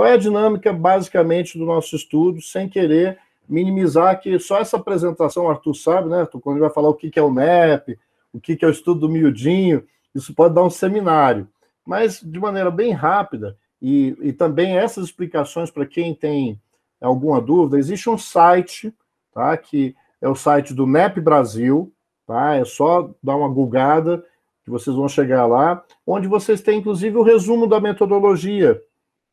Qual é a dinâmica, basicamente, do nosso estudo, sem querer minimizar que só essa apresentação, o Arthur sabe, né, Arthur, quando ele vai falar o que é o NEP, o que é o estudo do miudinho, isso pode dar um seminário. Mas, de maneira bem rápida, e, e também essas explicações para quem tem alguma dúvida, existe um site, tá, que é o site do NEP Brasil, tá, é só dar uma gulgada que vocês vão chegar lá, onde vocês têm, inclusive, o resumo da metodologia,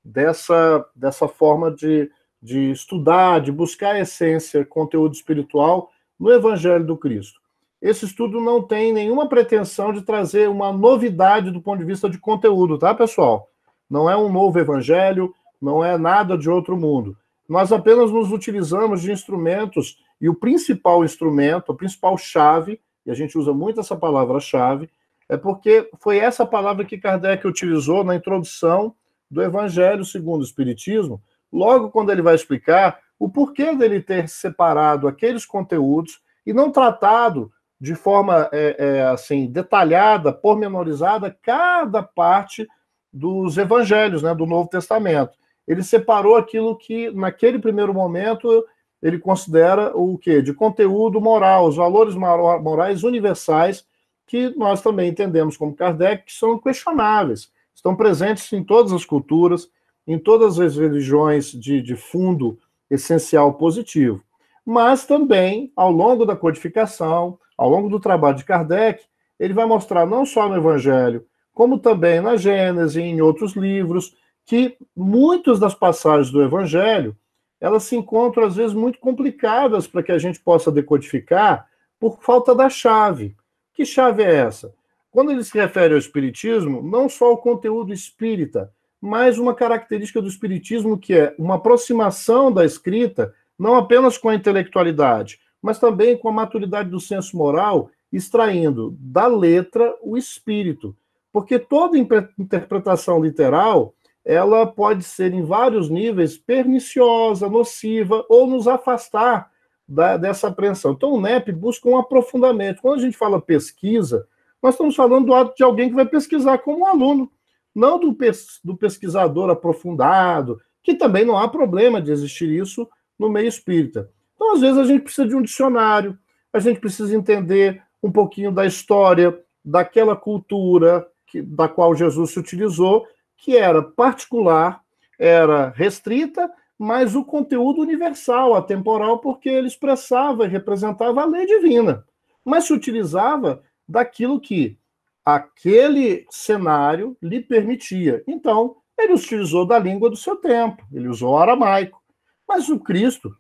dessa, dessa forma de, de estudar, de buscar a essência, conteúdo espiritual no Evangelho do Cristo. Esse estudo não tem nenhuma pretensão de trazer uma novidade do ponto de vista de conteúdo, tá, pessoal? Não é um novo evangelho, não é nada de outro mundo. Nós apenas nos utilizamos de instrumentos e o principal instrumento, a principal chave, e a gente usa muito essa palavra chave, é porque foi essa palavra que Kardec utilizou na introdução do Evangelho segundo o Espiritismo, logo quando ele vai explicar o porquê dele ter separado aqueles conteúdos e não tratado de forma é, é, assim detalhada, pormenorizada, cada parte dos evangelhos, né, do Novo Testamento. Ele separou aquilo que, naquele primeiro momento, ele considera o quê? De conteúdo moral, os valores morais universais, que nós também entendemos como Kardec, que são questionáveis estão presentes em todas as culturas, em todas as religiões de, de fundo essencial positivo. Mas também, ao longo da codificação, ao longo do trabalho de Kardec, ele vai mostrar não só no Evangelho, como também na Gênese e em outros livros, que muitas das passagens do Evangelho elas se encontram às vezes muito complicadas para que a gente possa decodificar por falta da chave. Que chave é essa? Quando ele se refere ao espiritismo, não só o conteúdo espírita, mas uma característica do espiritismo que é uma aproximação da escrita, não apenas com a intelectualidade, mas também com a maturidade do senso moral, extraindo da letra o espírito. Porque toda interpretação literal, ela pode ser em vários níveis perniciosa, nociva ou nos afastar da, dessa apreensão. Então o NEP busca um aprofundamento. Quando a gente fala pesquisa, nós estamos falando do ato de alguém que vai pesquisar como um aluno, não do, pes do pesquisador aprofundado, que também não há problema de existir isso no meio espírita. Então, às vezes, a gente precisa de um dicionário, a gente precisa entender um pouquinho da história daquela cultura que, da qual Jesus se utilizou, que era particular, era restrita, mas o conteúdo universal, atemporal, porque ele expressava e representava a lei divina, mas se utilizava daquilo que aquele cenário lhe permitia. Então, ele utilizou da língua do seu tempo, ele usou o aramaico. Mas o Cristo,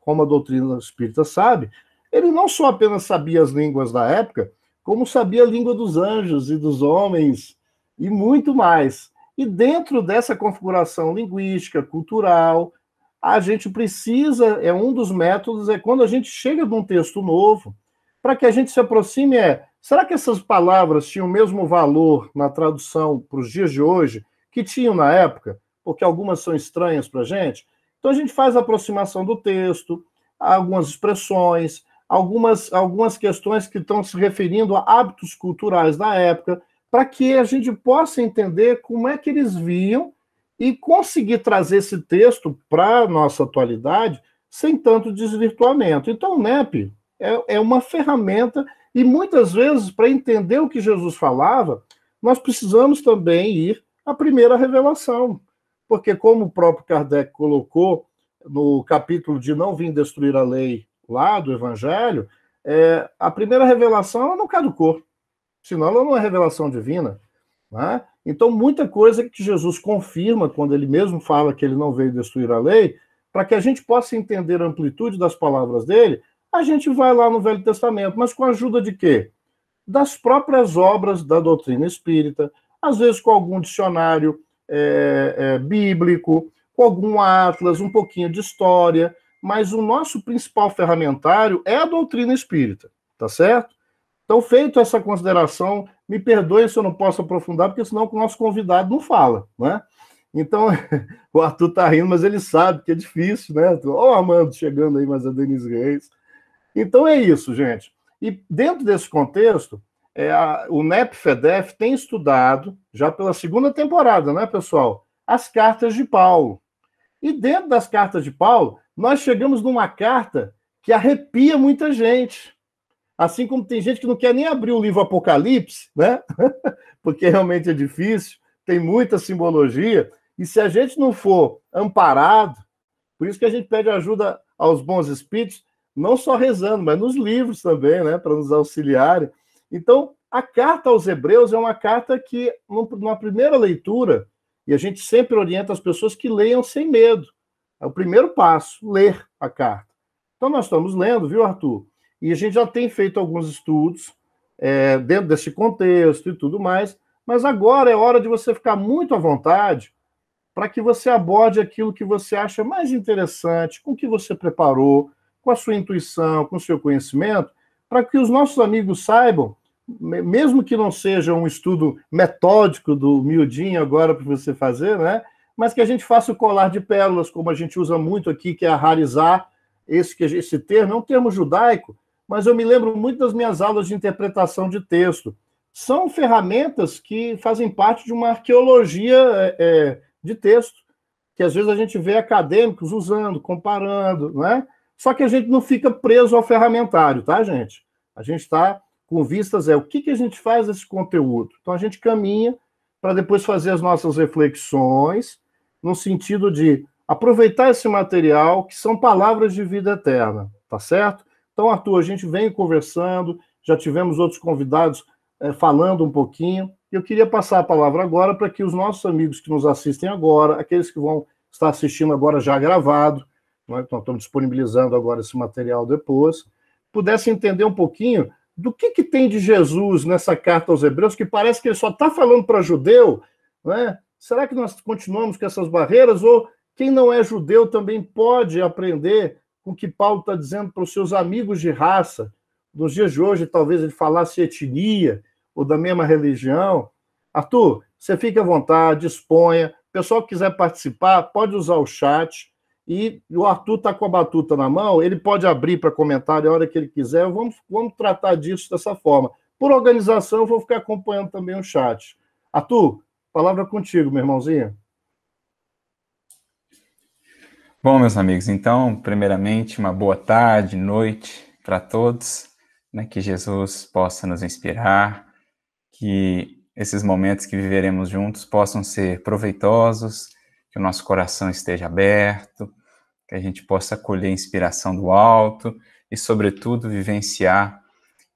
como a doutrina espírita sabe, ele não só apenas sabia as línguas da época, como sabia a língua dos anjos e dos homens e muito mais. E dentro dessa configuração linguística, cultural, a gente precisa, é um dos métodos, é quando a gente chega num texto novo, para que a gente se aproxime, é Será que essas palavras tinham o mesmo valor na tradução para os dias de hoje que tinham na época? Porque algumas são estranhas para a gente. Então a gente faz a aproximação do texto, algumas expressões, algumas, algumas questões que estão se referindo a hábitos culturais da época, para que a gente possa entender como é que eles viam e conseguir trazer esse texto para a nossa atualidade sem tanto desvirtuamento. Então, o NEP, é, é uma ferramenta, e muitas vezes, para entender o que Jesus falava, nós precisamos também ir à primeira revelação. Porque, como o próprio Kardec colocou no capítulo de Não Vim Destruir a Lei, lá do Evangelho, é, a primeira revelação ela não caducou, senão ela não é revelação divina. Né? Então, muita coisa que Jesus confirma quando ele mesmo fala que ele não veio destruir a lei, para que a gente possa entender a amplitude das palavras dele, a gente vai lá no Velho Testamento, mas com a ajuda de quê? Das próprias obras da doutrina espírita, às vezes com algum dicionário é, é, bíblico, com algum atlas, um pouquinho de história, mas o nosso principal ferramentário é a doutrina espírita, tá certo? Então, feito essa consideração, me perdoe se eu não posso aprofundar, porque senão o nosso convidado não fala, né? Então, o Arthur tá rindo, mas ele sabe que é difícil, né? Ó, oh, Amando chegando aí, mas a Denise Reis. Então é isso, gente. E dentro desse contexto, é, a, o NEP-FEDEF tem estudado, já pela segunda temporada, né, pessoal, as cartas de Paulo. E dentro das cartas de Paulo, nós chegamos numa carta que arrepia muita gente. Assim como tem gente que não quer nem abrir o livro Apocalipse, né? Porque realmente é difícil, tem muita simbologia. E se a gente não for amparado, por isso que a gente pede ajuda aos bons espíritos, não só rezando, mas nos livros também, né, para nos auxiliar. Então, a carta aos Hebreus é uma carta que, numa primeira leitura, e a gente sempre orienta as pessoas que leiam sem medo. É o primeiro passo, ler a carta. Então, nós estamos lendo, viu, Arthur? E a gente já tem feito alguns estudos é, dentro desse contexto e tudo mais, mas agora é hora de você ficar muito à vontade para que você aborde aquilo que você acha mais interessante, com o que você preparou, com a sua intuição, com o seu conhecimento, para que os nossos amigos saibam, mesmo que não seja um estudo metódico do miudinho agora para você fazer, né? Mas que a gente faça o colar de pérolas, como a gente usa muito aqui, que é rarizar, esse, esse termo é um termo judaico, mas eu me lembro muito das minhas aulas de interpretação de texto. São ferramentas que fazem parte de uma arqueologia é, é de texto, que às vezes a gente vê acadêmicos usando, comparando, né? Só que a gente não fica preso ao ferramentário, tá, gente? A gente está com vistas é o que, que a gente faz desse conteúdo. Então a gente caminha para depois fazer as nossas reflexões no sentido de aproveitar esse material que são palavras de vida eterna, tá certo? Então, Arthur, a gente vem conversando, já tivemos outros convidados é, falando um pouquinho. Eu queria passar a palavra agora para que os nossos amigos que nos assistem agora, aqueles que vão estar assistindo agora já gravado, nós, né? então, estamos disponibilizando agora esse material depois, pudesse entender um pouquinho do que, que tem de Jesus nessa carta aos Hebreus, que parece que ele só está falando para judeu, né? Será que nós continuamos com essas barreiras? Ou quem não é judeu também pode aprender com o que Paulo está dizendo para os seus amigos de raça? Nos dias de hoje, talvez ele falasse etnia ou da mesma religião. Arthur, você fica à vontade, exponha. O pessoal que quiser participar, pode usar o chat. E o Arthur está com a batuta na mão, ele pode abrir para comentário a hora que ele quiser. Vamos, vamos tratar disso dessa forma. Por organização, eu vou ficar acompanhando também o chat. Arthur, palavra contigo, meu irmãozinho. Bom, meus amigos, então, primeiramente, uma boa tarde, noite para todos. Né? Que Jesus possa nos inspirar, que esses momentos que viveremos juntos possam ser proveitosos, que o nosso coração esteja aberto, que a gente possa colher inspiração do alto e, sobretudo, vivenciar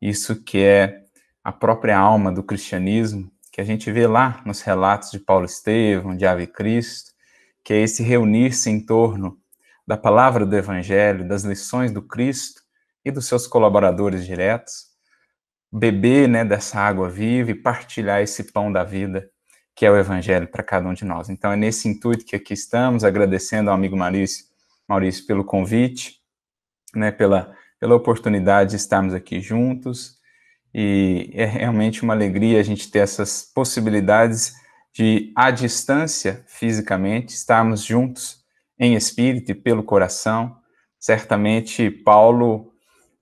isso que é a própria alma do cristianismo, que a gente vê lá nos relatos de Paulo Estevão, de Ave Cristo, que é esse reunir-se em torno da palavra do Evangelho, das lições do Cristo e dos seus colaboradores diretos, beber né, dessa água viva e partilhar esse pão da vida que é o Evangelho para cada um de nós. Então é nesse intuito que aqui estamos, agradecendo ao amigo Marício Maurício, pelo convite, né, pela, pela oportunidade de estarmos aqui juntos. E é realmente uma alegria a gente ter essas possibilidades de, à distância, fisicamente, estarmos juntos em espírito e pelo coração. Certamente, Paulo,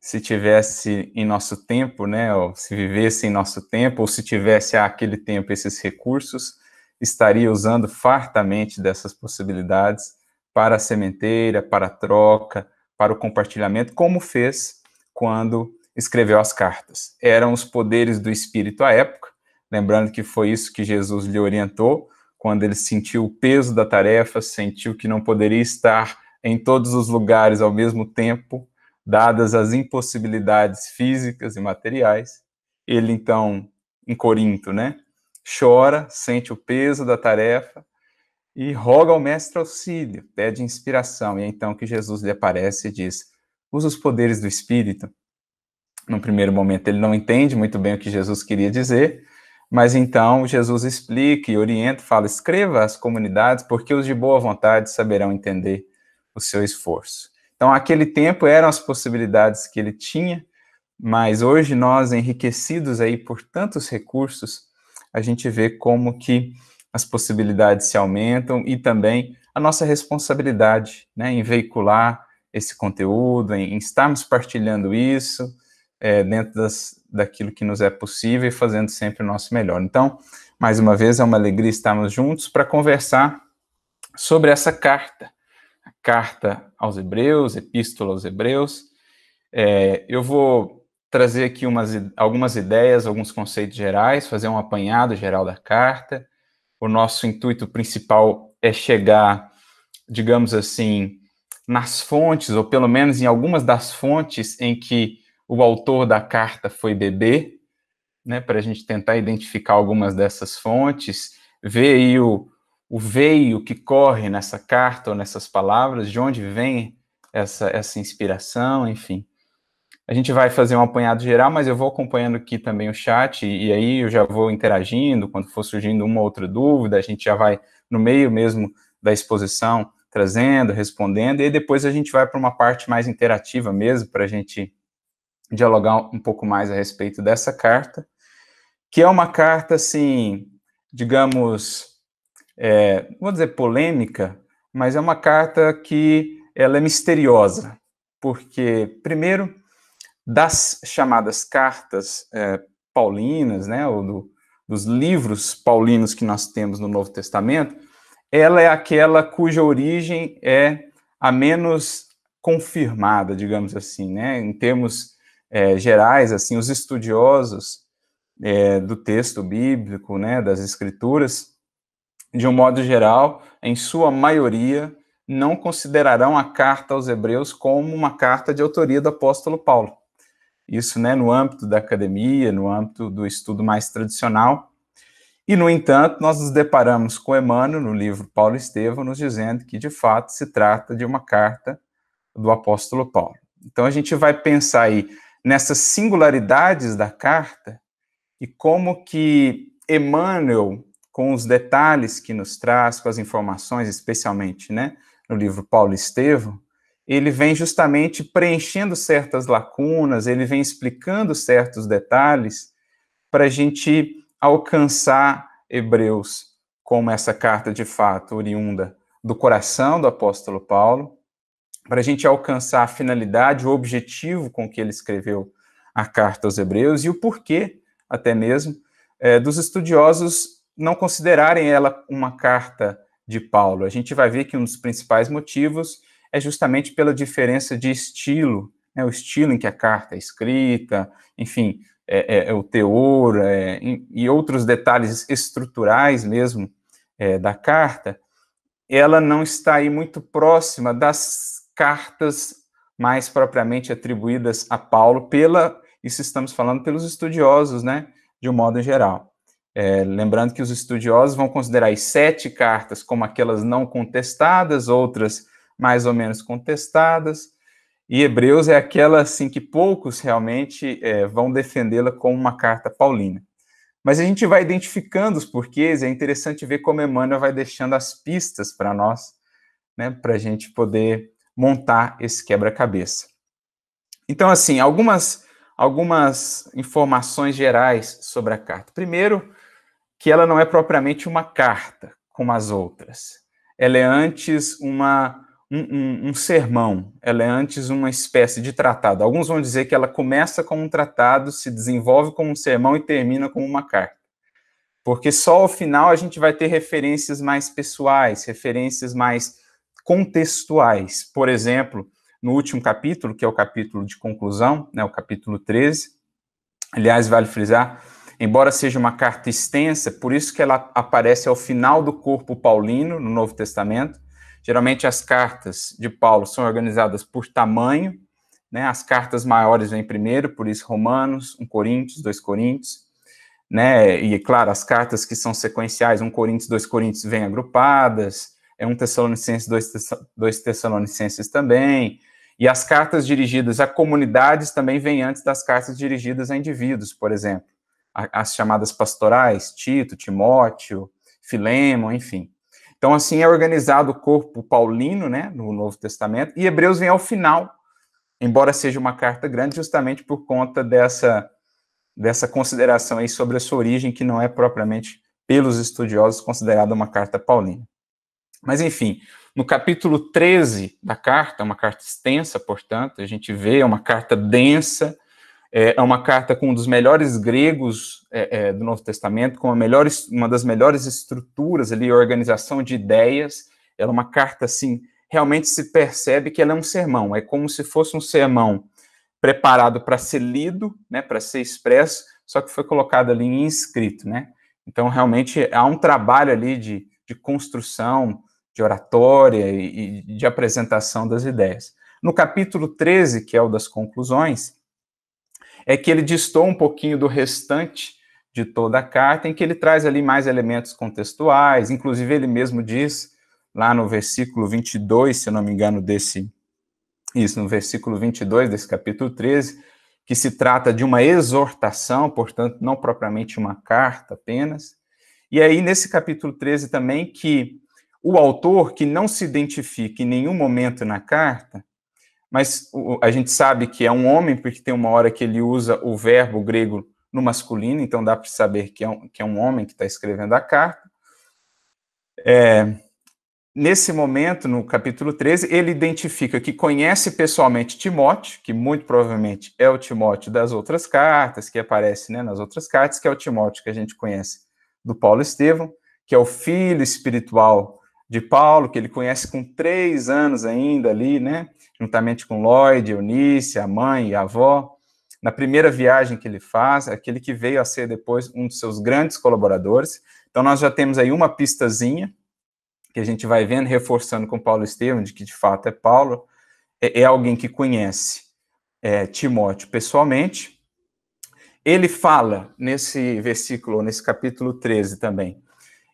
se tivesse em nosso tempo, né, ou se vivesse em nosso tempo, ou se tivesse aquele tempo esses recursos, estaria usando fartamente dessas possibilidades para a sementeira, para a troca, para o compartilhamento, como fez quando escreveu as cartas. Eram os poderes do Espírito à época, lembrando que foi isso que Jesus lhe orientou, quando ele sentiu o peso da tarefa, sentiu que não poderia estar em todos os lugares ao mesmo tempo, dadas as impossibilidades físicas e materiais. Ele então, em Corinto, né, chora, sente o peso da tarefa e roga ao mestre auxílio, pede inspiração. E é então que Jesus lhe aparece e diz: usa os poderes do Espírito. No primeiro momento ele não entende muito bem o que Jesus queria dizer, mas então Jesus explica e orienta, fala: escreva as comunidades, porque os de boa vontade saberão entender o seu esforço. Então, aquele tempo eram as possibilidades que ele tinha, mas hoje nós, enriquecidos aí por tantos recursos, a gente vê como que as possibilidades se aumentam e também a nossa responsabilidade né, em veicular esse conteúdo, em, em estarmos partilhando isso é, dentro das, daquilo que nos é possível e fazendo sempre o nosso melhor. Então, mais uma vez, é uma alegria estarmos juntos para conversar sobre essa carta, a carta aos Hebreus, Epístola aos Hebreus. É, eu vou trazer aqui umas, algumas ideias, alguns conceitos gerais, fazer um apanhado geral da carta o nosso intuito principal é chegar, digamos assim, nas fontes, ou pelo menos em algumas das fontes em que o autor da carta foi bebê, né, para a gente tentar identificar algumas dessas fontes, ver aí o, o veio que corre nessa carta ou nessas palavras, de onde vem essa, essa inspiração, enfim. A gente vai fazer um apanhado geral, mas eu vou acompanhando aqui também o chat, e aí eu já vou interagindo, quando for surgindo uma ou outra dúvida, a gente já vai no meio mesmo da exposição, trazendo, respondendo, e depois a gente vai para uma parte mais interativa mesmo, para a gente dialogar um pouco mais a respeito dessa carta, que é uma carta, assim, digamos, é, vou dizer polêmica, mas é uma carta que ela é misteriosa, porque, primeiro, das chamadas cartas é, paulinas, né, ou do, dos livros paulinos que nós temos no Novo Testamento, ela é aquela cuja origem é a menos confirmada, digamos assim, né, em termos é, gerais, assim, os estudiosos é, do texto bíblico, né, das escrituras, de um modo geral, em sua maioria, não considerarão a carta aos Hebreus como uma carta de autoria do apóstolo Paulo isso né, no âmbito da academia, no âmbito do estudo mais tradicional. E, no entanto, nós nos deparamos com Emmanuel, no livro Paulo Estevam, nos dizendo que, de fato, se trata de uma carta do apóstolo Paulo. Então, a gente vai pensar aí nessas singularidades da carta e como que Emmanuel, com os detalhes que nos traz, com as informações, especialmente né, no livro Paulo Estevam, ele vem justamente preenchendo certas lacunas, ele vem explicando certos detalhes para a gente alcançar Hebreus como essa carta de fato oriunda do coração do apóstolo Paulo, para a gente alcançar a finalidade, o objetivo com que ele escreveu a carta aos Hebreus e o porquê, até mesmo, é, dos estudiosos não considerarem ela uma carta de Paulo. A gente vai ver que um dos principais motivos é justamente pela diferença de estilo, né, o estilo em que a carta é escrita, enfim, é, é, é o teor é, e outros detalhes estruturais mesmo é, da carta, ela não está aí muito próxima das cartas mais propriamente atribuídas a Paulo pela isso estamos falando pelos estudiosos, né, de um modo geral. É, lembrando que os estudiosos vão considerar as sete cartas como aquelas não contestadas, outras mais ou menos contestadas, e Hebreus é aquela assim que poucos realmente é, vão defendê-la como uma carta paulina. Mas a gente vai identificando os porquês, é interessante ver como Emmanuel vai deixando as pistas para nós, né, para a gente poder montar esse quebra-cabeça. Então, assim, algumas, algumas informações gerais sobre a carta. Primeiro, que ela não é propriamente uma carta como as outras. Ela é antes uma um, um, sermão, ela é antes uma espécie de tratado. Alguns vão dizer que ela começa como um tratado, se desenvolve como um sermão e termina como uma carta. Porque só ao final a gente vai ter referências mais pessoais, referências mais contextuais. Por exemplo, no último capítulo, que é o capítulo de conclusão, né, o capítulo 13, aliás, vale frisar, embora seja uma carta extensa, por isso que ela aparece ao final do corpo paulino no Novo Testamento, Geralmente as cartas de Paulo são organizadas por tamanho, né? As cartas maiores vêm primeiro, por isso Romanos, 1 Coríntios, 2 Coríntios, né? E claro, as cartas que são sequenciais, 1 Coríntios, 2 Coríntios vêm agrupadas, é 1 Tessalonicenses, 2, Tessalonicenses também. E as cartas dirigidas a comunidades também vêm antes das cartas dirigidas a indivíduos, por exemplo. As chamadas pastorais, Tito, Timóteo, Filemo, enfim. Então, assim é organizado o corpo paulino, né, no Novo Testamento, e Hebreus vem ao final, embora seja uma carta grande, justamente por conta dessa, dessa consideração aí sobre a sua origem, que não é propriamente, pelos estudiosos, considerada uma carta paulina. Mas, enfim, no capítulo 13 da carta, uma carta extensa, portanto, a gente vê, é uma carta densa, é, é uma carta com um dos melhores gregos é, é, do Novo Testamento, com melhor, uma das melhores estruturas ali, organização de ideias. Ela é uma carta, assim, realmente se percebe que ela é um sermão. É como se fosse um sermão preparado para ser lido, né, para ser expresso, só que foi colocado ali em escrito, né? Então, realmente, há um trabalho ali de, de construção, de oratória e, e de apresentação das ideias. No capítulo 13, que é o das conclusões, é que ele distou um pouquinho do restante de toda a carta, em que ele traz ali mais elementos contextuais, inclusive ele mesmo diz lá no versículo 22, se eu não me engano, desse isso, no versículo 22 desse capítulo 13, que se trata de uma exortação, portanto, não propriamente uma carta apenas. E aí nesse capítulo 13 também que o autor que não se identifica em nenhum momento na carta, mas a gente sabe que é um homem, porque tem uma hora que ele usa o verbo grego no masculino, então dá para saber que é, um, que é um homem que está escrevendo a carta. É, nesse momento, no capítulo 13, ele identifica que conhece pessoalmente Timóteo, que muito provavelmente é o Timóteo das outras cartas, que aparece né, nas outras cartas, que é o Timóteo que a gente conhece do Paulo Estevão, que é o filho espiritual de Paulo, que ele conhece com três anos ainda ali, né? Juntamente com Lloyd, Eunice, a mãe e a avó. Na primeira viagem que ele faz, é aquele que veio a ser depois um dos seus grandes colaboradores. Então, nós já temos aí uma pistazinha que a gente vai vendo, reforçando com Paulo Estevam, de que de fato é Paulo, é, é alguém que conhece é, Timóteo pessoalmente. Ele fala nesse versículo, nesse capítulo 13 também,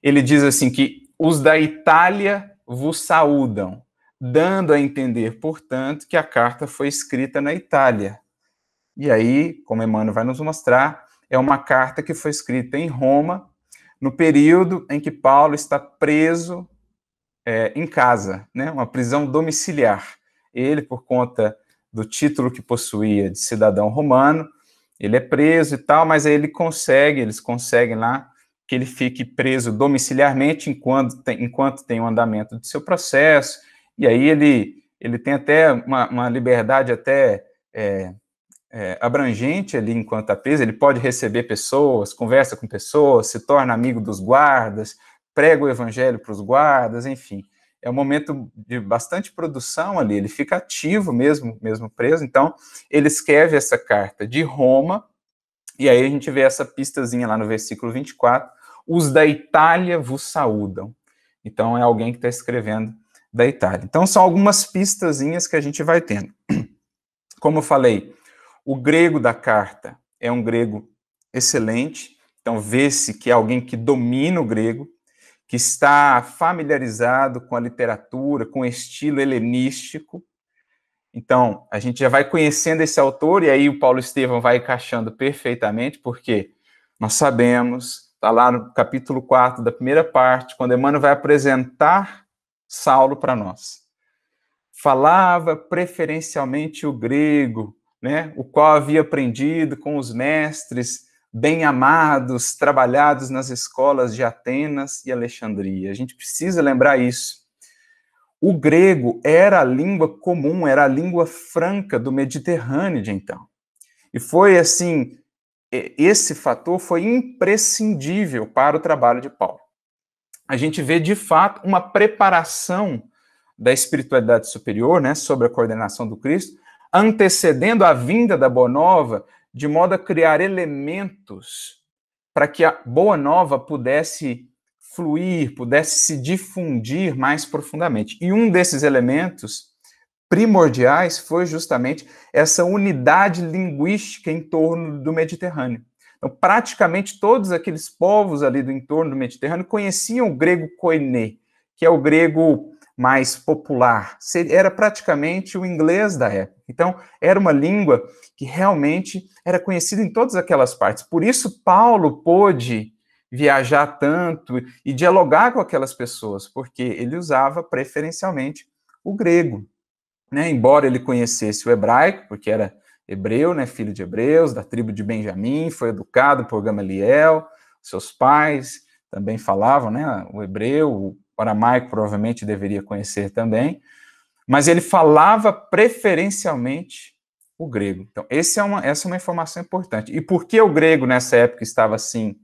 ele diz assim que os da Itália vos saúdam, dando a entender, portanto, que a carta foi escrita na Itália. E aí, como Emmanuel vai nos mostrar, é uma carta que foi escrita em Roma, no período em que Paulo está preso é, em casa, né? uma prisão domiciliar. Ele, por conta do título que possuía de cidadão romano, ele é preso e tal, mas aí ele consegue, eles conseguem lá que ele fique preso domiciliarmente enquanto tem, enquanto tem o andamento do seu processo, e aí ele, ele tem até uma, uma liberdade até é, é, abrangente ali enquanto está preso, ele pode receber pessoas, conversa com pessoas, se torna amigo dos guardas, prega o evangelho para os guardas, enfim. É um momento de bastante produção ali, ele fica ativo mesmo, mesmo preso. Então, ele escreve essa carta de Roma, e aí a gente vê essa pistazinha lá no versículo 24, os da Itália vos saúdam. Então é alguém que está escrevendo da Itália. Então são algumas pistazinhas que a gente vai tendo. Como eu falei, o grego da carta é um grego excelente, então vê-se que é alguém que domina o grego, que está familiarizado com a literatura, com o estilo helenístico. Então, a gente já vai conhecendo esse autor, e aí o Paulo Estevão vai encaixando perfeitamente, porque nós sabemos Está lá no capítulo 4 da primeira parte, quando Emmanuel vai apresentar Saulo para nós. Falava preferencialmente o grego, né, o qual havia aprendido com os mestres bem amados, trabalhados nas escolas de Atenas e Alexandria. A gente precisa lembrar isso. O grego era a língua comum, era a língua franca do Mediterrâneo de então. E foi assim é, esse fator foi imprescindível para o trabalho de Paulo. A gente vê, de fato, uma preparação da espiritualidade superior, né, sobre a coordenação do Cristo, antecedendo a vinda da Boa Nova, de modo a criar elementos para que a Boa Nova pudesse fluir, pudesse se difundir mais profundamente. E um desses elementos primordiais foi justamente essa unidade linguística em torno do Mediterrâneo. Então, praticamente todos aqueles povos ali do entorno do Mediterrâneo conheciam o grego koine, que é o grego mais popular. Era praticamente o inglês da época. Então, era uma língua que realmente era conhecida em todas aquelas partes. Por isso, Paulo pôde viajar tanto e dialogar com aquelas pessoas, porque ele usava preferencialmente o grego né? Embora ele conhecesse o hebraico, porque era hebreu, né? Filho de hebreus, da tribo de Benjamim, foi educado por Gamaliel, seus pais também falavam, né? O hebreu, o aramaico provavelmente deveria conhecer também, mas ele falava preferencialmente o grego. Então, é uma, essa é uma informação importante. E por que o grego nessa época estava assim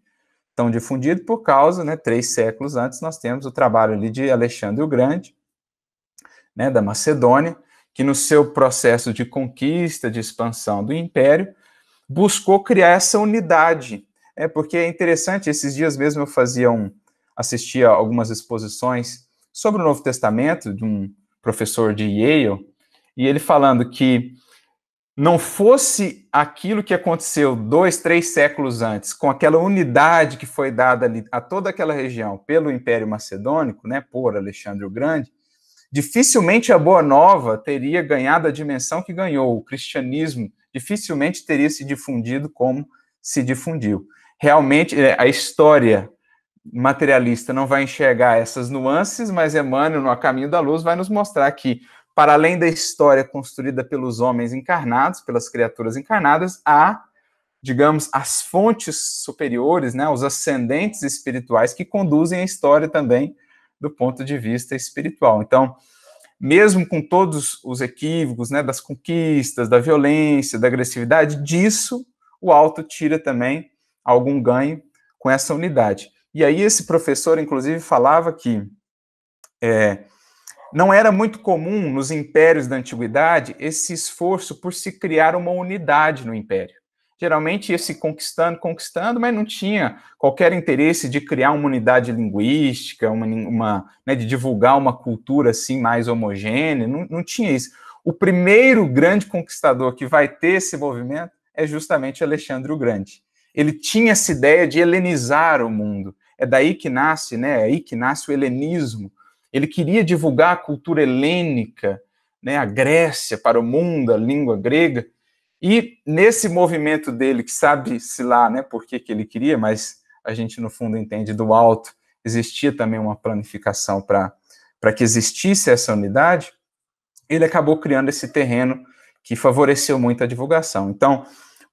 tão difundido? Por causa, né, três séculos antes, nós temos o trabalho ali de Alexandre o Grande, né, da Macedônia, que no seu processo de conquista, de expansão do império, buscou criar essa unidade. É porque é interessante, esses dias mesmo eu fazia um, assistia algumas exposições sobre o Novo Testamento de um professor de Yale, e ele falando que não fosse aquilo que aconteceu dois, três séculos antes, com aquela unidade que foi dada ali a toda aquela região pelo Império Macedônico, né, por Alexandre o Grande, Dificilmente a Boa Nova teria ganhado a dimensão que ganhou, o cristianismo dificilmente teria se difundido como se difundiu. Realmente, é, a história materialista não vai enxergar essas nuances, mas Emmanuel, no A Caminho da Luz, vai nos mostrar que, para além da história construída pelos homens encarnados, pelas criaturas encarnadas, há, digamos, as fontes superiores, né, os ascendentes espirituais que conduzem a história também do ponto de vista espiritual. Então, mesmo com todos os equívocos, né, das conquistas, da violência, da agressividade, disso o alto tira também algum ganho com essa unidade. E aí esse professor, inclusive, falava que é, não era muito comum nos impérios da antiguidade esse esforço por se criar uma unidade no império geralmente ia se conquistando, conquistando, mas não tinha qualquer interesse de criar uma unidade linguística, uma, uma né, de divulgar uma cultura assim mais homogênea, não, não tinha isso. O primeiro grande conquistador que vai ter esse movimento é justamente Alexandre o Grande. Ele tinha essa ideia de helenizar o mundo. É daí que nasce, né? É aí que nasce o helenismo. Ele queria divulgar a cultura helênica, né? A Grécia para o mundo, a língua grega. E nesse movimento dele, que sabe-se lá né, por que, ele queria, mas a gente no fundo entende do alto, existia também uma planificação para que existisse essa unidade, ele acabou criando esse terreno que favoreceu muito a divulgação. Então,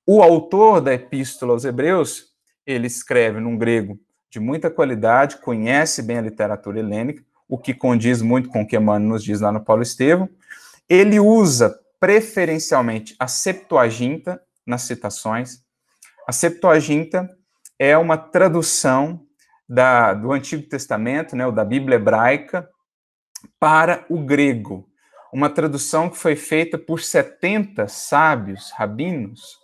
o autor da Epístola aos Hebreus, ele escreve num grego de muita qualidade, conhece bem a literatura helênica, o que condiz muito com o que Emmanuel nos diz lá no Paulo Estevam. Ele usa preferencialmente a Septuaginta nas citações. A Septuaginta é uma tradução da, do Antigo Testamento, né, ou da Bíblia hebraica, para o grego. Uma tradução que foi feita por 70 sábios, rabinos,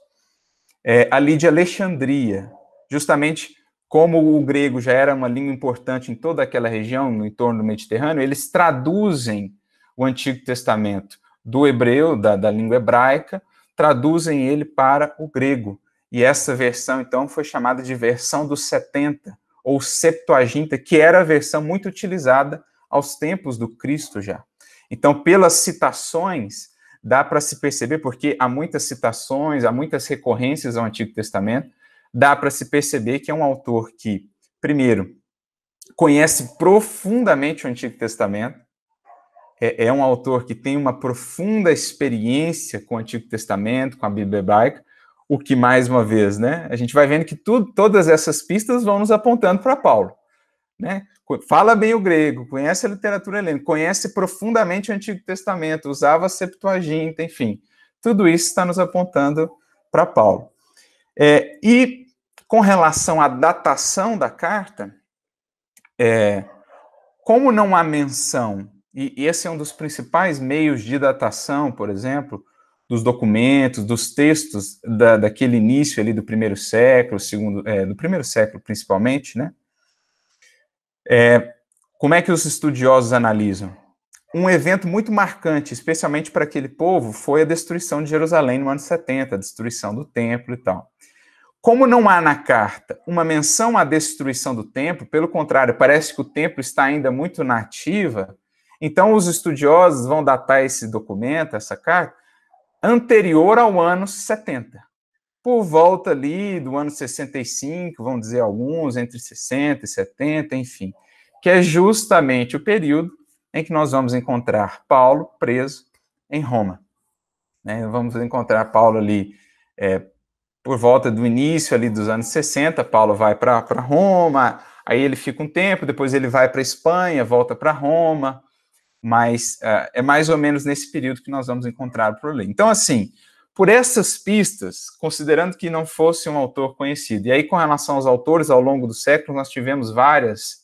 é, ali de Alexandria, justamente como o grego já era uma língua importante em toda aquela região, no entorno do Mediterrâneo, eles traduzem o Antigo Testamento do hebreu, da, da língua hebraica, traduzem ele para o grego. E essa versão, então, foi chamada de versão dos 70, ou Septuaginta, que era a versão muito utilizada aos tempos do Cristo já. Então, pelas citações, dá para se perceber, porque há muitas citações, há muitas recorrências ao Antigo Testamento, dá para se perceber que é um autor que, primeiro, conhece profundamente o Antigo Testamento, é, é um autor que tem uma profunda experiência com o Antigo Testamento, com a Bíblia hebraica, o que mais uma vez, né? A gente vai vendo que todas essas pistas vão nos apontando para Paulo, né? Fala bem o grego, conhece a literatura helênica, conhece profundamente o Antigo Testamento, usava a Septuaginta, enfim, tudo isso está nos apontando para Paulo. É, e com relação à datação da carta, é, como não há menção e esse é um dos principais meios de datação, por exemplo, dos documentos, dos textos da, daquele início ali do primeiro século, segundo, é, do primeiro século principalmente, né? É, como é que os estudiosos analisam? Um evento muito marcante, especialmente para aquele povo, foi a destruição de Jerusalém no ano 70, a destruição do templo e tal. Como não há na carta uma menção à destruição do templo, pelo contrário, parece que o templo está ainda muito nativa, na então, os estudiosos vão datar esse documento, essa carta, anterior ao ano 70. Por volta ali do ano 65, vão dizer alguns, entre 60 e 70, enfim, que é justamente o período em que nós vamos encontrar Paulo preso em Roma. Né? Vamos encontrar Paulo ali é, por volta do início ali dos anos 60, Paulo vai para Roma, aí ele fica um tempo, depois ele vai para Espanha, volta para Roma, mas uh, é mais ou menos nesse período que nós vamos encontrar o problema. Então, assim, por essas pistas, considerando que não fosse um autor conhecido, e aí com relação aos autores, ao longo do século, nós tivemos várias,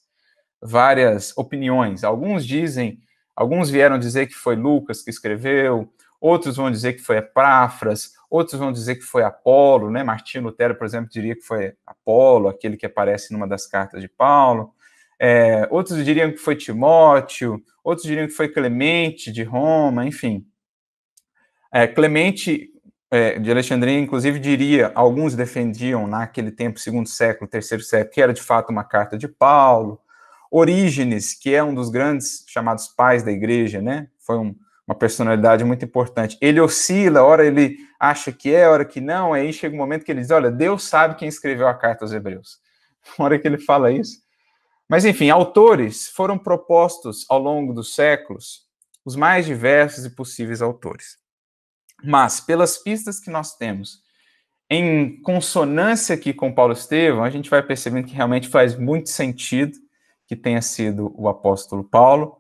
várias opiniões. Alguns dizem, alguns vieram dizer que foi Lucas que escreveu, outros vão dizer que foi Epáfras, outros vão dizer que foi Apolo, né? Martinho Lutero, por exemplo, diria que foi Apolo, aquele que aparece numa das cartas de Paulo. É, outros diriam que foi Timóteo, outros diriam que foi Clemente de Roma, enfim. É, Clemente é, de Alexandria, inclusive, diria, alguns defendiam naquele tempo, segundo século, terceiro século, que era de fato uma carta de Paulo. Orígenes, que é um dos grandes chamados pais da igreja, né? Foi um, uma personalidade muito importante. Ele oscila, hora ele acha que é, hora que não, aí chega um momento que ele diz: Olha, Deus sabe quem escreveu a carta aos Hebreus. Na hora que ele fala isso, mas, enfim, autores foram propostos ao longo dos séculos os mais diversos e possíveis autores. Mas, pelas pistas que nós temos, em consonância aqui com Paulo Estevão, a gente vai percebendo que realmente faz muito sentido que tenha sido o apóstolo Paulo,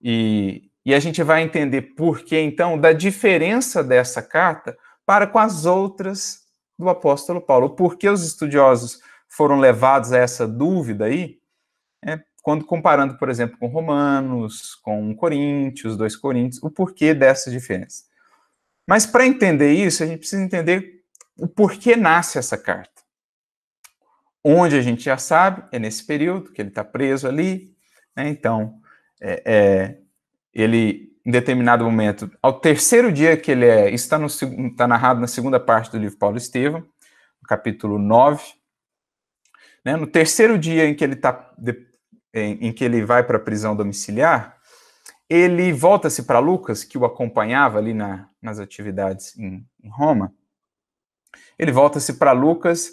e, e a gente vai entender por que, então, da diferença dessa carta para com as outras do apóstolo Paulo. Por que os estudiosos foram levados a essa dúvida aí? quando comparando, por exemplo, com Romanos, com Coríntios, dois Coríntios, o porquê dessa diferença. Mas para entender isso, a gente precisa entender o porquê nasce essa carta. Onde a gente já sabe, é nesse período que ele está preso ali, né? então é, é, ele, em determinado momento, ao terceiro dia que ele é, isso está tá narrado na segunda parte do livro Paulo Estevam, capítulo 9, né? no terceiro dia em que ele está em, em que ele vai para a prisão domiciliar, ele volta-se para Lucas, que o acompanhava ali na, nas atividades em, em Roma. Ele volta-se para Lucas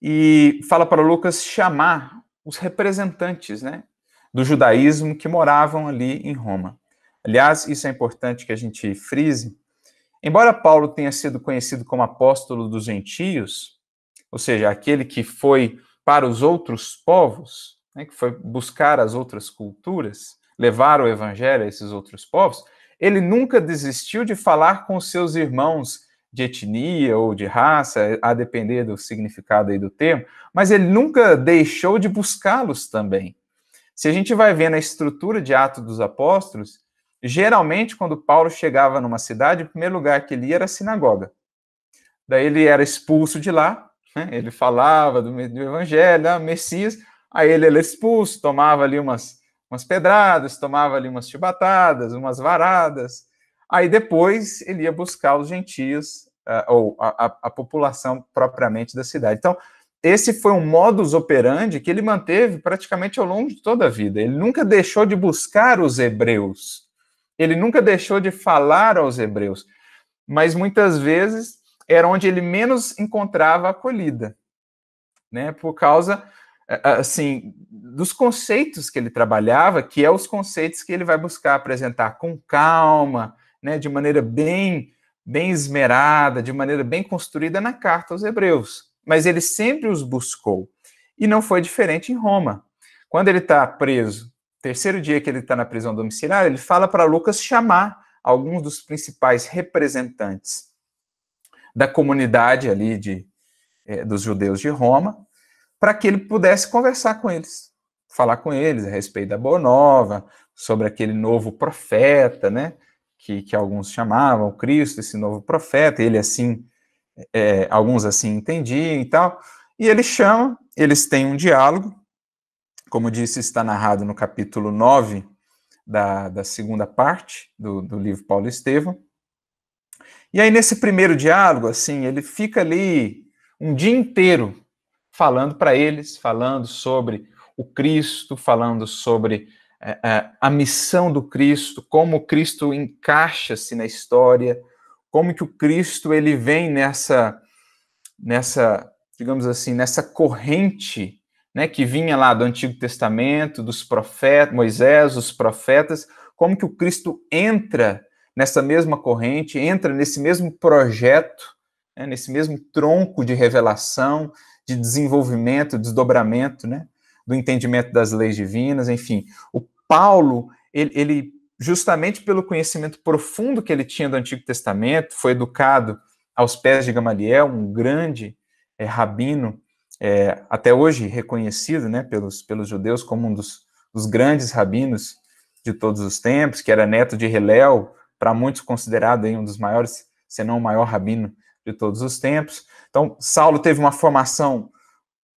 e fala para Lucas chamar os representantes né, do judaísmo que moravam ali em Roma. Aliás, isso é importante que a gente frise. Embora Paulo tenha sido conhecido como apóstolo dos gentios, ou seja, aquele que foi para os outros povos, né, que foi buscar as outras culturas, levar o evangelho a esses outros povos, ele nunca desistiu de falar com seus irmãos de etnia ou de raça, a depender do significado aí do termo, mas ele nunca deixou de buscá-los também. Se a gente vai ver na estrutura de Atos dos Apóstolos, geralmente quando Paulo chegava numa cidade, o primeiro lugar que ele ia era a sinagoga. Daí ele era expulso de lá, né? ele falava do, do evangelho, ah, Messias, Aí ele era expulso, tomava ali umas, umas pedradas, tomava ali umas chibatadas, umas varadas. Aí depois ele ia buscar os gentios, uh, ou a, a, a população propriamente da cidade. Então, esse foi um modus operandi que ele manteve praticamente ao longo de toda a vida. Ele nunca deixou de buscar os hebreus. Ele nunca deixou de falar aos hebreus. Mas muitas vezes era onde ele menos encontrava acolhida, né? Por causa é, assim, dos conceitos que ele trabalhava, que é os conceitos que ele vai buscar apresentar com calma, né, de maneira bem, bem esmerada, de maneira bem construída na carta aos Hebreus. Mas ele sempre os buscou. E não foi diferente em Roma. Quando ele está preso, terceiro dia que ele está na prisão domiciliar, ele fala para Lucas chamar alguns dos principais representantes da comunidade ali de, é, dos judeus de Roma para que ele pudesse conversar com eles, falar com eles a respeito da Boa Nova, sobre aquele novo profeta, né? Que, que alguns chamavam o Cristo, esse novo profeta, ele assim, é, alguns assim entendiam e tal. E ele chama, eles têm um diálogo, como disse, está narrado no capítulo 9 da, da segunda parte do, do livro Paulo Estevam. E aí, nesse primeiro diálogo, assim, ele fica ali um dia inteiro falando para eles, falando sobre o Cristo, falando sobre é, é, a missão do Cristo, como o Cristo encaixa-se na história, como que o Cristo ele vem nessa nessa, digamos assim, nessa corrente, né, que vinha lá do Antigo Testamento, dos profetas, Moisés, os profetas, como que o Cristo entra nessa mesma corrente, entra nesse mesmo projeto, né, nesse mesmo tronco de revelação, de desenvolvimento, desdobramento, né, do entendimento das leis divinas, enfim. O Paulo, ele, ele justamente pelo conhecimento profundo que ele tinha do Antigo Testamento, foi educado aos pés de Gamaliel, um grande é, rabino, é, até hoje reconhecido né, pelos, pelos judeus como um dos, dos grandes rabinos de todos os tempos, que era neto de Releu, para muitos considerado aí, um dos maiores, se não o maior rabino de todos os tempos. Então, Saulo teve uma formação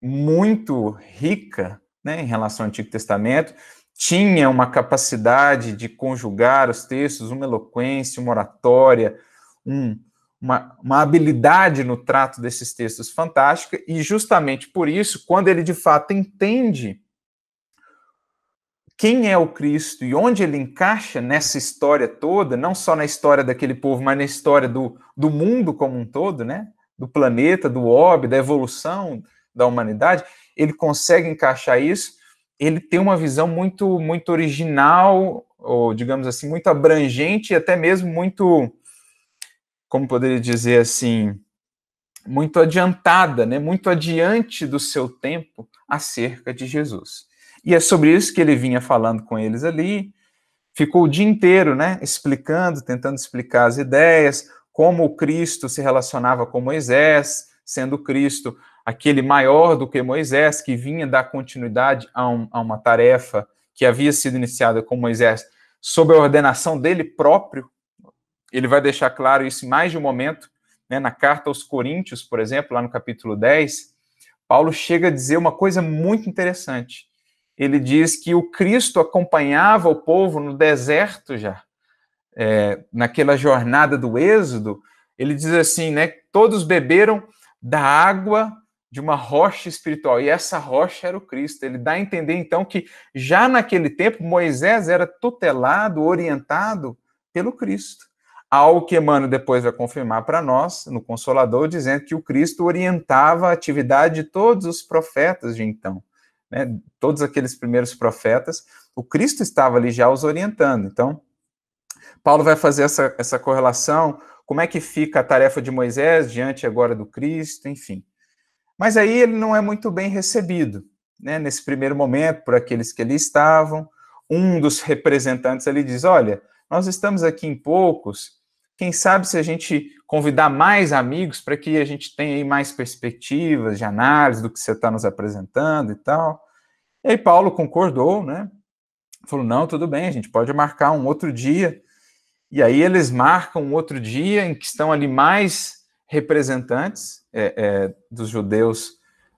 muito rica né, em relação ao Antigo Testamento, tinha uma capacidade de conjugar os textos, uma eloquência, uma oratória, um, uma, uma habilidade no trato desses textos fantástica, e justamente por isso, quando ele de fato entende quem é o Cristo e onde ele encaixa nessa história toda, não só na história daquele povo, mas na história do, do mundo como um todo, né? do planeta, do orbe, da evolução da humanidade, ele consegue encaixar isso, ele tem uma visão muito, muito original, ou digamos assim, muito abrangente e até mesmo muito, como poderia dizer assim, muito adiantada, né? muito adiante do seu tempo acerca de Jesus. E é sobre isso que ele vinha falando com eles ali. Ficou o dia inteiro, né, explicando, tentando explicar as ideias, como o Cristo se relacionava com Moisés, sendo Cristo aquele maior do que Moisés, que vinha dar continuidade a, um, a uma tarefa que havia sido iniciada com Moisés sob a ordenação dele próprio. Ele vai deixar claro isso em mais de um momento, né, na carta aos Coríntios, por exemplo, lá no capítulo 10, Paulo chega a dizer uma coisa muito interessante ele diz que o Cristo acompanhava o povo no deserto já, é, naquela jornada do Êxodo. Ele diz assim, né? Todos beberam da água de uma rocha espiritual, e essa rocha era o Cristo. Ele dá a entender, então, que já naquele tempo Moisés era tutelado, orientado pelo Cristo. Algo que Emmanuel depois vai confirmar para nós, no Consolador, dizendo que o Cristo orientava a atividade de todos os profetas de então né, todos aqueles primeiros profetas, o Cristo estava ali já os orientando. Então, Paulo vai fazer essa, essa correlação, como é que fica a tarefa de Moisés diante agora do Cristo, enfim. Mas aí ele não é muito bem recebido, né, nesse primeiro momento, por aqueles que ali estavam. Um dos representantes ali diz: Olha, nós estamos aqui em poucos, quem sabe se a gente convidar mais amigos para que a gente tenha aí mais perspectivas de análise do que você está nos apresentando e tal. E aí Paulo concordou, né? Falou, não, tudo bem, a gente pode marcar um outro dia. E aí eles marcam um outro dia em que estão ali mais representantes é, é, dos judeus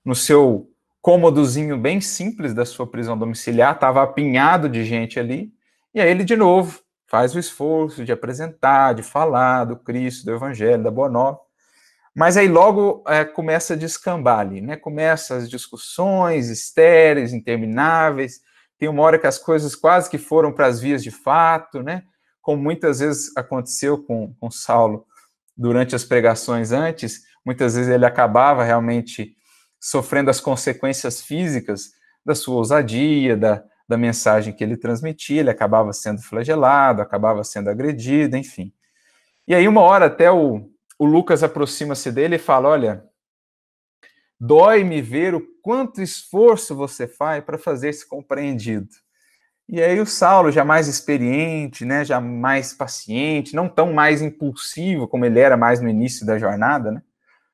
no seu cômodozinho bem simples da sua prisão domiciliar, estava apinhado de gente ali. E aí ele de novo faz o esforço de apresentar, de falar do Cristo, do Evangelho, da Boa Nova. Mas aí logo é, começa a descambar ali, né? Começa as discussões estéreis, intermináveis. Tem uma hora que as coisas quase que foram para as vias de fato, né? Como muitas vezes aconteceu com, com Saulo durante as pregações antes, muitas vezes ele acabava realmente sofrendo as consequências físicas da sua ousadia, da, da mensagem que ele transmitia, ele acabava sendo flagelado, acabava sendo agredido, enfim. E aí, uma hora até o, o Lucas aproxima-se dele e fala: Olha, dói-me ver o quanto esforço você faz para fazer-se compreendido. E aí, o Saulo, já mais experiente, né, já mais paciente, não tão mais impulsivo como ele era mais no início da jornada, né,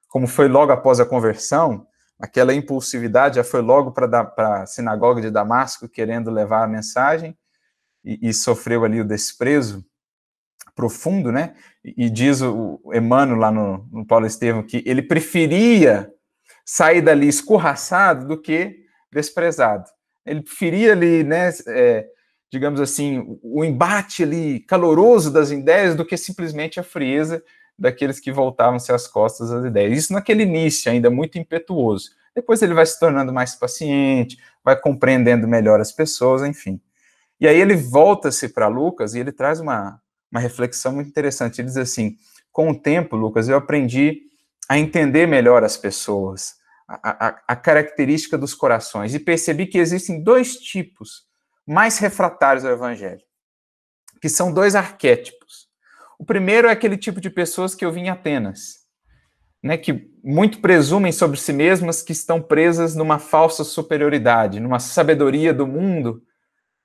como foi logo após a conversão, aquela impulsividade, já foi logo para a sinagoga de Damasco querendo levar a mensagem e, e sofreu ali o desprezo profundo, né? E, e diz o, o Emmanuel lá no, no Paulo Estevam que ele preferia sair dali escorraçado do que desprezado. Ele preferia ali, né, é, digamos assim, o, o embate ali caloroso das ideias do que simplesmente a frieza daqueles que voltavam-se às costas às ideias. Isso naquele início ainda é muito impetuoso. Depois ele vai se tornando mais paciente, vai compreendendo melhor as pessoas, enfim. E aí ele volta-se para Lucas e ele traz uma, uma reflexão muito interessante. Ele diz assim: com o tempo, Lucas, eu aprendi a entender melhor as pessoas, a, a, a característica dos corações, e percebi que existem dois tipos mais refratários ao evangelho, que são dois arquétipos o primeiro é aquele tipo de pessoas que eu vi em Atenas, né, que muito presumem sobre si mesmas que estão presas numa falsa superioridade, numa sabedoria do mundo,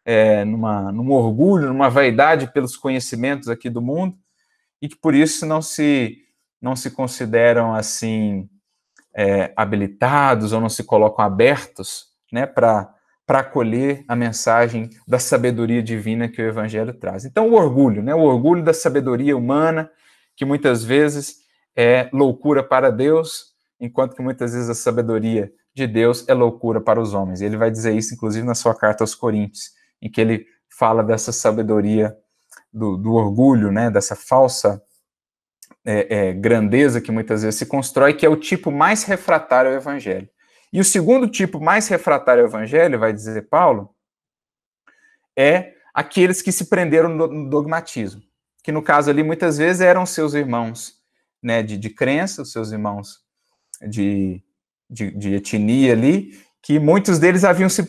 é, numa, num orgulho, numa vaidade pelos conhecimentos aqui do mundo, e que por isso não se, não se consideram assim é, habilitados ou não se colocam abertos né, para para acolher a mensagem da sabedoria divina que o Evangelho traz. Então, o orgulho, né? o orgulho da sabedoria humana, que muitas vezes é loucura para Deus, enquanto que muitas vezes a sabedoria de Deus é loucura para os homens. Ele vai dizer isso, inclusive, na sua carta aos Coríntios, em que ele fala dessa sabedoria do, do orgulho, né? dessa falsa é, é, grandeza que muitas vezes se constrói, que é o tipo mais refratário ao Evangelho. E o segundo tipo mais refratário ao evangelho, vai dizer Paulo, é aqueles que se prenderam no dogmatismo, que no caso ali muitas vezes eram seus irmãos né, de, de crença, seus irmãos de, de, de etnia ali, que muitos deles haviam se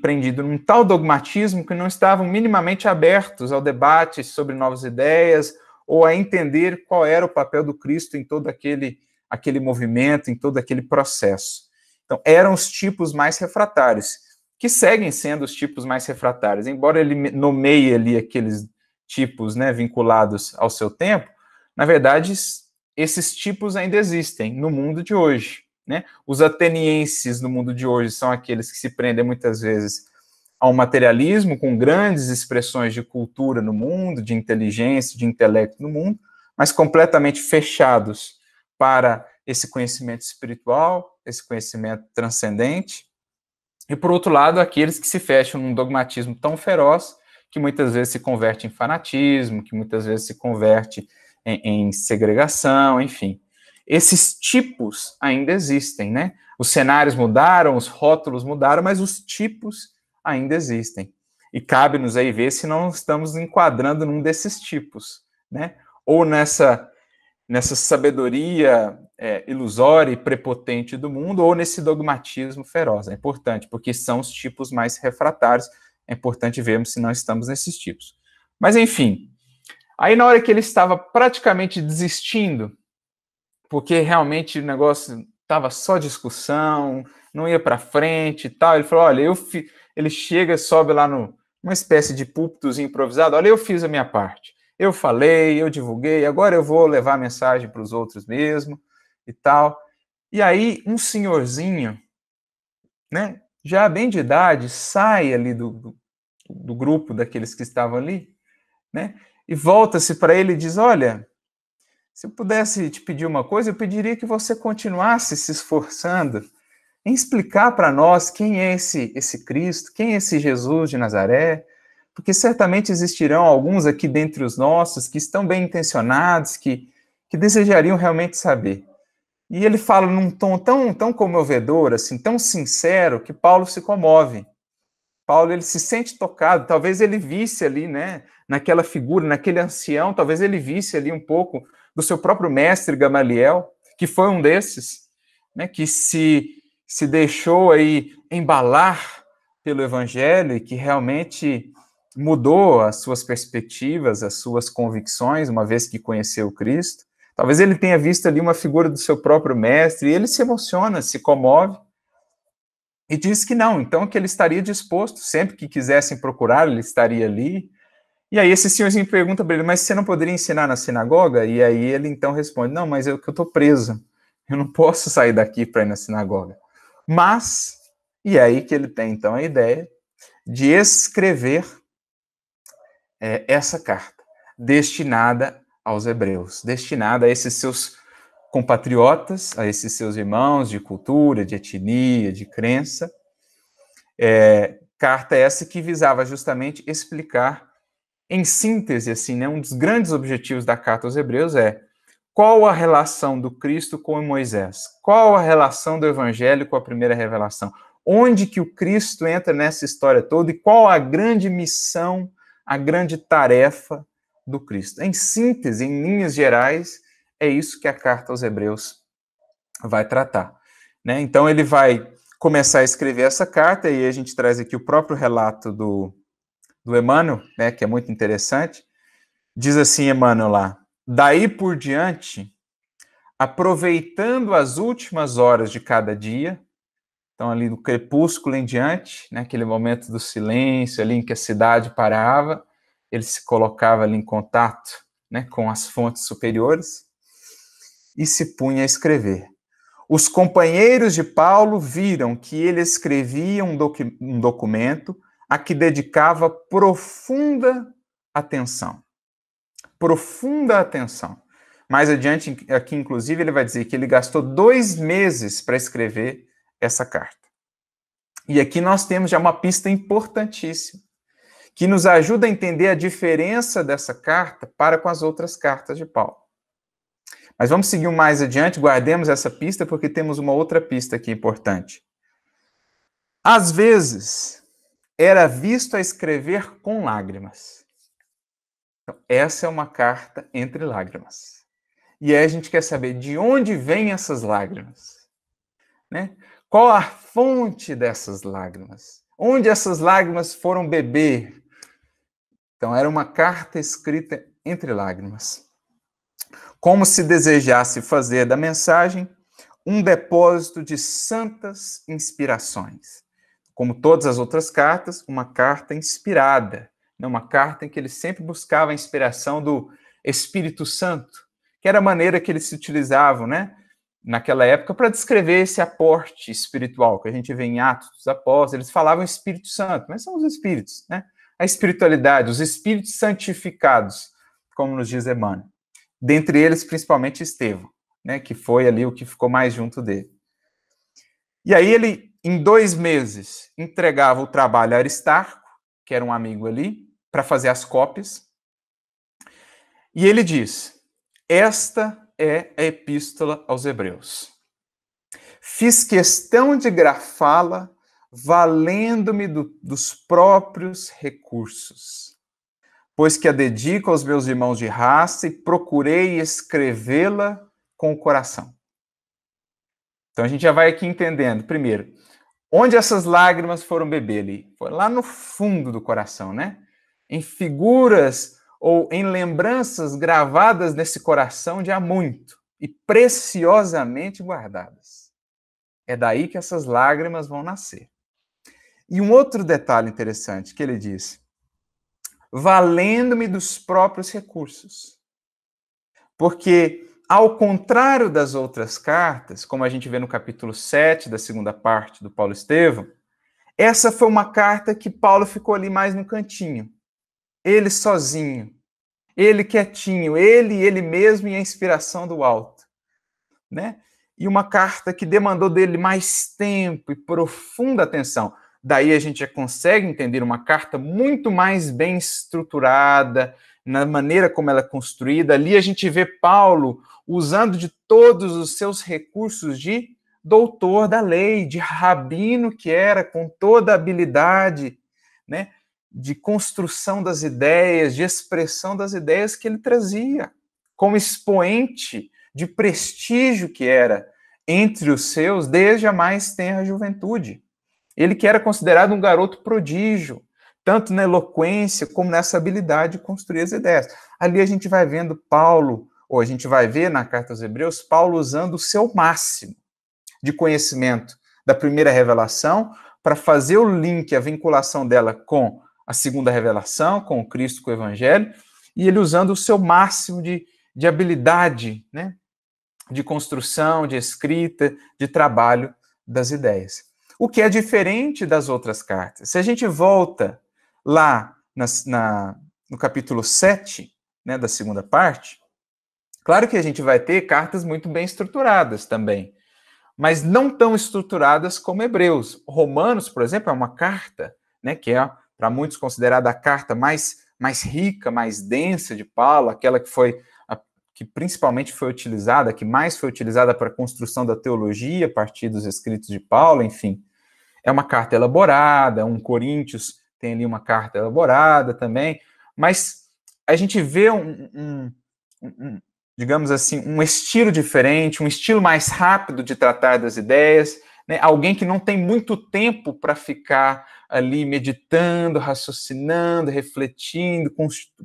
prendido num tal dogmatismo que não estavam minimamente abertos ao debate sobre novas ideias ou a entender qual era o papel do Cristo em todo aquele, aquele movimento, em todo aquele processo. Então, eram os tipos mais refratários, que seguem sendo os tipos mais refratários, embora ele nomeie ali aqueles tipos né, vinculados ao seu tempo, na verdade, esses tipos ainda existem no mundo de hoje. Né? Os atenienses no mundo de hoje são aqueles que se prendem muitas vezes ao materialismo, com grandes expressões de cultura no mundo, de inteligência, de intelecto no mundo, mas completamente fechados para esse conhecimento espiritual, esse conhecimento transcendente, e por outro lado, aqueles que se fecham num dogmatismo tão feroz que muitas vezes se converte em fanatismo, que muitas vezes se converte em, em segregação, enfim. Esses tipos ainda existem, né? Os cenários mudaram, os rótulos mudaram, mas os tipos ainda existem. E cabe-nos aí ver se não estamos enquadrando num desses tipos, né? Ou nessa, nessa sabedoria é, ilusória e prepotente do mundo ou nesse dogmatismo feroz. É importante, porque são os tipos mais refratários. É importante vermos se não estamos nesses tipos. Mas, enfim, aí na hora que ele estava praticamente desistindo, porque realmente o negócio estava só discussão, não ia para frente e tal, ele falou: olha, eu fi... ele chega, sobe lá no, uma espécie de púlpito improvisado. Olha, eu fiz a minha parte. Eu falei, eu divulguei, agora eu vou levar a mensagem para os outros mesmo e tal. E aí um senhorzinho, né, já bem de idade, sai ali do, do, do grupo daqueles que estavam ali, né, e volta-se para ele e diz: Olha, se eu pudesse te pedir uma coisa, eu pediria que você continuasse se esforçando em explicar para nós quem é esse, esse Cristo, quem é esse Jesus de Nazaré, porque certamente existirão alguns aqui dentre os nossos que estão bem intencionados, que, que desejariam realmente saber. E ele fala num tom tão, tão comovedor, assim, tão sincero, que Paulo se comove. Paulo ele se sente tocado, talvez ele visse ali, né, naquela figura, naquele ancião, talvez ele visse ali um pouco do seu próprio mestre Gamaliel, que foi um desses, né, que se se deixou aí embalar pelo evangelho e que realmente mudou as suas perspectivas, as suas convicções, uma vez que conheceu Cristo. Talvez ele tenha visto ali uma figura do seu próprio mestre, e ele se emociona, se comove, e diz que não, então que ele estaria disposto, sempre que quisessem procurar, ele estaria ali. E aí esse senhorzinho pergunta para ele, mas você não poderia ensinar na sinagoga? E aí ele então responde, não, mas eu que eu estou preso, eu não posso sair daqui para ir na sinagoga. Mas, e é aí que ele tem então a ideia de escrever é, essa carta, destinada aos hebreus, destinada a esses seus compatriotas, a esses seus irmãos de cultura, de etnia, de crença. É, carta essa que visava justamente explicar, em síntese, assim, né, um dos grandes objetivos da carta aos hebreus é qual a relação do Cristo com Moisés? Qual a relação do Evangelho com a primeira revelação? Onde que o Cristo entra nessa história toda e qual a grande missão, a grande tarefa do Cristo. Em síntese, em linhas gerais, é isso que a carta aos Hebreus vai tratar. Né? Então, ele vai começar a escrever essa carta, e a gente traz aqui o próprio relato do, do Emmanuel, né, que é muito interessante. Diz assim, Emmanuel lá: Daí por diante, aproveitando as últimas horas de cada dia, então ali do crepúsculo em diante, né, aquele momento do silêncio ali em que a cidade parava, ele se colocava ali em contato né, com as fontes superiores e se punha a escrever. Os companheiros de Paulo viram que ele escrevia um, docu um documento a que dedicava profunda atenção. Profunda atenção. Mais adiante, aqui, inclusive, ele vai dizer que ele gastou dois meses para escrever essa carta. E aqui nós temos já uma pista importantíssima que nos ajuda a entender a diferença dessa carta para com as outras cartas de Paulo. Mas vamos seguir mais adiante, guardemos essa pista, porque temos uma outra pista aqui importante. Às vezes, era visto a escrever com lágrimas. Então, essa é uma carta entre lágrimas. E aí a gente quer saber de onde vêm essas lágrimas. Né? Qual a fonte dessas lágrimas? Onde essas lágrimas foram beber? Então, era uma carta escrita entre lágrimas. Como se desejasse fazer da mensagem um depósito de santas inspirações. Como todas as outras cartas, uma carta inspirada, né? uma carta em que ele sempre buscava a inspiração do Espírito Santo, que era a maneira que eles se utilizavam, né? naquela época para descrever esse aporte espiritual que a gente vê em Atos dos Apóstolos. Eles falavam Espírito Santo, mas são os espíritos, né? a espiritualidade, os espíritos santificados, como nos diz Emmanuel. Dentre eles, principalmente Estevão, né, que foi ali o que ficou mais junto dele. E aí ele, em dois meses, entregava o trabalho a Aristarco, que era um amigo ali, para fazer as cópias. E ele diz: Esta é a epístola aos Hebreus. Fiz questão de grafá-la valendo-me do, dos próprios recursos. Pois que a dedico aos meus irmãos de raça e procurei escrevê-la com o coração. Então a gente já vai aqui entendendo. Primeiro, onde essas lágrimas foram beber ali? Foi lá no fundo do coração, né? Em figuras ou em lembranças gravadas nesse coração de há muito e preciosamente guardadas. É daí que essas lágrimas vão nascer. E um outro detalhe interessante que ele diz: valendo-me dos próprios recursos. Porque, ao contrário das outras cartas, como a gente vê no capítulo 7 da segunda parte do Paulo Estevam, essa foi uma carta que Paulo ficou ali mais no cantinho, ele sozinho, ele quietinho, ele ele mesmo e a inspiração do alto, né? E uma carta que demandou dele mais tempo e profunda atenção. Daí a gente já consegue entender uma carta muito mais bem estruturada, na maneira como ela é construída. Ali a gente vê Paulo usando de todos os seus recursos de doutor da lei, de rabino que era, com toda a habilidade né, de construção das ideias, de expressão das ideias que ele trazia, como expoente de prestígio que era entre os seus desde a mais tenra juventude. Ele que era considerado um garoto prodígio, tanto na eloquência como nessa habilidade de construir as ideias. Ali a gente vai vendo Paulo, ou a gente vai ver na carta aos Hebreus, Paulo usando o seu máximo de conhecimento da primeira revelação para fazer o link, a vinculação dela com a segunda revelação, com o Cristo, com o Evangelho, e ele usando o seu máximo de, de habilidade, né? De construção, de escrita, de trabalho das ideias. O que é diferente das outras cartas. Se a gente volta lá na, na, no capítulo 7, né, da segunda parte, claro que a gente vai ter cartas muito bem estruturadas também, mas não tão estruturadas como Hebreus. Romanos, por exemplo, é uma carta, né, que é para muitos considerada a carta mais, mais rica, mais densa de Paulo, aquela que foi que principalmente foi utilizada, que mais foi utilizada para a construção da teologia a partir dos escritos de Paulo, enfim é uma carta elaborada, um Coríntios tem ali uma carta elaborada também, mas a gente vê um, um, um digamos assim, um estilo diferente, um estilo mais rápido de tratar das ideias, né? alguém que não tem muito tempo para ficar ali meditando, raciocinando, refletindo,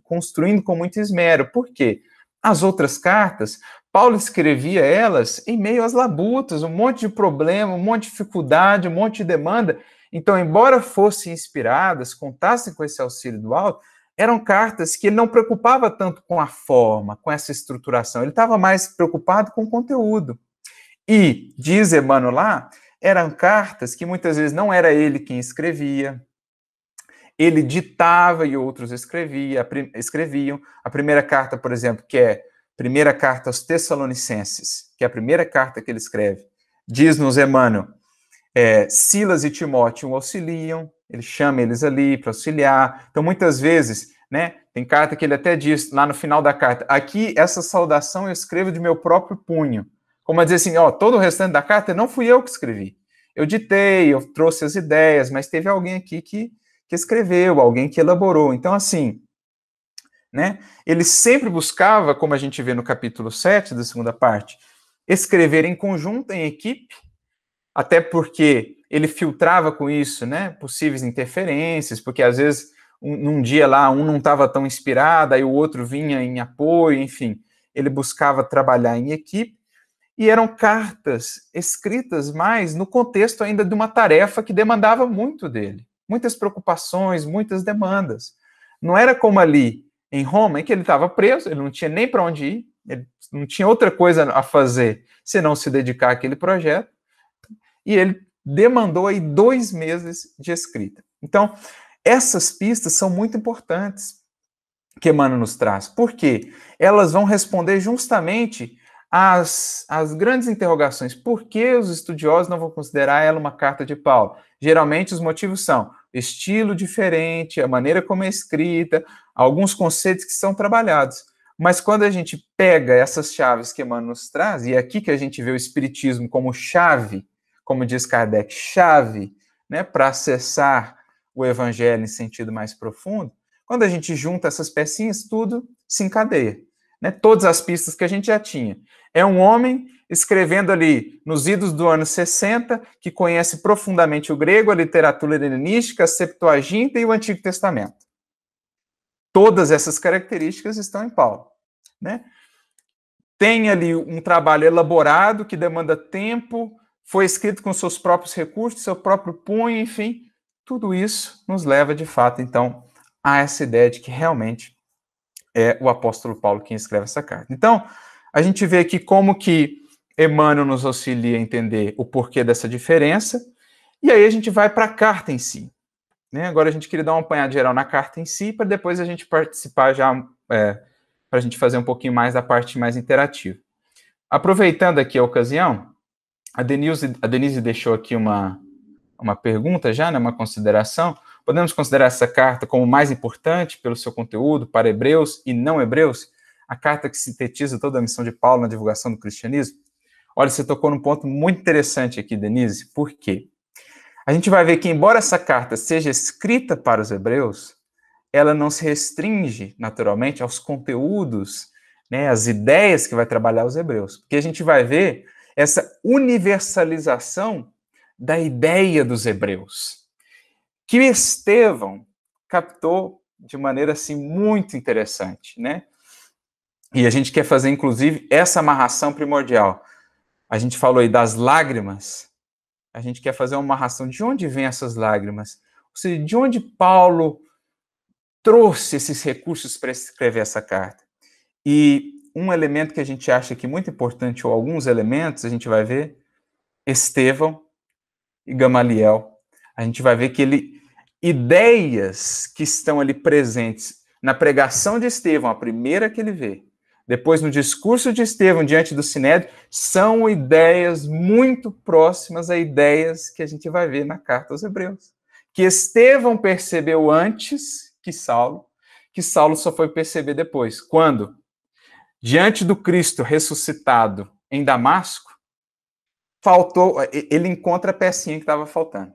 construindo com muito esmero. Por quê? As outras cartas Paulo escrevia elas em meio às labutas, um monte de problema, um monte de dificuldade, um monte de demanda. Então, embora fossem inspiradas, contassem com esse auxílio do alto, eram cartas que ele não preocupava tanto com a forma, com essa estruturação, ele estava mais preocupado com o conteúdo. E, diz Emmanuel lá, eram cartas que muitas vezes não era ele quem escrevia, ele ditava e outros escrevia, escreviam. A primeira carta, por exemplo, que é Primeira carta aos Tessalonicenses, que é a primeira carta que ele escreve. Diz-nos Emmanuel, é, Silas e Timóteo auxiliam, ele chama eles ali para auxiliar. Então, muitas vezes, né, tem carta que ele até diz lá no final da carta: aqui essa saudação eu escrevo de meu próprio punho. Como a dizer assim, ó, todo o restante da carta não fui eu que escrevi. Eu ditei, eu trouxe as ideias, mas teve alguém aqui que, que escreveu, alguém que elaborou. Então, assim, né? Ele sempre buscava, como a gente vê no capítulo 7 da segunda parte, escrever em conjunto, em equipe, até porque ele filtrava com isso né, possíveis interferências, porque às vezes um, num dia lá um não estava tão inspirado, aí o outro vinha em apoio, enfim. Ele buscava trabalhar em equipe e eram cartas escritas mais no contexto ainda de uma tarefa que demandava muito dele, muitas preocupações, muitas demandas. Não era como ali em Roma, em que ele estava preso, ele não tinha nem para onde ir, ele não tinha outra coisa a fazer senão se dedicar àquele projeto, e ele demandou aí dois meses de escrita. Então, essas pistas são muito importantes que Emmanuel nos traz, porque elas vão responder justamente às, às grandes interrogações. Por que os estudiosos não vão considerar ela uma carta de Paulo? Geralmente os motivos são estilo diferente, a maneira como é escrita, alguns conceitos que são trabalhados. Mas quando a gente pega essas chaves que Emmanuel nos traz, e é aqui que a gente vê o Espiritismo como chave, como diz Kardec, chave né, para acessar o Evangelho em sentido mais profundo, quando a gente junta essas pecinhas, tudo se encadeia. Né? Todas as pistas que a gente já tinha. É um homem escrevendo ali nos idos do ano 60, que conhece profundamente o grego, a literatura helenística, a Septuaginta e o Antigo Testamento. Todas essas características estão em Paulo. Né? Tem ali um trabalho elaborado que demanda tempo, foi escrito com seus próprios recursos, seu próprio punho, enfim, tudo isso nos leva de fato, então, a essa ideia de que realmente é o apóstolo Paulo quem escreve essa carta. Então, a gente vê aqui como que Emmanuel nos auxilia a entender o porquê dessa diferença. E aí a gente vai para a carta em si. Né? Agora a gente queria dar uma apanhada geral na carta em si, para depois a gente participar já, é, para a gente fazer um pouquinho mais da parte mais interativa. Aproveitando aqui a ocasião, a Denise, a Denise deixou aqui uma, uma pergunta já, né, uma consideração. Podemos considerar essa carta como mais importante pelo seu conteúdo para hebreus e não hebreus? A carta que sintetiza toda a missão de Paulo na divulgação do cristianismo? Olha, você tocou num ponto muito interessante aqui, Denise, por quê? A gente vai ver que, embora essa carta seja escrita para os hebreus, ela não se restringe, naturalmente, aos conteúdos, né, às ideias que vai trabalhar os hebreus. Porque a gente vai ver essa universalização da ideia dos hebreus, que Estevão captou de maneira assim muito interessante, né? E a gente quer fazer inclusive essa amarração primordial a gente falou aí das lágrimas. A gente quer fazer uma ração de onde vêm essas lágrimas. Ou seja, de onde Paulo trouxe esses recursos para escrever essa carta. E um elemento que a gente acha que é muito importante, ou alguns elementos, a gente vai ver, Estevão e Gamaliel. A gente vai ver que ele ideias que estão ali presentes na pregação de Estevão, a primeira que ele vê, depois no discurso de Estevão diante do Sinédrio, são ideias muito próximas a ideias que a gente vai ver na carta aos Hebreus. Que Estevão percebeu antes que Saulo, que Saulo só foi perceber depois. Quando? Diante do Cristo ressuscitado em Damasco, faltou, ele encontra a pecinha que estava faltando.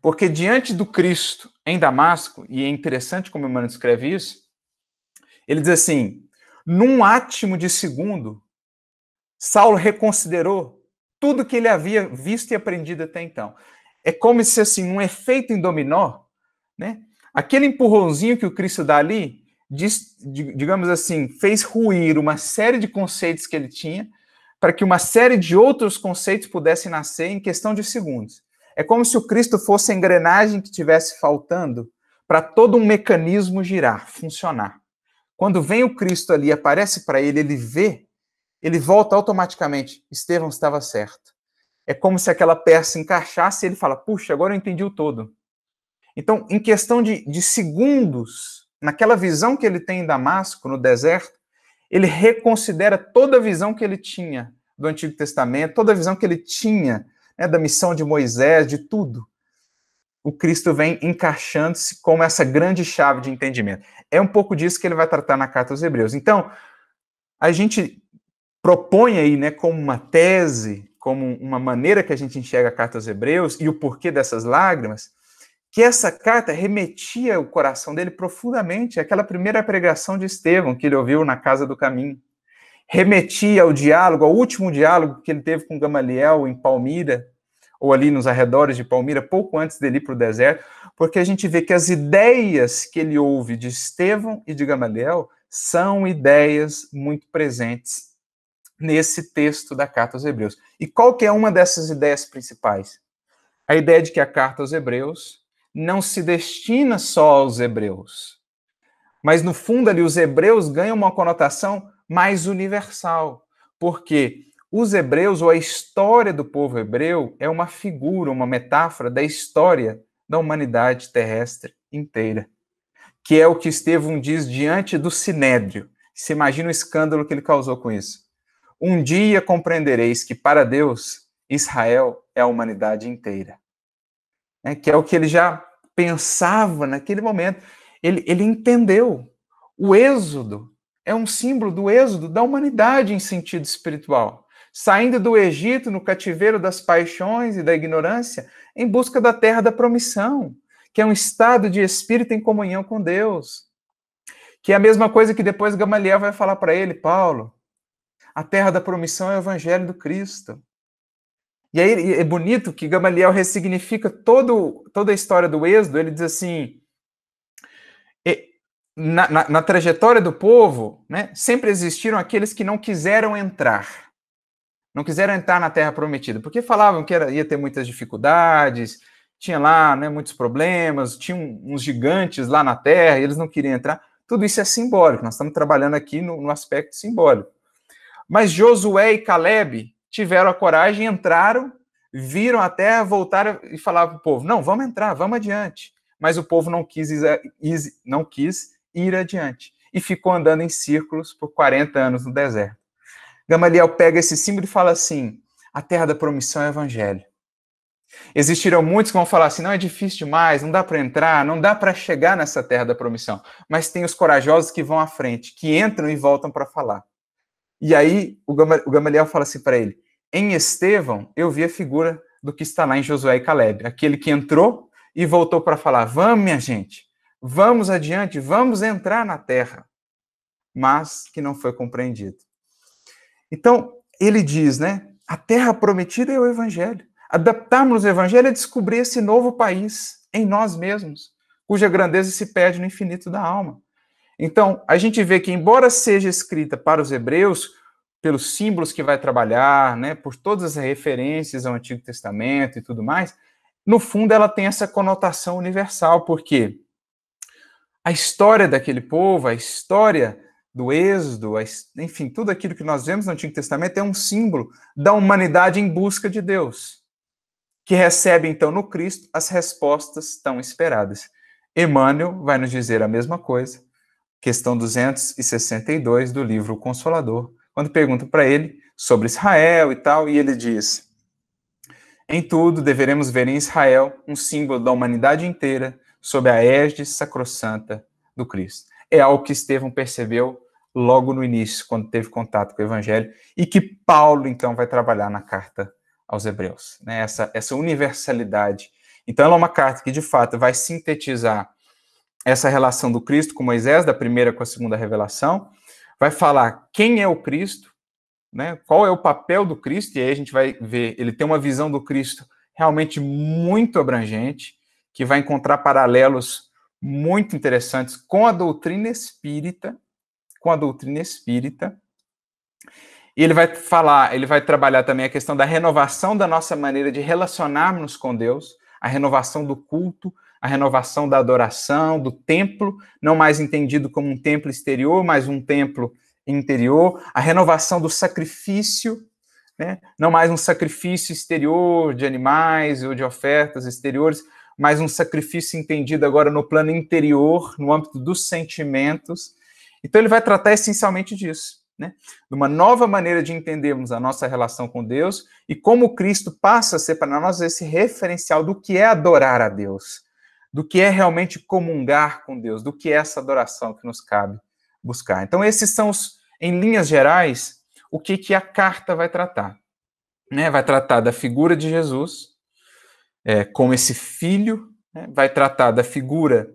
Porque diante do Cristo em Damasco, e é interessante como o Emmanuel escreve isso, ele diz assim: num átimo de segundo, Saulo reconsiderou tudo que ele havia visto e aprendido até então. É como se assim, um efeito em dominó, né? Aquele empurrãozinho que o Cristo dá ali, diz, digamos assim, fez ruir uma série de conceitos que ele tinha, para que uma série de outros conceitos pudessem nascer em questão de segundos. É como se o Cristo fosse a engrenagem que tivesse faltando para todo um mecanismo girar, funcionar. Quando vem o Cristo ali, aparece para ele, ele vê, ele volta automaticamente. Estevão estava certo. É como se aquela peça encaixasse e ele fala: Puxa, agora eu entendi o todo. Então, em questão de, de segundos, naquela visão que ele tem em Damasco, no deserto, ele reconsidera toda a visão que ele tinha do Antigo Testamento, toda a visão que ele tinha né, da missão de Moisés, de tudo o Cristo vem encaixando-se como essa grande chave de entendimento. É um pouco disso que ele vai tratar na carta aos Hebreus. Então, a gente propõe aí, né, como uma tese, como uma maneira que a gente enxerga a carta aos Hebreus e o porquê dessas lágrimas, que essa carta remetia o coração dele profundamente àquela primeira pregação de Estevão que ele ouviu na casa do caminho. Remetia ao diálogo, ao último diálogo que ele teve com Gamaliel em Palmira, ou ali nos arredores de Palmira, pouco antes dele ir para o deserto, porque a gente vê que as ideias que ele ouve de Estevão e de Gamaliel são ideias muito presentes nesse texto da Carta aos Hebreus. E qual que é uma dessas ideias principais? A ideia de que a Carta aos Hebreus não se destina só aos hebreus, mas no fundo ali os hebreus ganham uma conotação mais universal, porque os hebreus, ou a história do povo hebreu, é uma figura, uma metáfora da história da humanidade terrestre inteira, que é o que Estevão diz diante do sinédrio. Se imagina o escândalo que ele causou com isso. Um dia compreendereis que para Deus Israel é a humanidade inteira. É, que é o que ele já pensava naquele momento. Ele, ele entendeu. O êxodo é um símbolo do êxodo da humanidade em sentido espiritual saindo do Egito no cativeiro das paixões e da ignorância, em busca da terra da promissão, que é um estado de espírito em comunhão com Deus. Que é a mesma coisa que depois Gamaliel vai falar para ele, Paulo. A terra da promissão é o evangelho do Cristo. E aí é bonito que Gamaliel ressignifica todo, toda a história do Êxodo. Ele diz assim: na, na, na trajetória do povo, né, sempre existiram aqueles que não quiseram entrar. Não quiseram entrar na terra prometida, porque falavam que era, ia ter muitas dificuldades, tinha lá né, muitos problemas, tinha uns gigantes lá na terra, e eles não queriam entrar. Tudo isso é simbólico, nós estamos trabalhando aqui no, no aspecto simbólico. Mas Josué e Caleb tiveram a coragem, entraram, viram a terra, voltaram e falaram para o povo: não, vamos entrar, vamos adiante. Mas o povo não quis, não quis ir adiante e ficou andando em círculos por 40 anos no deserto. Gamaliel pega esse símbolo e fala assim: a terra da promissão é o evangelho. Existirão muitos que vão falar assim: não é difícil demais, não dá para entrar, não dá para chegar nessa terra da promissão. Mas tem os corajosos que vão à frente, que entram e voltam para falar. E aí o Gamaliel fala assim para ele: em Estevão eu vi a figura do que está lá em Josué e Caleb, aquele que entrou e voltou para falar: vamos, minha gente, vamos adiante, vamos entrar na terra. Mas que não foi compreendido. Então, ele diz, né? A terra prometida é o evangelho. Adaptarmos o evangelho é descobrir esse novo país em nós mesmos, cuja grandeza se perde no infinito da alma. Então, a gente vê que embora seja escrita para os hebreus, pelos símbolos que vai trabalhar, né, por todas as referências ao Antigo Testamento e tudo mais, no fundo ela tem essa conotação universal, porque a história daquele povo, a história do Êxodo, enfim, tudo aquilo que nós vemos no Antigo Testamento é um símbolo da humanidade em busca de Deus, que recebe então no Cristo as respostas tão esperadas. Emmanuel vai nos dizer a mesma coisa, questão 262 do livro Consolador, quando pergunta para ele sobre Israel e tal, e ele diz: Em tudo deveremos ver em Israel um símbolo da humanidade inteira sob a égide sacrossanta do Cristo é algo que Estevão percebeu logo no início, quando teve contato com o Evangelho, e que Paulo, então, vai trabalhar na carta aos Hebreus, né? essa, essa universalidade. Então, ela é uma carta que, de fato, vai sintetizar essa relação do Cristo com Moisés, da primeira com a segunda revelação, vai falar quem é o Cristo, né? qual é o papel do Cristo, e aí a gente vai ver, ele tem uma visão do Cristo realmente muito abrangente, que vai encontrar paralelos muito interessantes com a doutrina espírita, com a doutrina espírita. E ele vai falar, ele vai trabalhar também a questão da renovação da nossa maneira de relacionarmos com Deus, a renovação do culto, a renovação da adoração, do templo, não mais entendido como um templo exterior, mas um templo interior, a renovação do sacrifício, né? não mais um sacrifício exterior de animais ou de ofertas exteriores, mas um sacrifício entendido agora no plano interior, no âmbito dos sentimentos. Então ele vai tratar essencialmente disso, né? De uma nova maneira de entendermos a nossa relação com Deus e como Cristo passa a ser para nós esse referencial do que é adorar a Deus, do que é realmente comungar com Deus, do que é essa adoração que nos cabe buscar. Então esses são os, em linhas gerais, o que que a carta vai tratar, né? Vai tratar da figura de Jesus, é, como esse filho, né, vai tratar da figura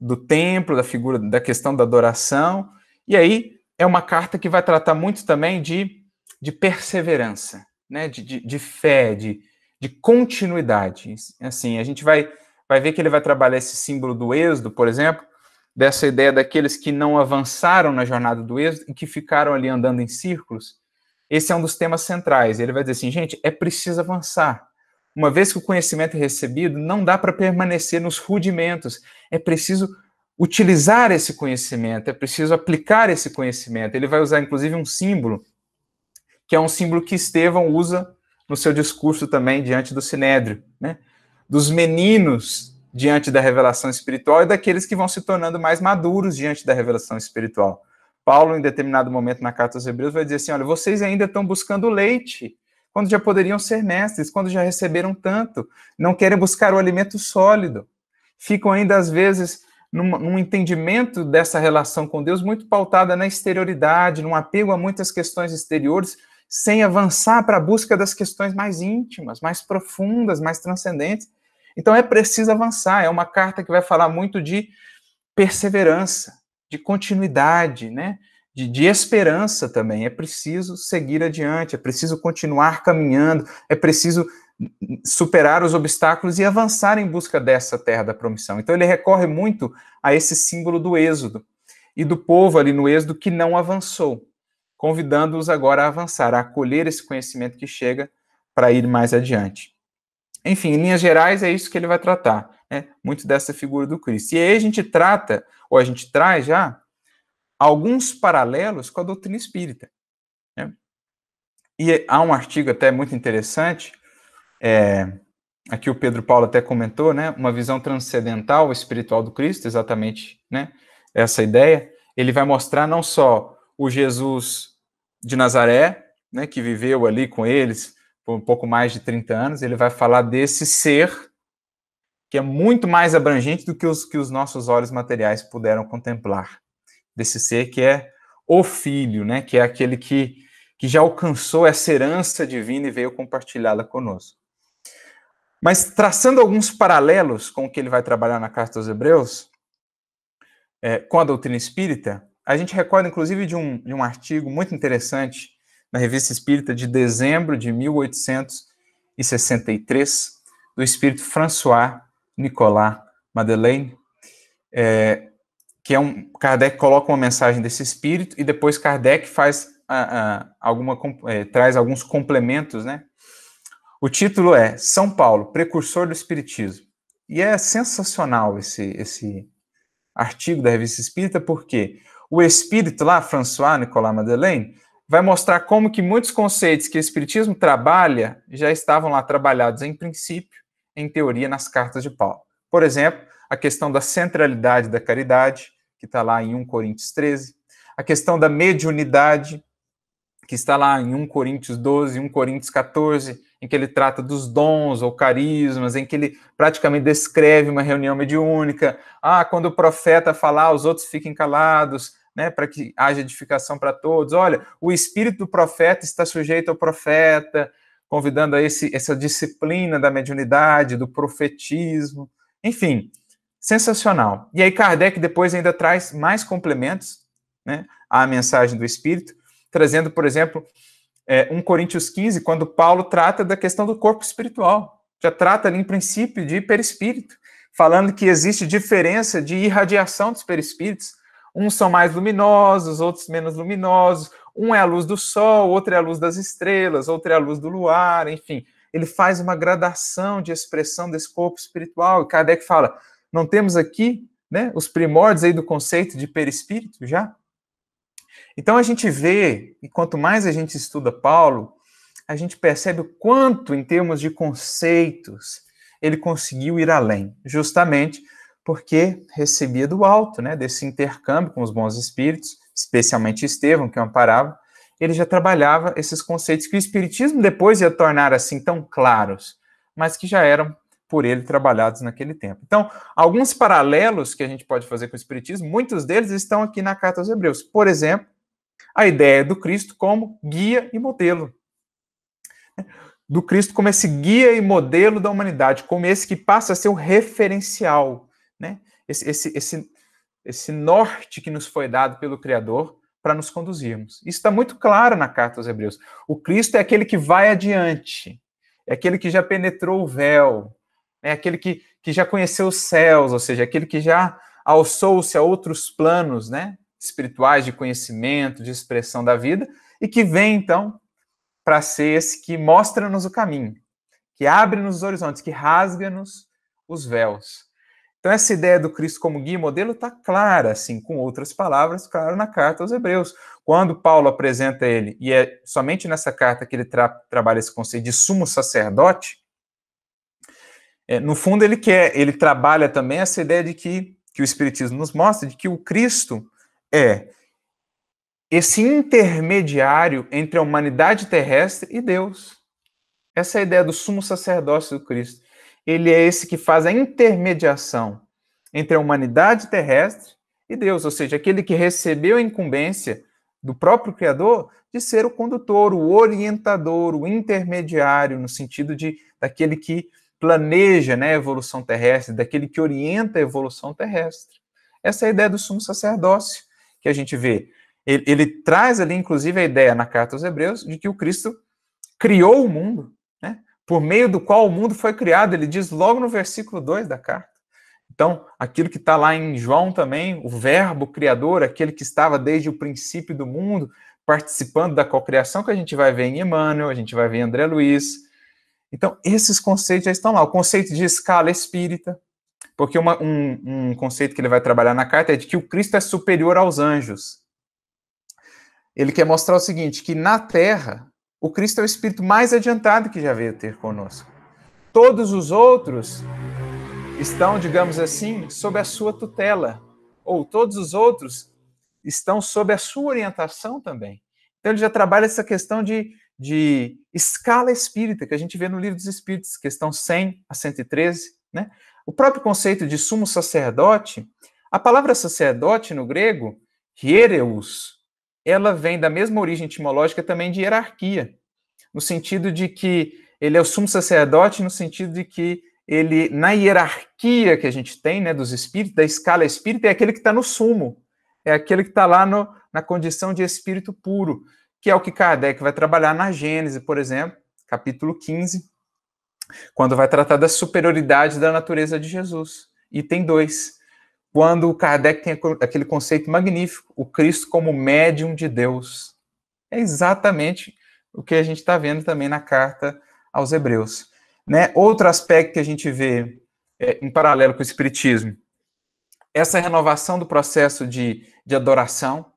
do templo, da figura da questão da adoração, e aí é uma carta que vai tratar muito também de, de perseverança, né, de, de, de fé, de, de continuidade. Assim, a gente vai, vai ver que ele vai trabalhar esse símbolo do êxodo, por exemplo, dessa ideia daqueles que não avançaram na jornada do êxodo e que ficaram ali andando em círculos. Esse é um dos temas centrais. Ele vai dizer assim, gente, é preciso avançar. Uma vez que o conhecimento é recebido, não dá para permanecer nos rudimentos. É preciso utilizar esse conhecimento, é preciso aplicar esse conhecimento. Ele vai usar, inclusive, um símbolo, que é um símbolo que Estevão usa no seu discurso também diante do Sinédrio, né? dos meninos diante da revelação espiritual e daqueles que vão se tornando mais maduros diante da revelação espiritual. Paulo, em determinado momento na carta aos Hebreus, vai dizer assim: olha, vocês ainda estão buscando leite quando já poderiam ser mestres, quando já receberam tanto, não querem buscar o alimento sólido, ficam ainda às vezes num, num entendimento dessa relação com Deus muito pautada na exterioridade, num apego a muitas questões exteriores, sem avançar para a busca das questões mais íntimas, mais profundas, mais transcendentes. Então é preciso avançar, é uma carta que vai falar muito de perseverança, de continuidade, né? de, de esperança também. É preciso seguir adiante, é preciso continuar caminhando, é preciso superar os obstáculos e avançar em busca dessa terra da promissão. Então ele recorre muito a esse símbolo do êxodo e do povo ali no êxodo que não avançou, convidando-os agora a avançar, a acolher esse conhecimento que chega para ir mais adiante. Enfim, em linhas gerais é isso que ele vai tratar, né? Muito dessa figura do Cristo. E aí a gente trata, ou a gente traz já alguns paralelos com a doutrina espírita. Né? E há um artigo até muito interessante, é, aqui o Pedro Paulo até comentou, né, uma visão transcendental espiritual do Cristo, exatamente né, essa ideia. Ele vai mostrar não só o Jesus de Nazaré, né, que viveu ali com eles por um pouco mais de 30 anos, ele vai falar desse ser que é muito mais abrangente do que os que os nossos olhos materiais puderam contemplar desse ser que é o Filho, né? Que é aquele que, que já alcançou essa herança divina e veio compartilhá-la conosco. Mas traçando alguns paralelos com o que ele vai trabalhar na Carta aos Hebreus, é, com a doutrina espírita, a gente recorda inclusive de um, de um artigo muito interessante na Revista Espírita de dezembro de 1863, do espírito François Nicolas Madeleine, é, que é um Kardec coloca uma mensagem desse espírito e depois Kardec faz a, ah, a, ah, alguma é, traz alguns complementos, né? O título é São Paulo, precursor do espiritismo. E é sensacional esse esse artigo da Revista Espírita porque o espírito lá, François Nicolas Madeleine, vai mostrar como que muitos conceitos que o espiritismo trabalha já estavam lá trabalhados em princípio, em teoria nas cartas de Paulo. Por exemplo, a questão da centralidade da caridade, que está lá em 1 Coríntios 13, a questão da mediunidade, que está lá em 1 Coríntios 12, 1 Coríntios 14, em que ele trata dos dons ou carismas, em que ele praticamente descreve uma reunião mediúnica. Ah, quando o profeta falar, os outros fiquem calados, né, para que haja edificação para todos. Olha, o espírito do profeta está sujeito ao profeta, convidando a esse, essa disciplina da mediunidade, do profetismo. Enfim, Sensacional. E aí Kardec depois ainda traz mais complementos né, à mensagem do Espírito, trazendo, por exemplo, é, 1 Coríntios 15, quando Paulo trata da questão do corpo espiritual. Já trata ali, em princípio, de perispírito, falando que existe diferença de irradiação dos perispíritos. Uns são mais luminosos, outros menos luminosos. Um é a luz do sol, outro é a luz das estrelas, outro é a luz do luar, enfim. Ele faz uma gradação de expressão desse corpo espiritual. E Kardec fala: não temos aqui né, os primórdios aí do conceito de perispírito já? Então a gente vê, e quanto mais a gente estuda Paulo, a gente percebe o quanto, em termos de conceitos, ele conseguiu ir além, justamente porque recebia do alto, né, desse intercâmbio com os bons espíritos, especialmente Estevão, que é amparava, ele já trabalhava esses conceitos que o Espiritismo depois ia tornar assim tão claros, mas que já eram por ele trabalhados naquele tempo. Então, alguns paralelos que a gente pode fazer com o Espiritismo, muitos deles estão aqui na Carta aos Hebreus. Por exemplo, a ideia do Cristo como guia e modelo. Do Cristo como esse guia e modelo da humanidade, como esse que passa a ser o referencial, né? esse, esse, esse, esse norte que nos foi dado pelo Criador para nos conduzirmos. Isso está muito claro na Carta aos Hebreus. O Cristo é aquele que vai adiante, é aquele que já penetrou o véu, é aquele que, que já conheceu os céus, ou seja, aquele que já alçou-se a outros planos né, espirituais de conhecimento, de expressão da vida, e que vem então para ser esse que mostra-nos o caminho, que abre-nos os horizontes, que rasga-nos os véus. Então, essa ideia do Cristo como guia e modelo está clara, assim, com outras palavras, claro, na carta aos Hebreus. Quando Paulo apresenta ele, e é somente nessa carta que ele tra trabalha esse conceito de sumo sacerdote, é, no fundo, ele quer, ele trabalha também essa ideia de que, que o Espiritismo nos mostra, de que o Cristo é esse intermediário entre a humanidade terrestre e Deus. Essa é a ideia do sumo sacerdócio do Cristo. Ele é esse que faz a intermediação entre a humanidade terrestre e Deus, ou seja, aquele que recebeu a incumbência do próprio Criador de ser o condutor, o orientador, o intermediário, no sentido de daquele que planeja né, a evolução terrestre, daquele que orienta a evolução terrestre. Essa é a ideia do sumo sacerdócio que a gente vê. Ele, ele traz ali, inclusive, a ideia na carta aos Hebreus de que o Cristo criou o mundo, né, por meio do qual o mundo foi criado. Ele diz logo no versículo 2 da carta. Então, aquilo que está lá em João também, o Verbo Criador, aquele que estava desde o princípio do mundo, participando da cocriação, que a gente vai ver em Emmanuel, a gente vai ver em André Luiz, então, esses conceitos já estão lá. O conceito de escala espírita, porque uma, um, um conceito que ele vai trabalhar na carta é de que o Cristo é superior aos anjos. Ele quer mostrar o seguinte: que na Terra, o Cristo é o espírito mais adiantado que já veio ter conosco. Todos os outros estão, digamos assim, sob a sua tutela, ou todos os outros estão sob a sua orientação também. Então ele já trabalha essa questão de de escala espírita que a gente vê no Livro dos Espíritos, questão 100 a 113, né? O próprio conceito de sumo sacerdote, a palavra sacerdote no grego, hiereus, ela vem da mesma origem etimológica também de hierarquia, no sentido de que ele é o sumo sacerdote, no sentido de que ele, na hierarquia que a gente tem, né, dos espíritos, da escala espírita, é aquele que está no sumo, é aquele que está lá no, na condição de espírito puro que é o que Kardec vai trabalhar na Gênese, por exemplo, capítulo 15, quando vai tratar da superioridade da natureza de Jesus. Item 2, quando Kardec tem aquele conceito magnífico, o Cristo como médium de Deus. É exatamente o que a gente está vendo também na carta aos Hebreus. Né? Outro aspecto que a gente vê é, em paralelo com o Espiritismo, essa renovação do processo de, de adoração,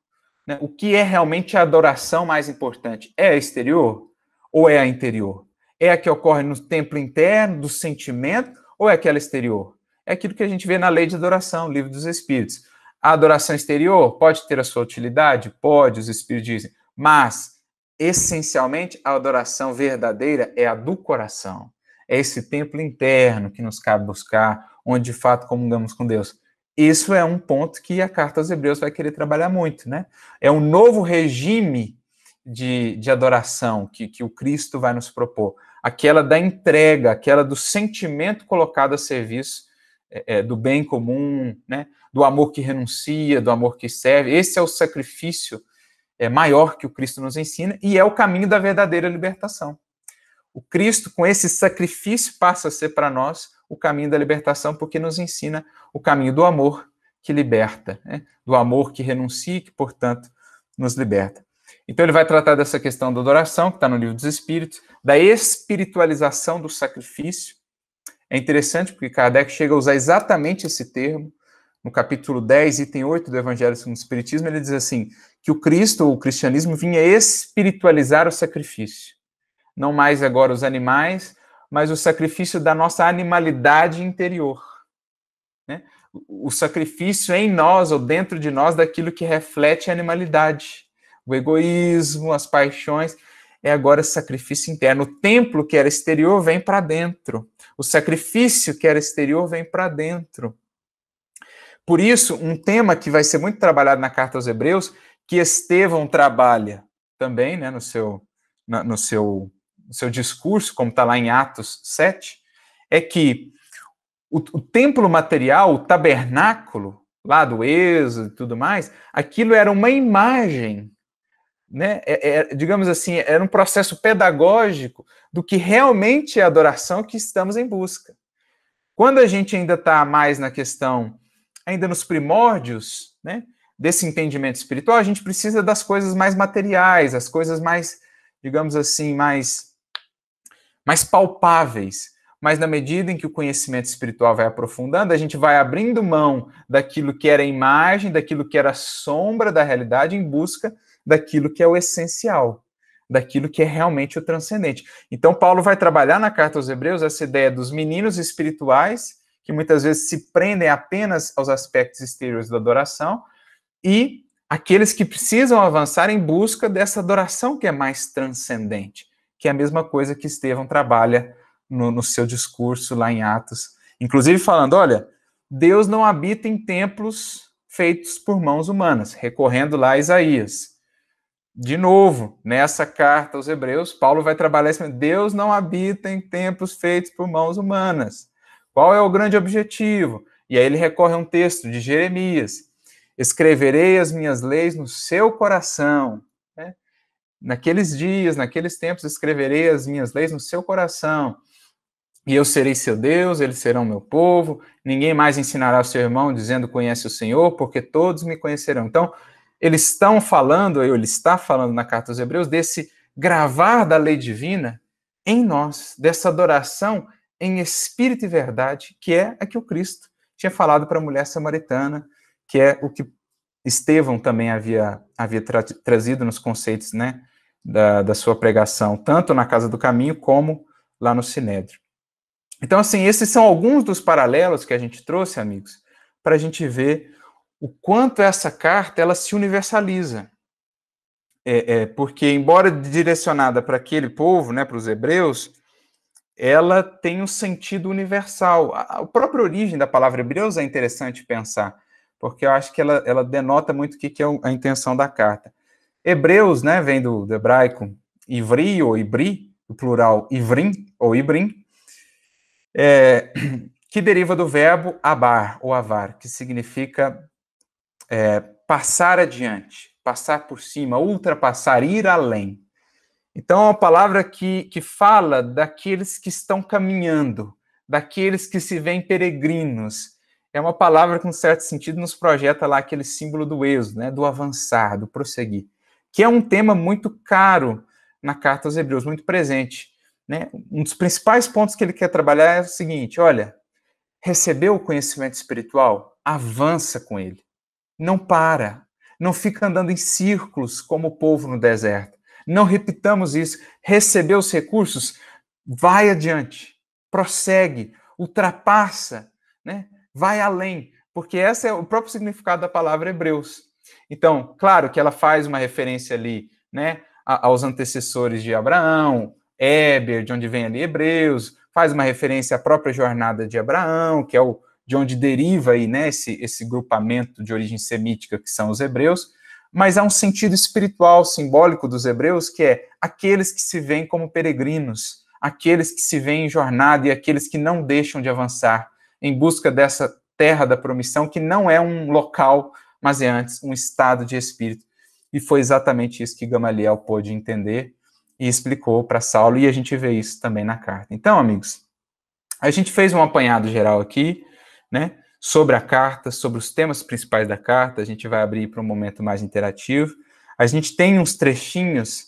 né? O que é realmente a adoração mais importante? É a exterior ou é a interior? É a que ocorre no templo interno, do sentimento, ou é aquela exterior? É aquilo que a gente vê na lei de adoração, livro dos Espíritos. A adoração exterior pode ter a sua utilidade? Pode, os Espíritos dizem. Mas, essencialmente, a adoração verdadeira é a do coração. É esse templo interno que nos cabe buscar, onde de fato comungamos com Deus isso é um ponto que a carta aos Hebreus vai querer trabalhar muito, né? É um novo regime de, de adoração que, que o Cristo vai nos propor. Aquela da entrega, aquela do sentimento colocado a serviço é, é, do bem comum, né? do amor que renuncia, do amor que serve. Esse é o sacrifício é, maior que o Cristo nos ensina e é o caminho da verdadeira libertação. O Cristo, com esse sacrifício, passa a ser para nós o caminho da libertação, porque nos ensina o caminho do amor que liberta, né? do amor que renuncia e que, portanto, nos liberta. Então, ele vai tratar dessa questão da adoração, que está no livro dos Espíritos, da espiritualização do sacrifício. É interessante porque Kardec chega a usar exatamente esse termo. No capítulo 10, item 8 do Evangelho segundo o Espiritismo, ele diz assim: que o Cristo, ou o cristianismo, vinha espiritualizar o sacrifício. Não mais agora os animais, mas o sacrifício da nossa animalidade interior. Né? O sacrifício em nós ou dentro de nós daquilo que reflete a animalidade, o egoísmo, as paixões. É agora sacrifício interno. O templo que era exterior vem para dentro. O sacrifício que era exterior vem para dentro. Por isso, um tema que vai ser muito trabalhado na carta aos Hebreus, que Estevão trabalha também, né, no seu, no seu seu discurso, como está lá em Atos 7, é que o, o templo material, o tabernáculo, lá do Êxodo e tudo mais, aquilo era uma imagem, né? É, é, digamos assim, era um processo pedagógico do que realmente é a adoração que estamos em busca. Quando a gente ainda está mais na questão, ainda nos primórdios, né? Desse entendimento espiritual, a gente precisa das coisas mais materiais, as coisas mais, digamos assim, mais mais palpáveis. Mas na medida em que o conhecimento espiritual vai aprofundando, a gente vai abrindo mão daquilo que era imagem, daquilo que era sombra da realidade, em busca daquilo que é o essencial, daquilo que é realmente o transcendente. Então, Paulo vai trabalhar na carta aos Hebreus essa ideia dos meninos espirituais, que muitas vezes se prendem apenas aos aspectos exteriores da adoração, e aqueles que precisam avançar em busca dessa adoração que é mais transcendente que é a mesma coisa que Estevão trabalha no, no seu discurso lá em Atos. Inclusive falando: olha, Deus não habita em templos feitos por mãos humanas, recorrendo lá a Isaías. De novo, nessa carta aos Hebreus, Paulo vai trabalhar esse Deus não habita em templos feitos por mãos humanas. Qual é o grande objetivo? E aí ele recorre a um texto de Jeremias: Escreverei as minhas leis no seu coração Naqueles dias, naqueles tempos, escreverei as minhas leis no seu coração. E eu serei seu Deus, eles serão meu povo. Ninguém mais ensinará o seu irmão dizendo conhece o Senhor, porque todos me conhecerão. Então, eles estão falando, ou ele está falando na carta aos Hebreus, desse gravar da lei divina em nós, dessa adoração em espírito e verdade, que é a que o Cristo tinha falado para a mulher samaritana, que é o que Estevão também havia, havia tra trazido nos conceitos né, da, da sua pregação, tanto na Casa do Caminho como lá no Sinédrio. Então, assim, esses são alguns dos paralelos que a gente trouxe, amigos, para a gente ver o quanto essa carta ela se universaliza. É, é, porque, embora direcionada para aquele povo, né, para os hebreus, ela tem um sentido universal. A, a própria origem da palavra hebreus é interessante pensar, porque eu acho que ela, ela denota muito o que, que é a intenção da carta. Hebreus, né, vem do, do hebraico ivri ou ibri, o plural ivrim ou ibrim, é, que deriva do verbo abar ou avar, que significa é, passar adiante, passar por cima, ultrapassar, ir além. Então, é uma palavra que, que fala daqueles que estão caminhando, daqueles que se veem peregrinos. É uma palavra que, em certo sentido, nos projeta lá aquele símbolo do êxodo, né, do avançar, do prosseguir que é um tema muito caro na carta aos Hebreus, muito presente. Né? Um dos principais pontos que ele quer trabalhar é o seguinte: olha, recebeu o conhecimento espiritual, avança com ele. Não para, não fica andando em círculos como o povo no deserto. Não repitamos isso. Recebeu os recursos, vai adiante, prossegue, ultrapassa, né? vai além, porque esse é o próprio significado da palavra Hebreus. Então, claro que ela faz uma referência ali, né, aos antecessores de Abraão, Éber, de onde vem ali Hebreus, faz uma referência à própria jornada de Abraão, que é o de onde deriva aí, né, esse, esse grupamento de origem semítica que são os hebreus, mas há um sentido espiritual, simbólico dos hebreus, que é aqueles que se veem como peregrinos, aqueles que se veem em jornada e aqueles que não deixam de avançar em busca dessa terra da promissão, que não é um local mas é antes um estado de espírito. E foi exatamente isso que Gamaliel pôde entender e explicou para Saulo, e a gente vê isso também na carta. Então, amigos, a gente fez um apanhado geral aqui, né? Sobre a carta, sobre os temas principais da carta, a gente vai abrir para um momento mais interativo. A gente tem uns trechinhos,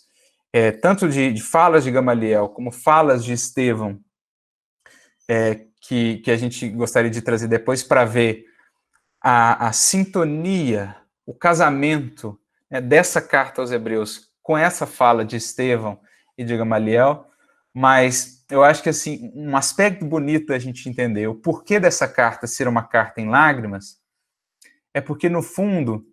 é, tanto de, de, falas de Gamaliel como falas de Estevão, é, que, que a gente gostaria de trazer depois para ver a, a sintonia, o casamento né, dessa carta aos Hebreus com essa fala de Estevão e de Gamaliel, mas eu acho que assim um aspecto bonito da gente entender o porquê dessa carta ser uma carta em lágrimas é porque no fundo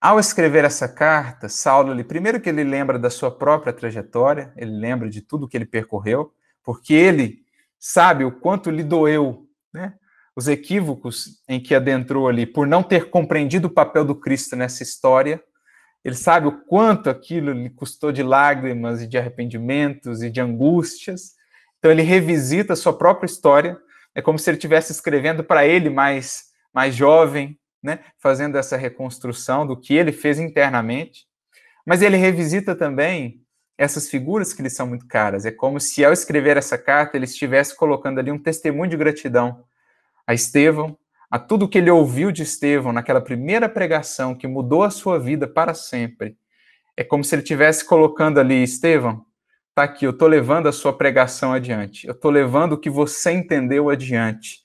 ao escrever essa carta Saulo ele primeiro que ele lembra da sua própria trajetória ele lembra de tudo que ele percorreu porque ele sabe o quanto lhe doeu né os equívocos em que adentrou ali, por não ter compreendido o papel do Cristo nessa história. Ele sabe o quanto aquilo lhe custou de lágrimas e de arrependimentos e de angústias. Então ele revisita a sua própria história. É como se ele estivesse escrevendo para ele mais mais jovem, né, fazendo essa reconstrução do que ele fez internamente. Mas ele revisita também essas figuras que lhe são muito caras. É como se ao escrever essa carta ele estivesse colocando ali um testemunho de gratidão a Estevão, a tudo que ele ouviu de Estevão naquela primeira pregação que mudou a sua vida para sempre. É como se ele estivesse colocando ali, Estevão, tá aqui, eu tô levando a sua pregação adiante. Eu tô levando o que você entendeu adiante.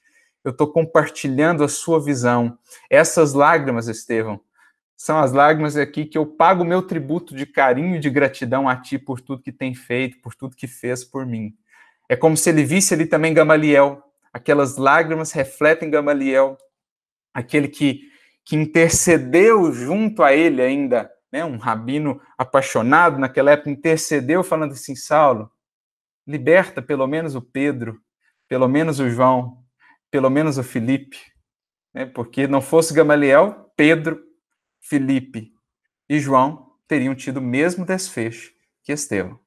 Eu tô compartilhando a sua visão. Essas lágrimas, Estevão, são as lágrimas aqui que eu pago meu tributo de carinho e de gratidão a ti por tudo que tem feito, por tudo que fez por mim. É como se ele visse ali também Gamaliel, aquelas lágrimas refletem Gamaliel, aquele que, que intercedeu junto a ele ainda, né, um rabino apaixonado naquela época, intercedeu falando assim, Saulo, liberta pelo menos o Pedro, pelo menos o João, pelo menos o Felipe, né, porque não fosse Gamaliel, Pedro, Felipe e João teriam tido o mesmo desfecho que Estevão.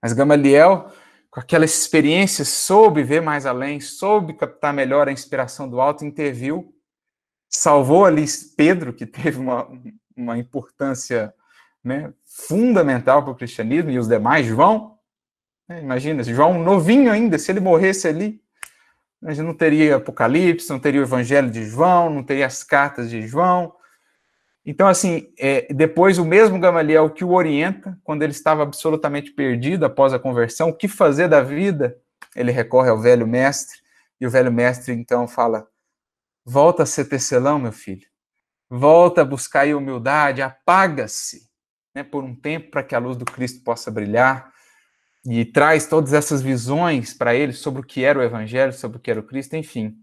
Mas Gamaliel com aquela experiência, soube ver mais além, soube captar melhor a inspiração do alto, interviu, salvou ali Pedro, que teve uma, uma importância né, fundamental para o cristianismo, e os demais, João. Né, imagina, João novinho ainda, se ele morresse ali, a gente não teria Apocalipse, não teria o Evangelho de João, não teria as cartas de João, então, assim, é, depois o mesmo Gamaliel que o orienta, quando ele estava absolutamente perdido após a conversão, o que fazer da vida? Ele recorre ao velho mestre, e o velho mestre então fala: volta a ser tecelão, meu filho, volta a buscar a humildade, apaga-se né, por um tempo para que a luz do Cristo possa brilhar, e traz todas essas visões para ele sobre o que era o Evangelho, sobre o que era o Cristo, enfim.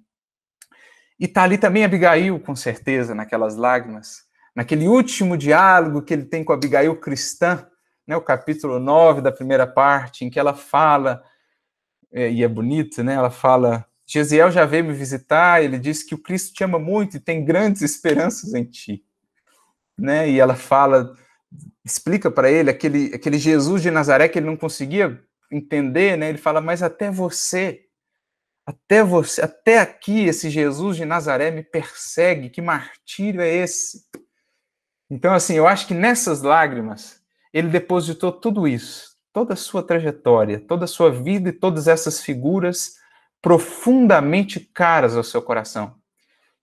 E está ali também Abigail, com certeza, naquelas lágrimas naquele último diálogo que ele tem com Abigail cristã, né, o capítulo 9 da primeira parte, em que ela fala, é, e é bonito, né, ela fala: Jeziel já veio me visitar, ele disse que o Cristo te ama muito e tem grandes esperanças em ti. Né? E ela fala, explica para ele aquele, aquele Jesus de Nazaré que ele não conseguia entender, né? Ele fala, mas até você, até você, até aqui esse Jesus de Nazaré me persegue, que martírio é esse? Então, assim, eu acho que nessas lágrimas ele depositou tudo isso, toda a sua trajetória, toda a sua vida e todas essas figuras profundamente caras ao seu coração,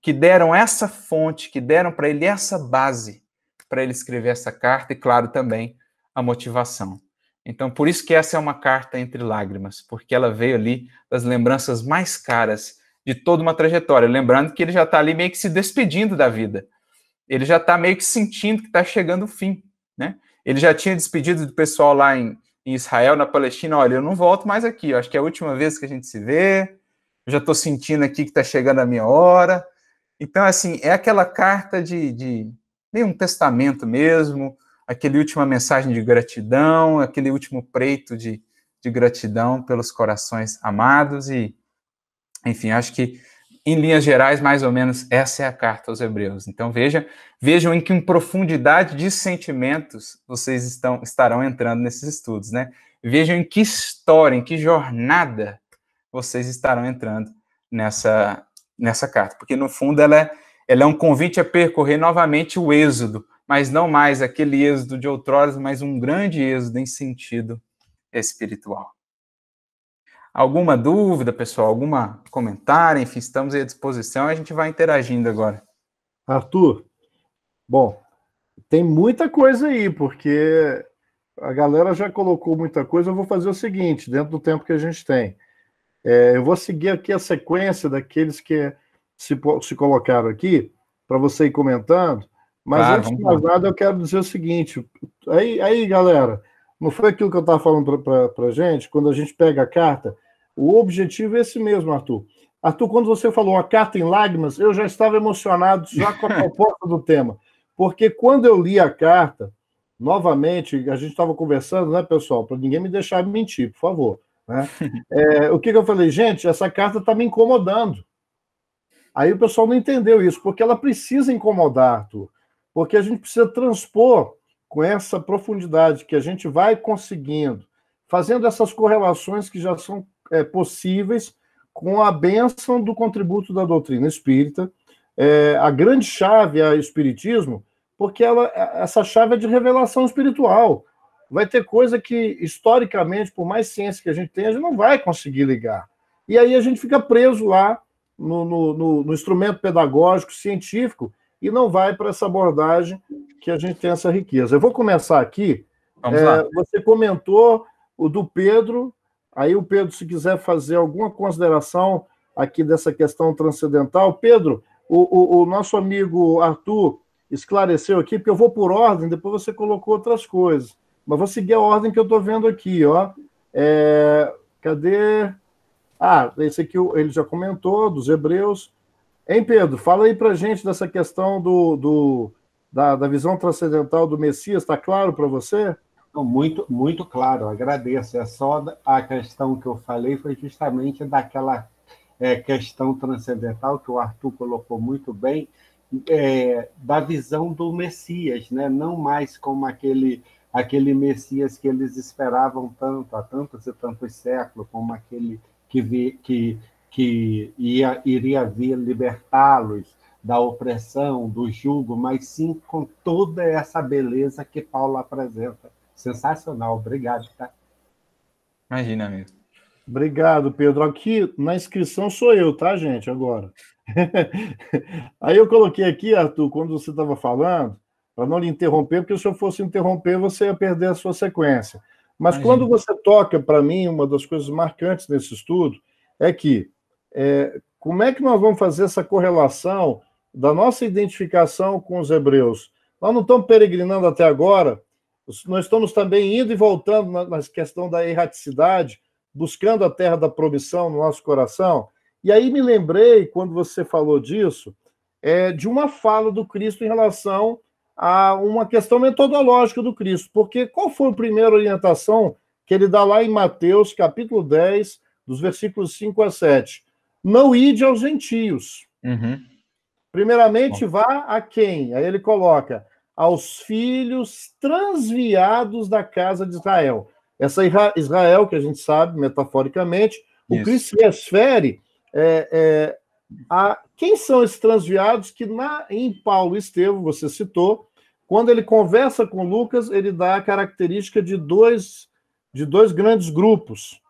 que deram essa fonte, que deram para ele essa base para ele escrever essa carta e, claro, também a motivação. Então, por isso que essa é uma carta entre lágrimas, porque ela veio ali das lembranças mais caras de toda uma trajetória. Lembrando que ele já está ali meio que se despedindo da vida ele já está meio que sentindo que está chegando o fim, né? Ele já tinha despedido do pessoal lá em, em Israel, na Palestina, olha, eu não volto mais aqui, eu acho que é a última vez que a gente se vê, eu já estou sentindo aqui que está chegando a minha hora. Então, assim, é aquela carta de, de meio um testamento mesmo, aquele última mensagem de gratidão, aquele último preito de, de gratidão pelos corações amados e, enfim, acho que em linhas gerais, mais ou menos, essa é a carta aos Hebreus. Então veja, vejam em que profundidade de sentimentos vocês estão estarão entrando nesses estudos, né? Vejam em que história, em que jornada vocês estarão entrando nessa nessa carta, porque no fundo ela é, ela é um convite a percorrer novamente o êxodo, mas não mais aquele êxodo de outrora, mas um grande êxodo em sentido espiritual. Alguma dúvida, pessoal? Alguma comentário? Enfim, estamos à disposição e a gente vai interagindo agora. Arthur, bom, tem muita coisa aí, porque a galera já colocou muita coisa. Eu vou fazer o seguinte, dentro do tempo que a gente tem. É, eu vou seguir aqui a sequência daqueles que se, se colocaram aqui, para você ir comentando. Mas antes de mais nada, eu quero dizer o seguinte: aí, aí galera, não foi aquilo que eu estava falando para a gente? Quando a gente pega a carta, o objetivo é esse mesmo, Arthur. Arthur, quando você falou uma carta em lágrimas, eu já estava emocionado já com a proposta do tema. Porque quando eu li a carta, novamente, a gente estava conversando, né, pessoal? Para ninguém me deixar mentir, por favor. Né? É, o que, que eu falei? Gente, essa carta está me incomodando. Aí o pessoal não entendeu isso, porque ela precisa incomodar, Arthur. Porque a gente precisa transpor com essa profundidade que a gente vai conseguindo, fazendo essas correlações que já são é, possíveis com a bênção do contributo da doutrina espírita. É, a grande chave é o espiritismo, porque ela, essa chave é de revelação espiritual. Vai ter coisa que, historicamente, por mais ciência que a gente tenha, a gente não vai conseguir ligar. E aí a gente fica preso lá no, no, no, no instrumento pedagógico, científico, e não vai para essa abordagem que a gente tem essa riqueza. Eu vou começar aqui. É, você comentou o do Pedro Aí o Pedro, se quiser fazer alguma consideração aqui dessa questão transcendental. Pedro, o, o, o nosso amigo Arthur esclareceu aqui, porque eu vou por ordem, depois você colocou outras coisas. Mas vou seguir a ordem que eu estou vendo aqui, ó. É, cadê? Ah, esse aqui ele já comentou, dos hebreus. Hein, Pedro, fala aí para gente dessa questão do, do da, da visão transcendental do Messias, está claro para você? Muito, muito claro, agradeço. É só a questão que eu falei foi justamente daquela é, questão transcendental que o Arthur colocou muito bem, é, da visão do Messias, né? não mais como aquele, aquele Messias que eles esperavam tanto, há tantos e tantos séculos, como aquele que, vi, que, que ia, iria vir libertá-los da opressão, do jugo, mas sim com toda essa beleza que Paulo apresenta Sensacional. Obrigado, tá? Imagina, amigo. Obrigado, Pedro. Aqui na inscrição sou eu, tá, gente? Agora. Aí eu coloquei aqui, Arthur, quando você estava falando, para não lhe interromper, porque se eu fosse interromper, você ia perder a sua sequência. Mas Imagina. quando você toca, para mim, uma das coisas marcantes nesse estudo é que é, como é que nós vamos fazer essa correlação da nossa identificação com os hebreus? Nós não estamos peregrinando até agora nós estamos também indo e voltando na, questão da erraticidade, buscando a terra da promissão no nosso coração. E aí me lembrei, quando você falou disso, é, de uma fala do Cristo em relação a uma questão metodológica do Cristo. Porque qual foi a primeira orientação que ele dá lá em Mateus, capítulo 10, dos versículos 5 a 7? Não ide aos gentios. Uhum. Primeiramente, vá a quem? Aí ele coloca: aos filhos transviados da casa de Israel. Essa Israel, que a gente sabe, metaforicamente, o Isso. Cristo se refere é, é, a quem são esses transviados que na, em Paulo Estevam, você citou, quando ele conversa com Lucas, ele dá a característica de dois, de dois grandes grupos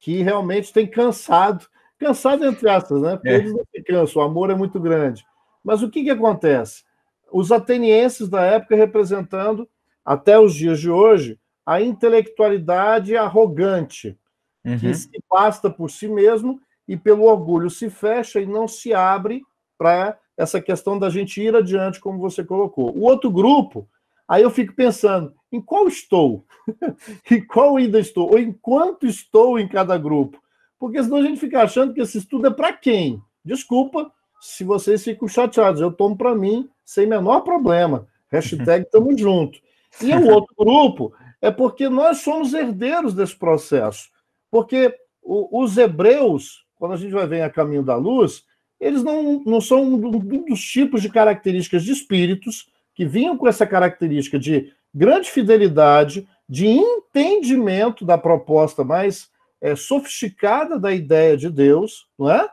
que realmente têm cansado, cansado entre aspas, né? Porque é. eles não se cansam, o amor é muito grande. Mas o que, que acontece? os atenienses da época representando, até os dias de hoje, a intelectualidade arrogante, uhum. que se basta por si mesmo e pelo orgulho se fecha e não se abre para essa questão da gente ir adiante, como você colocou. O outro grupo, aí eu fico pensando, em qual estou? em qual ainda estou? Ou em quanto estou em cada grupo? Porque senão a gente fica achando que esse estudo é para quem? Desculpa se vocês ficam chateados, eu tomo para mim sem menor problema. Hashtag tamo junto. E o outro grupo é porque nós somos herdeiros desse processo. Porque os hebreus, quando a gente vai ver a caminho da luz, eles não, não são um dos tipos de características de espíritos que vinham com essa característica de grande fidelidade, de entendimento da proposta mais é, sofisticada da ideia de Deus, não é?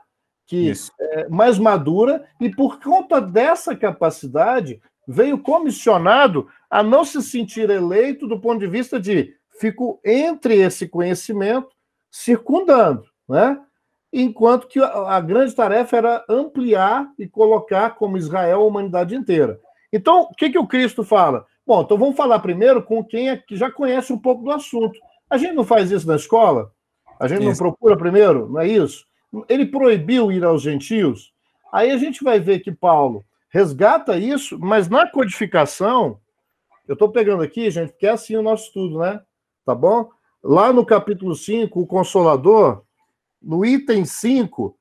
que é, mais madura, e por conta dessa capacidade, veio comissionado a não se sentir eleito do ponto de vista de fico entre esse conhecimento circundando, né? enquanto que a, a grande tarefa era ampliar e colocar como Israel a humanidade inteira. Então, o que, que o Cristo fala? Bom, então vamos falar primeiro com quem é que já conhece um pouco do assunto. A gente não faz isso na escola? A gente isso. não procura primeiro, não é isso? ele proibiu ir aos gentios. Aí a gente vai ver que Paulo resgata isso, mas na codificação, eu estou pegando aqui, gente, porque é assim o nosso estudo, né? Tá bom? Lá no capítulo 5, o Consolador, no item 5,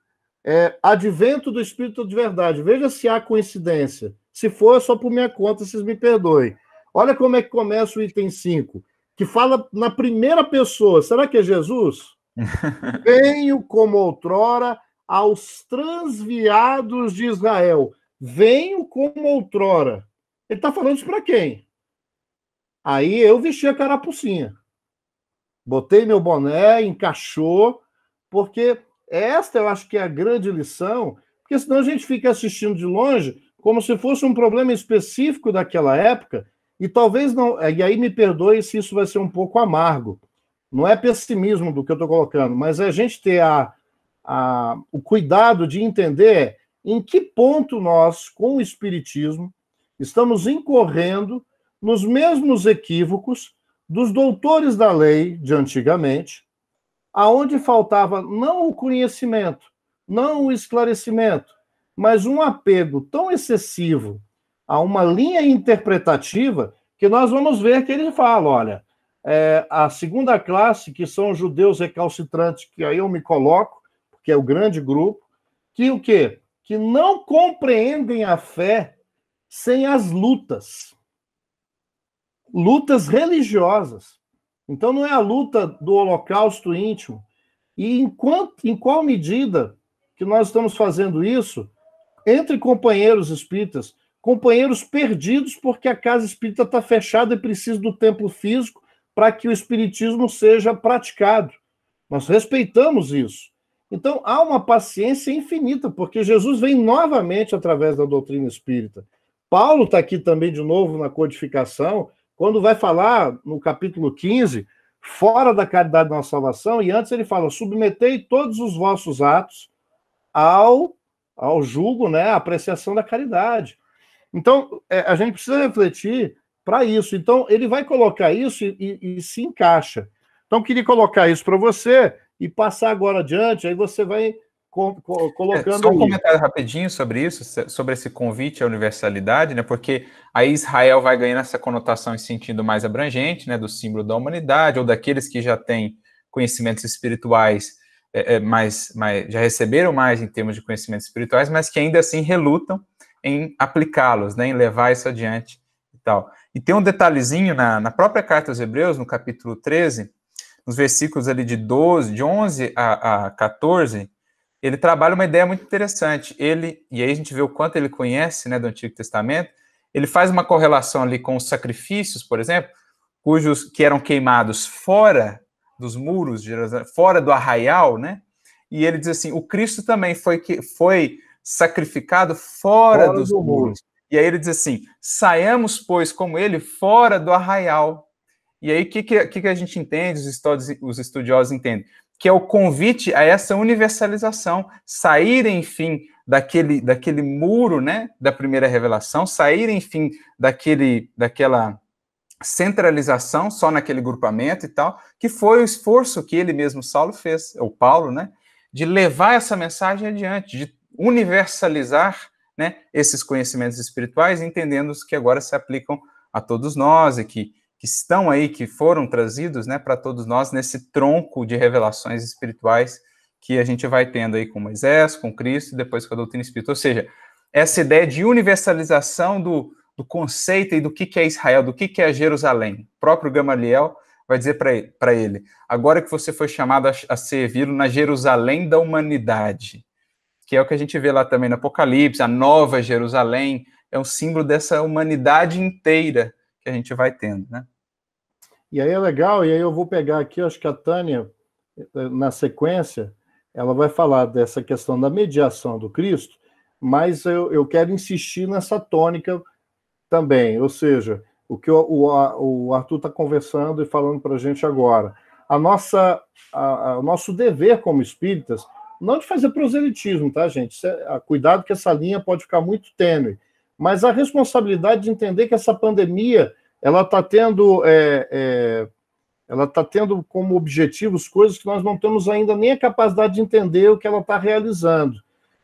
é advento do Espírito de Verdade. Veja se há coincidência. Se for, é só por minha conta, vocês me perdoem. Olha como é que começa o item 5, que fala na primeira pessoa. Será que é Jesus? Venho como outrora aos transviados de Israel. Venho como outrora. Ele está falando isso para quem? Aí eu vesti a carapucinha. Botei meu boné, encaixou, porque esta eu acho que é a grande lição, porque senão a gente fica assistindo de longe como se fosse um problema específico daquela época, e talvez não. E aí me perdoe se isso vai ser um pouco amargo não é pessimismo do que eu estou colocando, mas é a gente ter a, a, o cuidado de entender em que ponto nós, com o Espiritismo, estamos incorrendo nos mesmos equívocos dos doutores da lei de antigamente, aonde faltava não o conhecimento, não o esclarecimento, mas um apego tão excessivo a uma linha interpretativa que nós vamos ver que ele fala, olha, é, a segunda classe, que são os judeus recalcitrantes, que aí eu me coloco, porque é o grande grupo, que o quê? Que não compreendem a fé sem as lutas. Lutas religiosas. Então não é a luta do holocausto íntimo. E em, quanto, em qual medida que nós estamos fazendo isso entre companheiros espíritas, companheiros perdidos porque a casa espírita está fechada e precisa do templo físico para que o espiritismo seja praticado. Nós respeitamos isso. Então há uma paciência infinita, porque Jesus vem novamente através da doutrina espírita. Paulo está aqui também de novo na codificação, quando vai falar no capítulo 15, fora da caridade da nossa salvação, e antes ele fala: submetei todos os vossos atos ao, ao julgo, né, à apreciação da caridade. Então, é, a gente precisa refletir para isso. Então, ele vai colocar isso e, e, e se encaixa. Então, queria colocar isso para você e passar agora adiante, aí você vai co co colocando. É, só um aí. comentário rapidinho sobre isso, sobre esse convite à universalidade, né? Porque aí Israel vai ganhando essa conotação e sentido mais abrangente, né? Do símbolo da humanidade, ou daqueles que já têm conhecimentos espirituais. É, é, mais, mais, já receberam mais em termos de conhecimentos espirituais, mas que ainda assim relutam em aplicá-los, né, em levar isso adiante e tal. E tem um detalhezinho na, na própria carta aos Hebreus, no capítulo 13, nos versículos ali de 12, de 11 a, a 14, ele trabalha uma ideia muito interessante. Ele, e aí a gente vê o quanto ele conhece né, do Antigo Testamento, ele faz uma correlação ali com os sacrifícios, por exemplo, cujos que eram queimados fora dos muros de Jerusalém, fora do arraial, né? E ele diz assim: o Cristo também foi que foi sacrificado fora, fora dos do muros. E aí ele diz assim: saiamos, pois, como ele, fora do arraial. E aí o que, que, que, a gente entende, os, os estudiosos entendem? Que é o convite a essa universalização, sair, enfim, daquele, daquele muro né, da primeira revelação, sair, enfim, daquele, daquela centralização só naquele grupamento e tal, que foi o esforço que ele mesmo, Saulo, fez, ou Paulo, né, de levar essa mensagem adiante, de universalizar né, esses conhecimentos espirituais, entendendo que agora se aplicam a todos nós e que, que estão aí, que foram trazidos né, para todos nós nesse tronco de revelações espirituais que a gente vai tendo aí com Moisés, com Cristo, e depois com a doutrina espírita. Ou seja, essa ideia de universalização do, do conceito e do que, que é Israel, do que, que é Jerusalém. O próprio Gamaliel vai dizer para ele, ele: agora que você foi chamado a, a servir na Jerusalém da humanidade, que é o que a gente vê lá também no Apocalipse, a Nova Jerusalém, é um símbolo dessa humanidade inteira que a gente vai tendo, né? E aí é legal, e aí eu vou pegar aqui, acho que a Tânia, na sequência, ela vai falar dessa questão da mediação do Cristo, mas eu, eu quero insistir nessa tônica também, ou seja, o que o, o, o Arthur está conversando e falando para a gente agora. A nossa, a, a, o nosso dever como espíritas não de fazer proselitismo, tá, gente? É, ah, cuidado que essa linha pode ficar muito tênue, mas a responsabilidade de entender que essa pandemia ela está tendo é, é, ela está tendo como objetivos coisas que nós não temos ainda nem a capacidade de entender o que ela está realizando.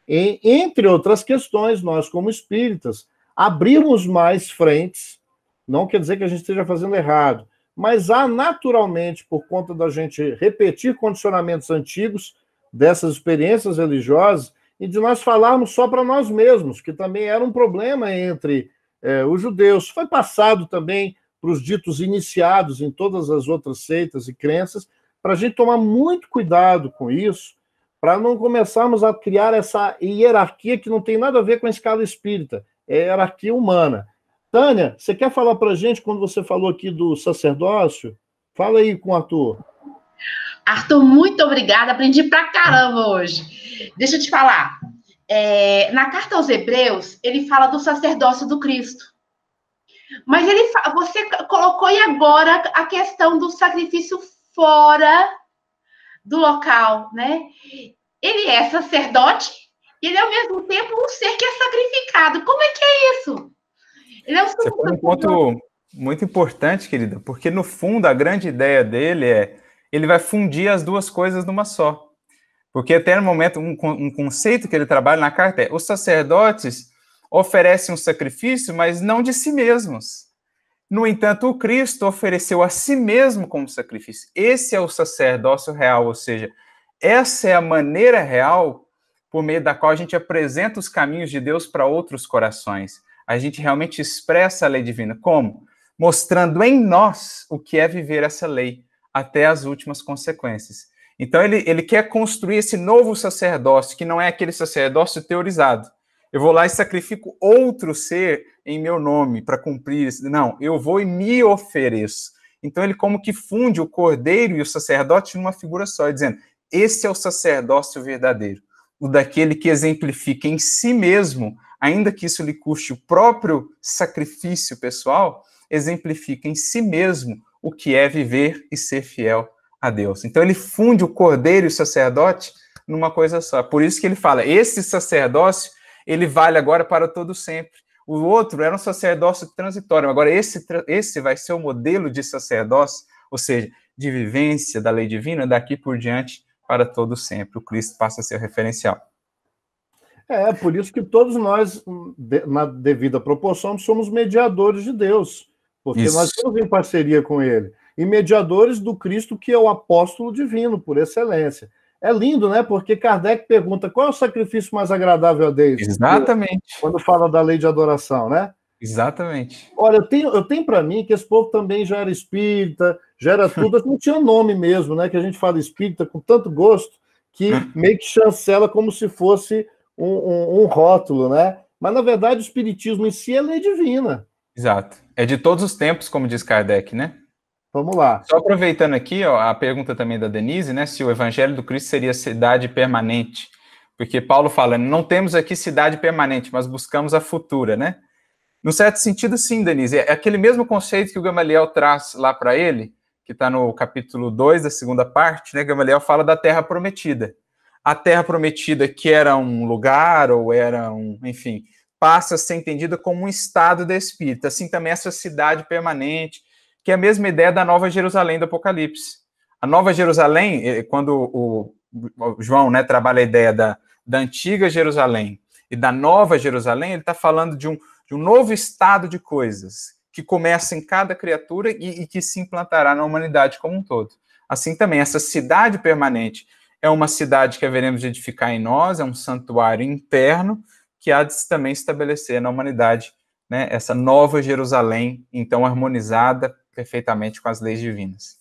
E, entre outras questões, nós, como espíritas, abrimos mais frentes, não quer dizer que a gente esteja fazendo errado, mas há naturalmente, por conta da gente repetir condicionamentos antigos, dessas experiências religiosas e de nós falarmos só para nós mesmos, que também era um problema entre é, os judeus. Foi passado também para os ditos iniciados em todas as outras seitas e crenças, para a gente tomar muito cuidado com isso, para não começarmos a criar essa hierarquia que não tem nada a ver com a escala espírita, é hierarquia humana. Tânia, você quer falar para a gente, quando você falou aqui do sacerdócio? Fala aí com o Arthur. Arthur, muito obrigada. Aprendi pra caramba hoje. Deixa eu te falar. É, na carta aos Hebreus, ele fala do sacerdócio do Cristo. Mas ele, você colocou e agora a questão do sacrifício fora do local, né? Ele é sacerdote e ele é ao mesmo tempo um ser que é sacrificado. Como é que é isso? Ele é um ponto muito importante, querida, porque no fundo a grande ideia dele é ele vai fundir as duas coisas numa só. Porque até no momento, um, um conceito que ele trabalha na carta é: os sacerdotes oferecem um sacrifício, mas não de si mesmos. No entanto, o Cristo ofereceu a si mesmo como sacrifício. Esse é o sacerdócio real, ou seja, essa é a maneira real por meio da qual a gente apresenta os caminhos de Deus para outros corações. A gente realmente expressa a lei divina. Como? Mostrando em nós o que é viver essa lei até as últimas consequências. Então, ele, ele quer construir esse novo sacerdócio, que não é aquele sacerdócio teorizado. Eu vou lá e sacrifico outro ser em meu nome para cumprir. Não, eu vou e me ofereço. Então, ele como que funde o cordeiro e o sacerdote numa figura só, dizendo: esse é o sacerdócio verdadeiro, o daquele que exemplifica em si mesmo, ainda que isso lhe custe o próprio sacrifício pessoal, exemplifica em si mesmo o que é viver e ser fiel a Deus. Então ele funde o cordeiro e o sacerdote numa coisa só. Por isso que ele fala: esse sacerdócio ele vale agora para todo sempre. O outro era um sacerdócio transitório, agora esse, esse vai ser o modelo de sacerdócio, ou seja, de vivência da lei divina daqui por diante para todo sempre. O Cristo passa a ser o referencial. É, por isso que todos nós, na devida proporção, somos mediadores de Deus. Porque Isso. nós estamos em parceria com ele. E mediadores do Cristo, que é o apóstolo divino, por excelência. É lindo, né? Porque Kardec pergunta qual é o sacrifício mais agradável a Deus. Exatamente. Quando fala da lei de adoração, né? Exatamente. Olha, eu tenho, eu tenho para mim que esse povo também já era espírita, já era tudo, não tinha nome mesmo, né? Que a gente fala espírita com tanto gosto que meio que chancela como se fosse um, um, um rótulo, né? Mas na verdade o espiritismo em si é lei divina. Exato. É de todos os tempos, como diz Kardec, né? Vamos lá. Só aproveitando aqui, ó, a pergunta também da Denise, né? Se o Evangelho do Cristo seria cidade permanente. Porque Paulo fala, não temos aqui cidade permanente, mas buscamos a futura, né? No certo sentido, sim, Denise. É aquele mesmo conceito que o Gamaliel traz lá para ele, que está no capítulo 2 da segunda parte, né? Gamaliel fala da terra prometida. A terra prometida que era um lugar, ou era um, enfim, passa a ser entendida como um estado de espírito, assim também essa cidade permanente, que é a mesma ideia da Nova Jerusalém do Apocalipse. A Nova Jerusalém, eh, quando o João né, trabalha a ideia da, da antiga Jerusalém e da nova Jerusalém, ele está falando de um, de um novo estado de coisas que começa em cada criatura e, e que se implantará na humanidade como um todo. Assim também, essa cidade permanente é uma cidade que haveremos de edificar em nós, é um santuário interno que há de também estabelecer na humanidade né, essa nova Jerusalém, então harmonizada perfeitamente com as leis divinas.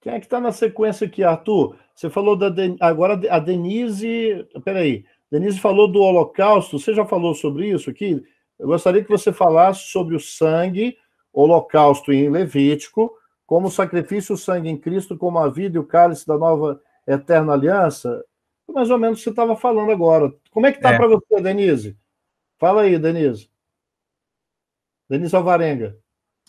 Quem é que está na sequência aqui, Arthur? Você falou da Den... agora a Denise. Peraí, Denise falou do Holocausto. Você já falou sobre isso aqui? Eu gostaria que você falasse sobre o sangue, Holocausto em Levítico, como sacrifício, o sangue em Cristo, como a vida e o cálice da nova eterna aliança. Mais ou menos você estava falando agora. Como é que tá é. para você, Denise? Fala aí, Denise. Denise Alvarenga.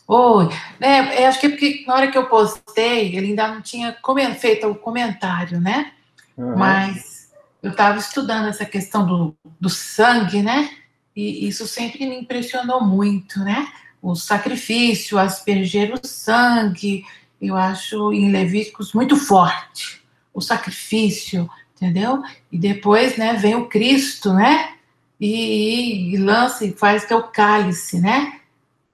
Oi, é, é acho que é porque na hora que eu postei, ele ainda não tinha feito o comentário, né? Uhum. Mas eu estava estudando essa questão do, do sangue, né? E isso sempre me impressionou muito, né? O sacrifício, asperger o sangue, eu acho em Levíticos muito forte. O sacrifício, entendeu? E depois, né, vem o Cristo, né? E, e, lança e faz que é o cálice, né?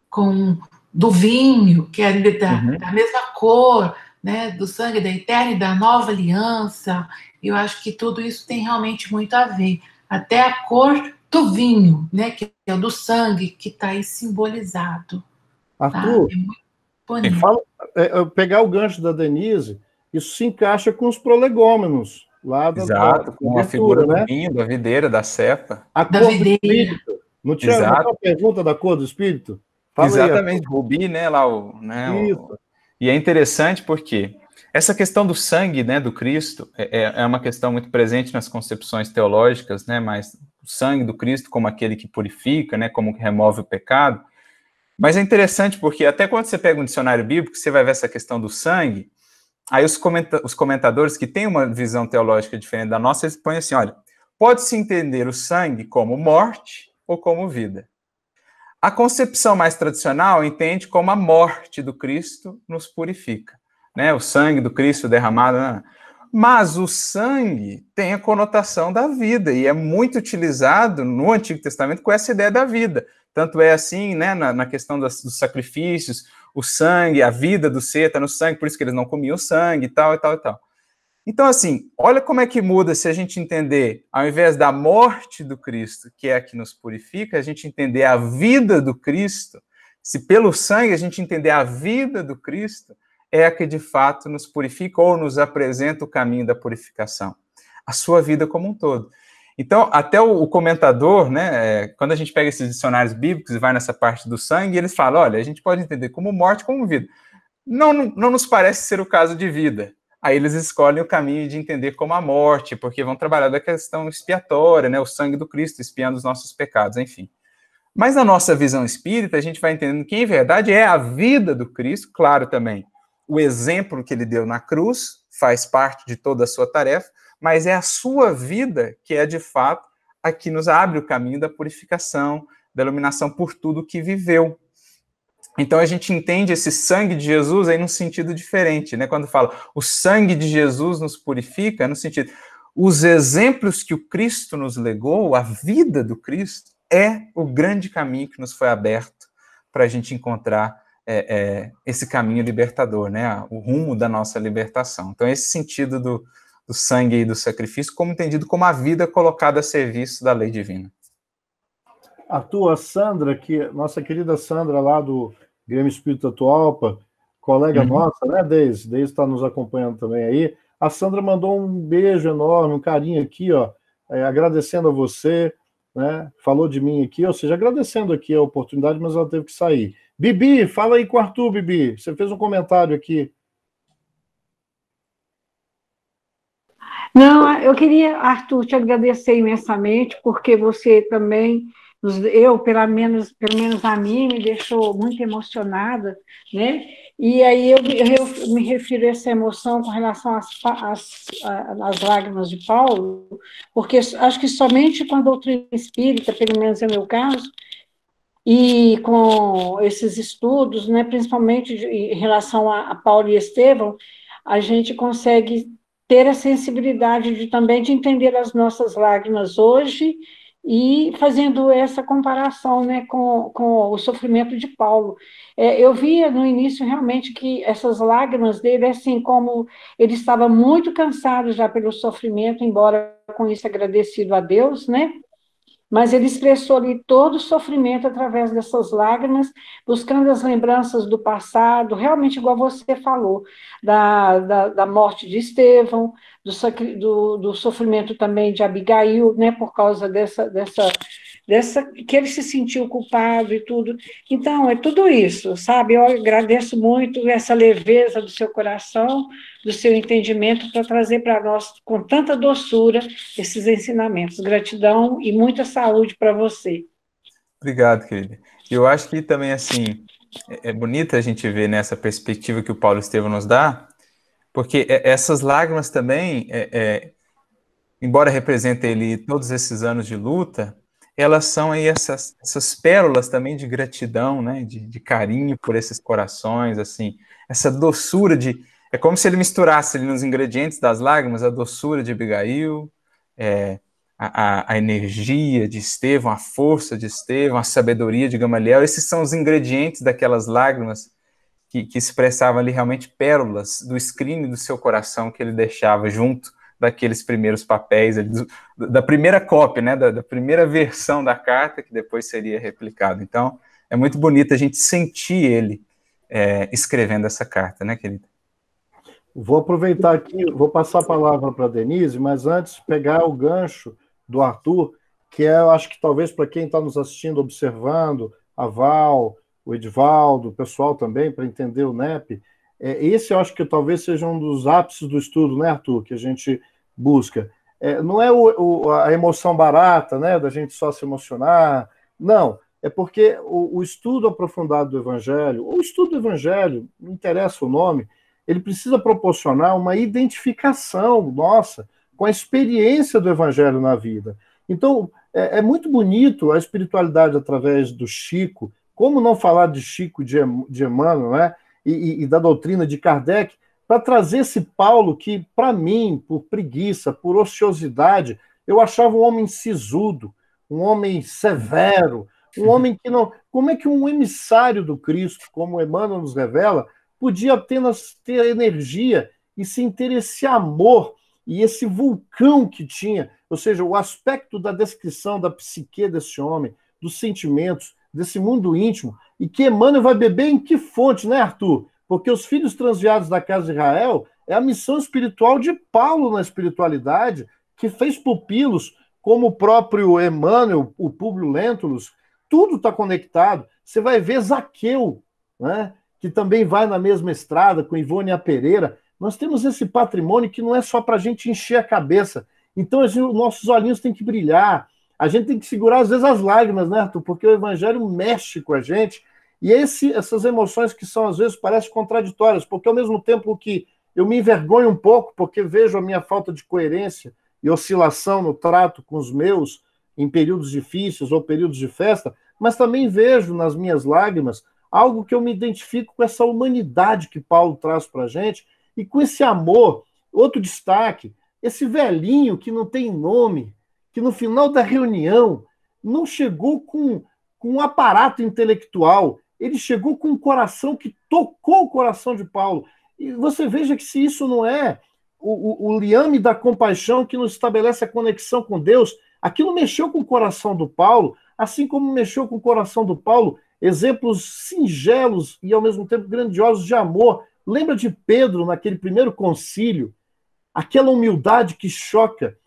Com do vinho, que é da, uhum. da mesma cor, né? Do sangue da eterna e da nova aliança. Eu acho que tudo isso tem realmente muito a ver. Até a cor do vinho, né? Que é do sangue que está aí simbolizado. Tá? Arthur, tá? é muito bonito. Fala, é, é pegar o gancho da Denise, isso se encaixa com os prolegômenos lá da, Exato, com uma figura né? do vinho, da videira, da cepa. A da cor videira. do espírito. Não tinha uma pergunta da cor do espírito? Fala Exatamente, aí, rubi, né? Lá o, né Isso. O... E é interessante porque essa questão do sangue, né, do Cristo, é, é, é uma questão muito presente nas concepções teológicas, né? Mas o sangue do Cristo como aquele que purifica, né? Como que remove o pecado. Mas é interessante porque até quando você pega um dicionário bíblico, você vai ver essa questão do sangue, Aí os, comenta os comentadores que têm uma visão teológica diferente da nossa, eles põem assim, olha, pode-se entender o sangue como morte ou como vida. A concepção mais tradicional entende como a morte do Cristo nos purifica, né? O sangue do Cristo derramado. Né? Mas o sangue tem a conotação da vida e é muito utilizado no Antigo Testamento com essa ideia da vida. Tanto é assim, né, na, na questão das, dos sacrifícios, o sangue, a vida do ser está no sangue, por isso que eles não comiam sangue e tal, e tal, e tal. Então, assim, olha como é que muda se a gente entender, ao invés da morte do Cristo, que é a que nos purifica, a gente entender a vida do Cristo, se pelo sangue a gente entender a vida do Cristo, é a que de fato nos purifica ou nos apresenta o caminho da purificação. A sua vida como um todo. Então, até o, comentador, né, é, quando a gente pega esses dicionários bíblicos e vai nessa parte do sangue, eles falam: olha, a gente pode entender como morte, como vida. Não, não, nos parece ser o caso de vida. Aí eles escolhem o caminho de entender como a morte, porque vão trabalhar da questão expiatória, né, o sangue do Cristo espiando os nossos pecados, enfim. Mas na nossa visão espírita, a gente vai entendendo que, em verdade, é a vida do Cristo, claro também. O exemplo que ele deu na cruz faz parte de toda a sua tarefa, mas é a sua vida que é de fato a que nos abre o caminho da purificação, da iluminação por tudo que viveu. Então a gente entende esse sangue de Jesus aí num sentido diferente, né? Quando fala o sangue de Jesus nos purifica, no sentido os exemplos que o Cristo nos legou, a vida do Cristo é o grande caminho que nos foi aberto para a gente encontrar é, é, esse caminho libertador, né? O rumo da nossa libertação. Então esse sentido do, do sangue e do sacrifício, como entendido como a vida colocada a serviço da lei divina. A tua Sandra, que é nossa querida Sandra lá do Grêmio Espírito Atualpa, colega uhum. nossa, né, Deise? Deise está nos acompanhando também aí. A Sandra mandou um beijo enorme, um carinho aqui, ó, é, agradecendo a você, né? Falou de mim aqui, ou seja, agradecendo aqui a oportunidade, mas ela teve que sair. Bibi, fala aí com o Arthur, Bibi. Você fez um comentário aqui Não, ah, eu queria, Arthur, te agradecer imensamente, porque você também, eu, pelo menos, pelo menos a mim, me deixou muito emocionada, né? E aí eu, eu me refiro a essa emoção com relação às, às, às, lágrimas de Paulo, porque acho que somente com a doutrina espírita, pelo menos é o meu caso, e com esses estudos, né, principalmente em relação a, a Paulo e Estevão, a gente consegue ter a sensibilidade de também de entender as nossas lágrimas hoje e fazendo essa comparação né, com, com o sofrimento de Paulo. É, eu via no início realmente que essas lágrimas dele, assim como ele estava muito cansado já pelo sofrimento, embora com isso agradecido a Deus, né? mas ele expressou ali todo o sofrimento através dessas lágrimas, buscando as lembranças do passado, realmente igual você falou, da, da, da morte de Estevão, do, do, do, sofrimento também de Abigail, né, por causa dessa, dessa dessa que ele se sentiu culpado e tudo. Então, é tudo isso, sabe? Eu agradeço muito essa leveza do seu coração, do seu entendimento para trazer para nós com tanta doçura esses ensinamentos. Gratidão e muita saúde para você. Obrigado, querida. Eu acho que também assim, é, é bonita a gente ver nessa perspectiva que o Paulo Estevam nos dá, porque é, essas lágrimas também, é, é, embora representem ele todos esses anos de luta, elas são aí essas, essas pérolas também de gratidão, né, de, de carinho por esses corações, assim, essa doçura de, é como se ele misturasse ali nos ingredientes das lágrimas a doçura de Abigail, é, a, a, energia de Estevão, a força de Estevão, a sabedoria de Gamaliel. Esses são os ingredientes daquelas lágrimas que, que expressavam ali realmente pérolas do escrínio do seu coração que ele deixava junto daqueles primeiros papéis, da primeira cópia, né, da, da, primeira versão da carta, que depois seria replicado. Então, é muito bonito a gente sentir ele é, escrevendo essa carta, né, querida? Vou aproveitar aqui, vou passar a palavra para a Denise, mas antes pegar o gancho do Arthur, que é, eu acho que talvez para quem está nos assistindo, observando, a Val, o Edvaldo, o pessoal também, para entender o NEP, é, esse eu acho que talvez seja um dos ápices do estudo, né, Arthur? Que a gente busca. É, não é o, o, a emoção barata, né, da gente só se emocionar. Não, é porque o, o, estudo aprofundado do Evangelho, o estudo do Evangelho, não interessa o nome, ele precisa proporcionar uma identificação nossa com a experiência do Evangelho na vida. Então, é, é muito bonito a espiritualidade através do Chico. Como não falar de Chico de, de Emmanuel, né? E, e, e da doutrina de Kardec, para trazer esse Paulo que, para mim, por preguiça, por ociosidade, eu achava um homem sisudo, um homem severo, um uhum. homem que não. Como é que um emissário do Cristo, como Emmanuel nos revela, podia apenas ter energia e sentir ter esse amor e esse vulcão que tinha? Ou seja, o aspecto da descrição da psique desse homem, dos sentimentos, desse mundo íntimo, e que Emmanuel vai beber em que fonte, né, Arthur? Porque os filhos transviados da casa de Israel é a missão espiritual de Paulo na espiritualidade, que fez pupilos, como o próprio Emmanuel, o Públio Lentulus, tudo está conectado. Você vai ver Zaqueu, né? que também vai na mesma estrada, com Ivone Pereira. Nós temos esse patrimônio que não é só para a gente encher a cabeça. Então, os nossos olhinhos têm que brilhar. A gente tem que segurar, às vezes, as lágrimas, né, Arthur? Porque o Evangelho mexe com a gente e esse, essas emoções que são, às vezes, parecem contraditórias, porque ao mesmo tempo que eu me envergonho um pouco, porque vejo a minha falta de coerência e oscilação no trato com os meus em períodos difíceis ou períodos de festa, mas também vejo nas minhas lágrimas algo que eu me identifico com essa humanidade que Paulo traz para a gente e com esse amor. Outro destaque: esse velhinho que não tem nome, que no final da reunião não chegou com, com um aparato intelectual, ele chegou com um coração que tocou o coração de Paulo. E você veja que se isso não é o, o, o liame da compaixão que nos estabelece a conexão com Deus, aquilo mexeu com o coração do Paulo, assim como mexeu com o coração do Paulo exemplos singelos e ao mesmo tempo grandiosos de amor. Lembra de Pedro naquele primeiro concílio? Aquela humildade que choca.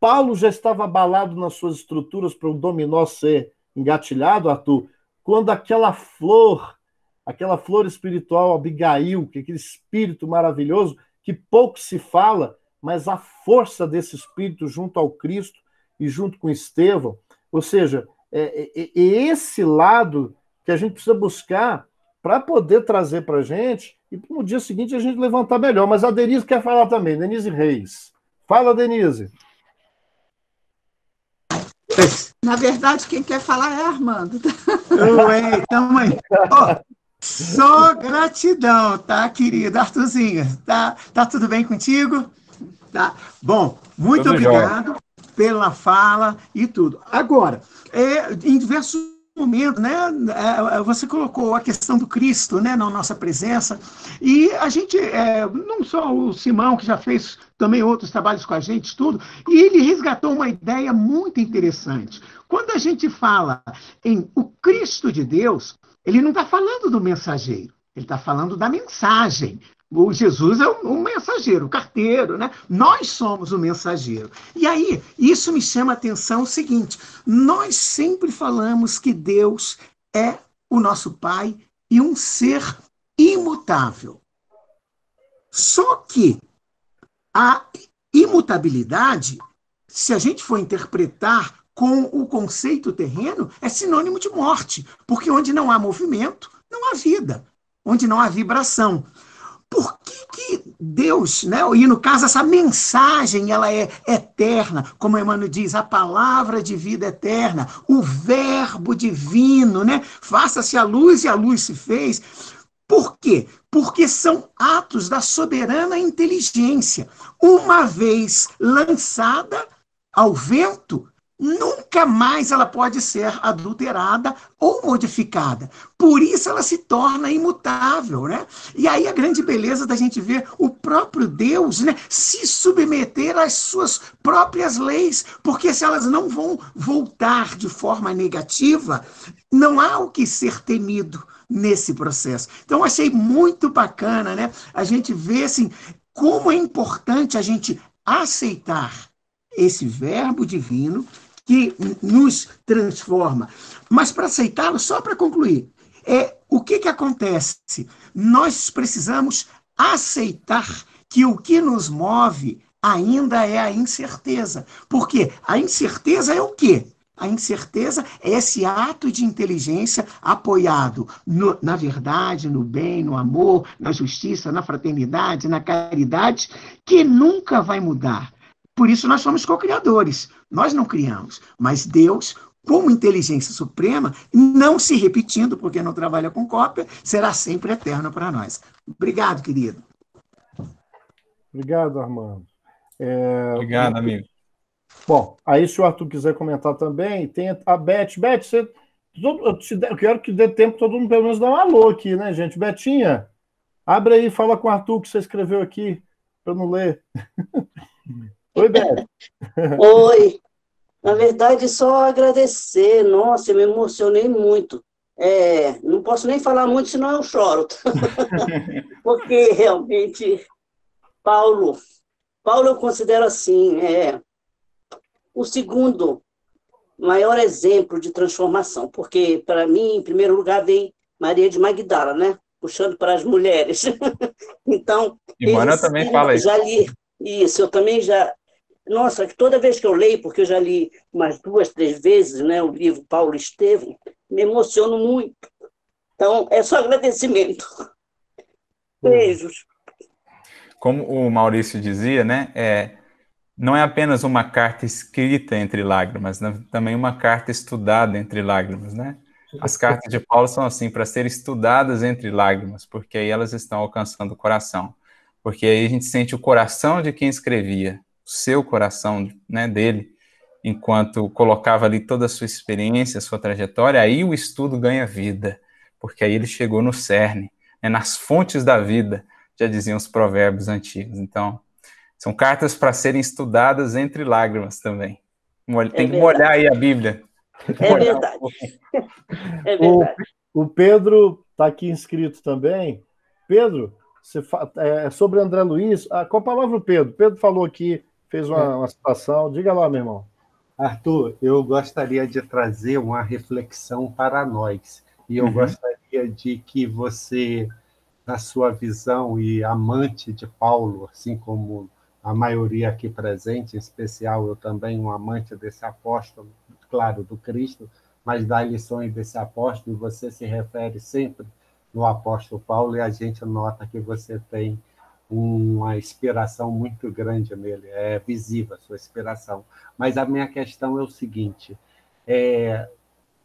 Paulo já estava abalado nas suas estruturas para o dominó ser engatilhado, Arthur, quando aquela flor, aquela flor espiritual Abigail, que é aquele espírito maravilhoso, que pouco se fala, mas a força desse espírito junto ao Cristo e junto com Estevão, ou seja, é, é, é, é esse lado que a gente precisa buscar para poder trazer para a gente e no dia seguinte a gente levantar melhor. Mas a Denise quer falar também, Denise Reis. Fala, Denise. Na verdade, quem quer falar é Armando. Ué, então, mãe. Oh, só gratidão, tá, querida Artuzinha? Tá, tá tudo bem contigo? Tá. Bom, muito tudo obrigado. pela fala e tudo. Agora, é, em diversos momento, né, é, é, você colocou a questão do Cristo né, na nossa presença, e a gente, é, não só o Simão, que já fez também outros trabalhos com a gente, tudo, e ele resgatou uma ideia muito interessante. Quando a gente fala em o Cristo de Deus, ele não está falando do mensageiro, ele está falando da mensagem. O Jesus é um mensageiro, o carteiro, né? Nós somos o mensageiro. E aí, isso me chama a atenção o seguinte: nós sempre falamos que Deus é o nosso Pai e um ser imutável. Só que a imutabilidade, se a gente for interpretar com o conceito terreno, é sinônimo de morte, porque onde não há movimento, não há vida. Onde não há vibração, Deus, né? e no caso essa mensagem, ela é eterna, como Emmanuel diz, a palavra de vida eterna, o verbo divino, né? faça-se a luz e a luz se fez. Por quê? Porque são atos da soberana inteligência. Uma vez lançada ao vento, nunca mais ela pode ser adulterada ou modificada. Por isso ela se torna imutável, né? E aí a grande beleza da gente ver o próprio Deus, né, se submeter às suas próprias leis, porque se elas não vão voltar de forma negativa, não há o que ser temido nesse processo. Então achei muito bacana, né? A gente ver assim como é importante a gente aceitar esse verbo divino que nos transforma. Mas para aceitá-lo, só para concluir, é o que, que acontece? Nós precisamos aceitar que o que nos move ainda é a incerteza. Porque a incerteza é o quê? A incerteza é esse ato de inteligência apoiado no, na verdade, no bem, no amor, na justiça, na fraternidade, na caridade, que nunca vai mudar. Por isso nós somos co-criadores. Nós não criamos, mas Deus, como inteligência suprema, não se repetindo, porque não trabalha com cópia, será sempre eterno para nós. Obrigado, querido. Obrigado, Armando. É... Obrigado, amigo. Bom, aí se o Arthur quiser comentar também, tem a Beth. Beth, você... eu, quero que dê tempo todo mundo pelo menos dar um alô aqui, né, gente? Betinha, abre aí, fala com o Arthur que você escreveu aqui, para não ler. Oi, Beto. Oi. Na verdade, só agradecer. Nossa, eu me emocionei muito. É, não posso nem falar muito, senão eu choro. Porque realmente, Paulo, Paulo eu considero assim, é, o segundo maior exemplo de transformação. Porque, para mim, em primeiro lugar, vem Maria de Magdala, né? Puxando para as mulheres. então. Emmanuel também fala isso. Li... Isso, eu também já nossa, toda vez que eu leio, porque eu já li umas duas, três vezes né, o livro Paulo Estevam, me emociono muito. Então, é só agradecimento. Hum. Beijos. Como o Maurício dizia, né, é, não é apenas uma carta escrita entre lágrimas, né, também uma carta estudada entre lágrimas, né? As cartas de Paulo são assim para serem estudadas entre lágrimas, porque aí elas estão alcançando o coração. Porque aí a gente sente o coração de quem escrevia, seu coração, né, dele, enquanto colocava ali toda a sua experiência, a sua trajetória, aí o estudo ganha vida, porque aí ele chegou no cerne, né, nas fontes da vida, já diziam os provérbios antigos. Então, são cartas para serem estudadas entre lágrimas também. É tem que molhar aí a Bíblia. É verdade. é verdade. O, o Pedro está aqui inscrito também. Pedro, você, é, é, sobre André Luiz, a, ah, qual a palavra o Pedro? Pedro falou aqui fez uma, uma citação. Diga lá, meu irmão. Arthur, eu gostaria de trazer uma reflexão para nós. E eu uhum. gostaria de que você, na sua visão e amante de Paulo, assim como a maioria aqui presente, em especial eu também, um amante desse apóstolo, claro, do Cristo, mas das lições desse apóstolo, e você se refere sempre no apóstolo Paulo, e a gente nota que você tem uma inspiração muito grande nele, é visível a sua inspiração. Mas a minha questão é o seguinte: é,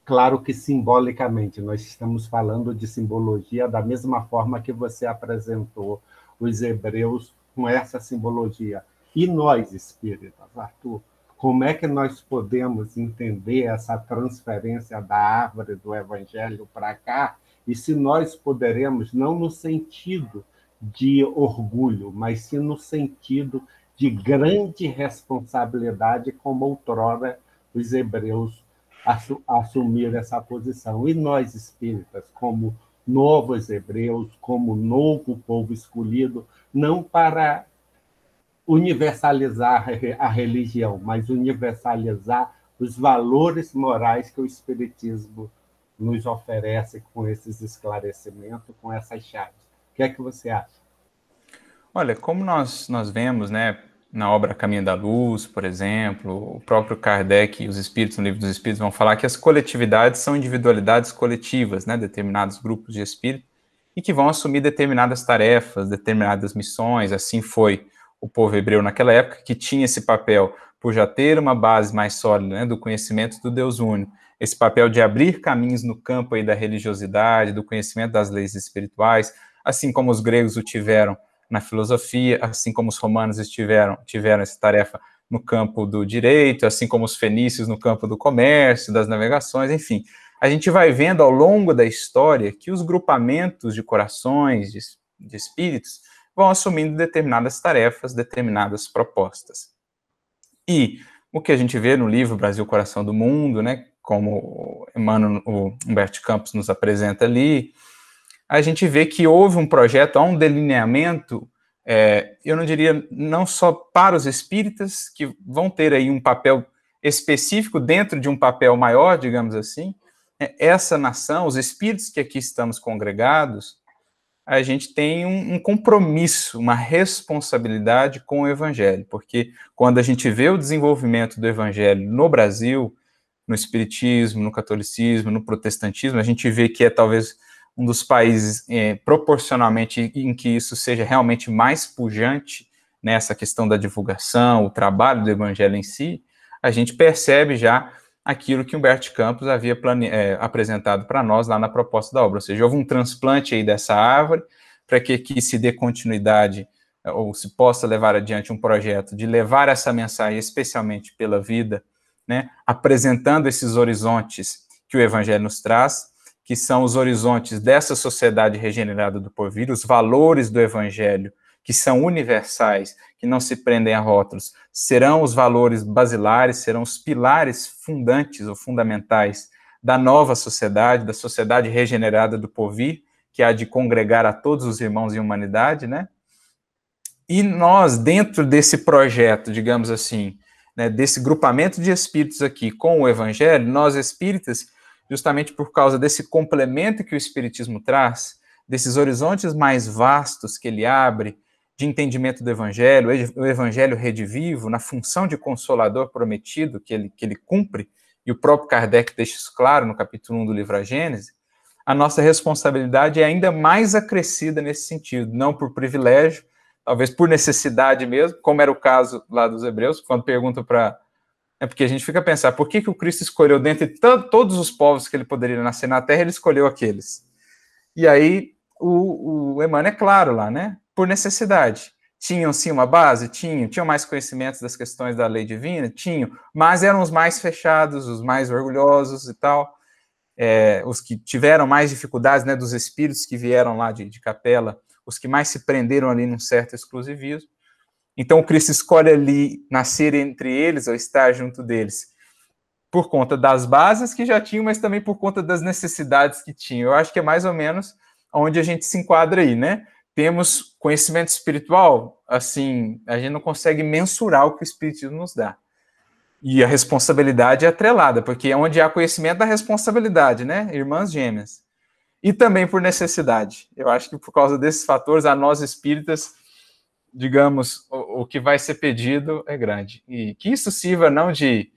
claro que simbolicamente, nós estamos falando de simbologia da mesma forma que você apresentou os hebreus com essa simbologia. E nós, espíritas, Arthur, como é que nós podemos entender essa transferência da árvore do evangelho para cá? E se nós poderemos, não no sentido de orgulho, mas sim no sentido de grande responsabilidade, como outrora os hebreus assumiram essa posição. E nós espíritas, como novos hebreus, como novo povo escolhido, não para universalizar a religião, mas universalizar os valores morais que o espiritismo nos oferece com esses esclarecimentos, com essas chaves que é que você acha? Olha, como nós, nós vemos, né, na obra Caminho da Luz, por exemplo, o próprio Kardec e os Espíritos, no livro dos Espíritos, vão falar que as coletividades são individualidades coletivas, né, determinados grupos de espírito, e que vão assumir determinadas tarefas, determinadas missões, assim foi o povo hebreu naquela época, que tinha esse papel, por já ter uma base mais sólida né, do conhecimento do Deus único, esse papel de abrir caminhos no campo aí da religiosidade, do conhecimento das leis espirituais, assim como os gregos o tiveram na filosofia, assim como os romanos estiveram, tiveram essa tarefa no campo do direito, assim como os fenícios no campo do comércio, das navegações, enfim. A gente vai vendo ao longo da história que os grupamentos de corações, de, de espíritos, vão assumindo determinadas tarefas, determinadas propostas. E o que a gente vê no livro Brasil Coração do Mundo, né, como Emmanuel, o Humberto Campos nos apresenta ali, a gente vê que houve um projeto, há um delineamento, é, eu não diria não só para os espíritas, que vão ter aí um papel específico dentro de um papel maior, digamos assim, é, essa nação, os espíritos que aqui estamos congregados, a gente tem um, um, compromisso, uma responsabilidade com o Evangelho, porque quando a gente vê o desenvolvimento do Evangelho no Brasil, no Espiritismo, no Catolicismo, no Protestantismo, a gente vê que é talvez um dos países é, proporcionalmente em que isso seja realmente mais pujante nessa né, questão da divulgação, o trabalho do evangelho em si, a gente percebe já aquilo que Humberto Campos havia plane... É, apresentado para nós lá na proposta da obra, ou seja, houve um transplante aí dessa árvore para que, que se dê continuidade é, ou se possa levar adiante um projeto de levar essa mensagem, especialmente pela vida, né, apresentando esses horizontes que o Evangelho nos traz, que são os horizontes dessa sociedade regenerada do porvir, os valores do evangelho, que são universais, que não se prendem a rótulos, serão os valores basilares, serão os pilares fundantes ou fundamentais da nova sociedade, da sociedade regenerada do porvir, que há de congregar a todos os irmãos em humanidade, né? E nós, dentro desse projeto, digamos assim, né, desse grupamento de espíritos aqui com o evangelho, nós espíritas justamente por causa desse complemento que o Espiritismo traz, desses horizontes mais vastos que ele abre de entendimento do Evangelho, o Evangelho redivivo, na função de consolador prometido que ele, que ele cumpre, e o próprio Kardec deixa isso claro no capítulo 1 do livro A Gênese, a nossa responsabilidade é ainda mais acrescida nesse sentido, não por privilégio, talvez por necessidade mesmo, como era o caso lá dos hebreus, quando pergunta para é porque a gente fica a pensar, por que, que o Cristo escolheu, dentre todos os povos que ele poderia nascer na Terra, ele escolheu aqueles? E aí o, o Emmanuel é claro lá, né? Por necessidade. Tinham sim uma base? Tinham. Tinham mais conhecimentos das questões da lei divina? Tinham. Mas eram os mais fechados, os mais orgulhosos e tal. É, os que tiveram mais dificuldades, né? Dos espíritos que vieram lá de, de capela, os que mais se prenderam ali num certo exclusivismo. Então Cristo escolhe ali nascer entre eles ou estar junto deles por conta das bases que já tinham, mas também por conta das necessidades que tinham. Eu acho que é mais ou menos onde a gente se enquadra aí, né? Temos conhecimento espiritual, assim, a gente não consegue mensurar o que o espiritismo nos dá. E a responsabilidade é atrelada, porque é onde há conhecimento há responsabilidade, né? Irmãs gêmeas. E também por necessidade. Eu acho que por causa desses fatores, a nós espíritas digamos, o, o, que vai ser pedido é grande. E que isso sirva não de,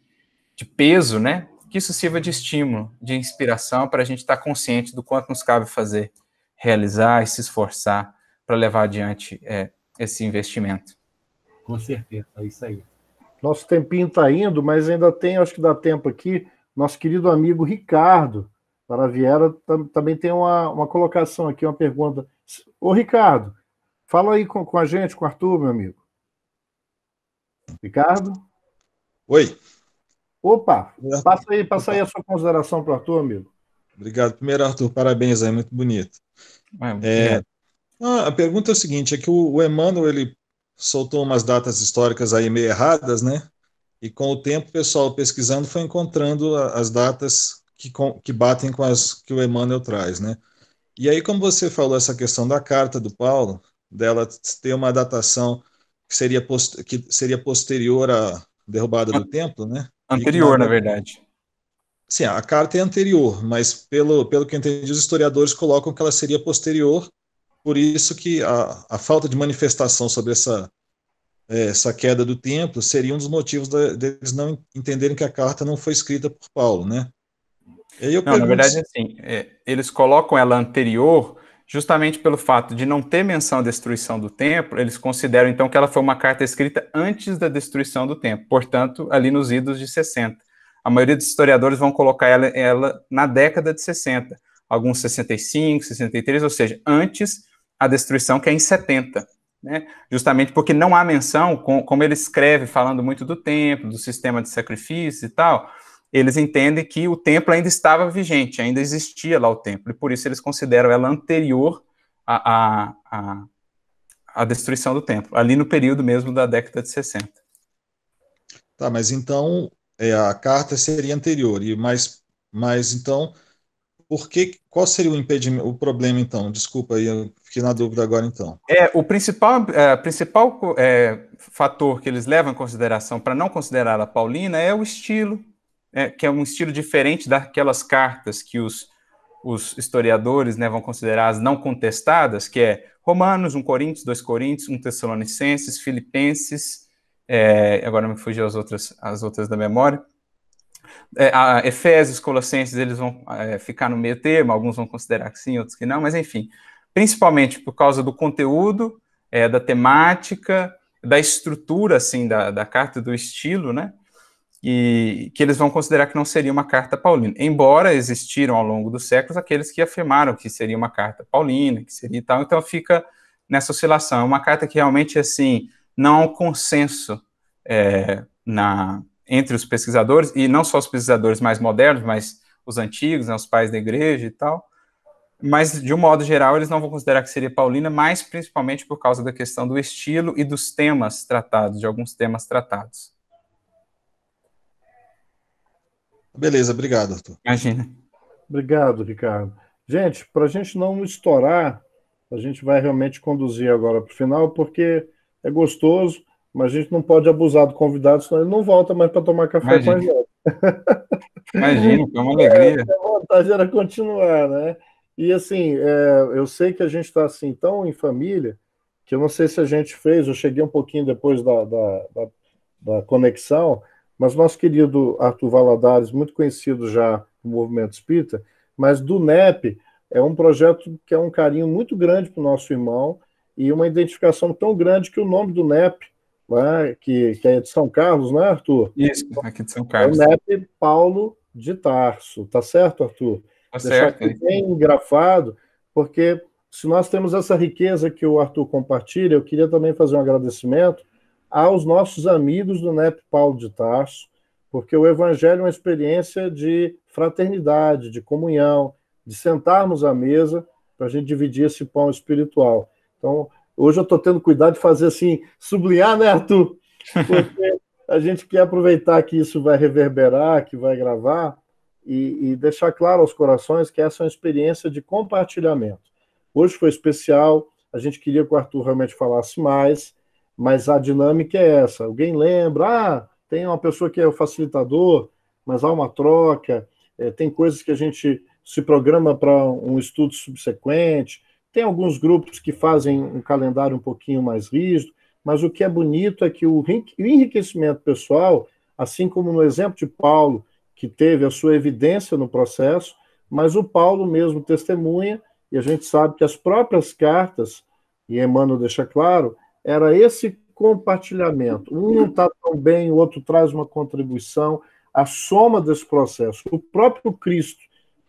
de peso, né? Que isso sirva de estímulo, de inspiração para a gente estar tá consciente do quanto nos cabe fazer, realizar e se esforçar para levar adiante é, esse investimento. Com certeza, é isso aí. Nosso tempinho está indo, mas ainda tem, acho que dá tempo aqui, nosso querido amigo Ricardo Paraviera tam, também tem uma, uma colocação aqui, uma pergunta. Ô, Ricardo, Fala aí com, com a gente, com o Arthur, meu amigo. Ricardo? Oi. Opa, passa aí, passa aí a sua consideração para o Arthur, amigo. Obrigado. Primeiro, Arthur, parabéns aí, muito bonito. Ah, é, a pergunta é o seguinte, é que o, o Emmanuel, ele soltou umas datas históricas aí meio erradas, né? E com o tempo, o pessoal pesquisando foi encontrando as datas que, que batem com as que o Emmanuel traz, né? E aí, como você falou essa questão da carta do Paulo, dela ter uma datação que seria, que seria posterior à derrubada do templo, né? Anterior, na verdade. Sim, a carta é anterior, mas pelo, pelo que eu entendi, os historiadores colocam que ela seria posterior, por isso que a, a falta de manifestação sobre essa, é, essa queda do templo seria um dos motivos da, deles não entenderem que a carta não foi escrita por Paulo, né? não, pergunto... na verdade, assim, é, eles colocam ela anterior justamente pelo fato de não ter menção à destruição do templo, eles consideram então que ela foi uma carta escrita antes da destruição do templo, portanto, ali nos idos de 60. A maioria dos historiadores vão colocar ela, ela na década de 60, alguns 65, 63, ou seja, antes a destruição que é em 70. Né? Justamente porque não há menção, com, como ele escreve falando muito do templo, do sistema de sacrifício e tal, eles entendem que o templo ainda estava vigente, ainda existia lá o templo, e por isso eles consideram ela anterior à, à, à destruição do templo, ali no período mesmo da década de 60. Tá, mas então é, a carta seria anterior, e mas, mas então, por que, qual seria o impedimento, o problema então? Desculpa aí, eu fiquei na dúvida agora então. É, o principal, é, principal é, fator que eles levam em consideração para não considerá-la paulina é o estilo, é, que é um estilo diferente daquelas cartas que os, os historiadores né, vão considerar as não contestadas, que é Romanos, 1 Coríntios, 2 Coríntios, 1 Tessalonicenses, Filipenses, é, agora me fugiu as outras, as outras da memória. É, a Efésios, Colossenses, eles vão é, ficar no meio termo, alguns vão considerar que sim, outros que não, mas enfim, principalmente por causa do conteúdo, é, da temática, da estrutura, assim, da, da carta, do estilo, né? e que eles vão considerar que não seria uma carta paulina. Embora existiram ao longo dos séculos aqueles que afirmaram que seria uma carta paulina, que seria tal, então fica nessa oscilação. É uma carta que realmente assim não há um consenso é, na entre os pesquisadores e não só os pesquisadores mais modernos, mas os antigos, né, os pais da igreja e tal. Mas de um modo geral, eles não vão considerar que seria paulina, mas principalmente por causa da questão do estilo e dos temas tratados, de alguns temas tratados. Beleza, obrigado, Arthur. Imagina. Obrigado, Ricardo. Gente, para a gente não estourar, a gente vai realmente conduzir agora para o final, porque é gostoso, mas a gente não pode abusar do convidado, senão ele não volta mais para tomar café com a gente. Imagina, foi uma alegria. É, a vontade era continuar, né? E assim, é, eu sei que a gente está assim tão em família que eu não sei se a gente fez, eu cheguei um pouquinho depois da, da, da, da conexão, mas nosso querido Arthur Valadares, muito conhecido já do movimento espírita, mas do NEP, é um projeto que é um carinho muito grande para o nosso irmão e uma identificação tão grande que o nome do NEP, né, que, que é de São Carlos, né, Arthur? Isso, aqui de São Carlos. É o NEP Paulo de Tarso, tá certo, Arthur? Tá certo. Deixar bem engrafado, porque se nós temos essa riqueza que o Arthur compartilha, eu queria também fazer um agradecimento aos nossos amigos do NEP Paulo de Tarso, porque o Evangelho é uma experiência de fraternidade, de comunhão, de sentarmos à mesa para a gente dividir esse pão espiritual. Então, hoje eu estou tendo cuidado de fazer assim, sublinhar, né, Arthur? Porque a gente quer aproveitar que isso vai reverberar, que vai gravar, e, e deixar claro aos corações que essa é uma experiência de compartilhamento. Hoje foi especial, a gente queria que o Arthur realmente falasse mais, mas a dinâmica é essa. Alguém lembra, ah, tem uma pessoa que é o facilitador, mas há uma troca, é, tem coisas que a gente se programa para um estudo subsequente, tem alguns grupos que fazem um calendário um pouquinho mais rígido, mas o que é bonito é que o enriquecimento pessoal, assim como no exemplo de Paulo, que teve a sua evidência no processo, mas o Paulo mesmo testemunha, e a gente sabe que as próprias cartas, e Emmanuel deixa claro, era esse compartilhamento. Um não está tão bem, o outro traz uma contribuição. A soma desse processo. O próprio Cristo,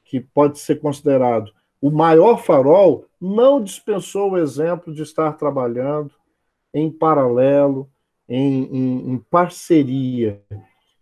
que pode ser considerado o maior farol, não dispensou o exemplo de estar trabalhando em paralelo, em, em, em parceria.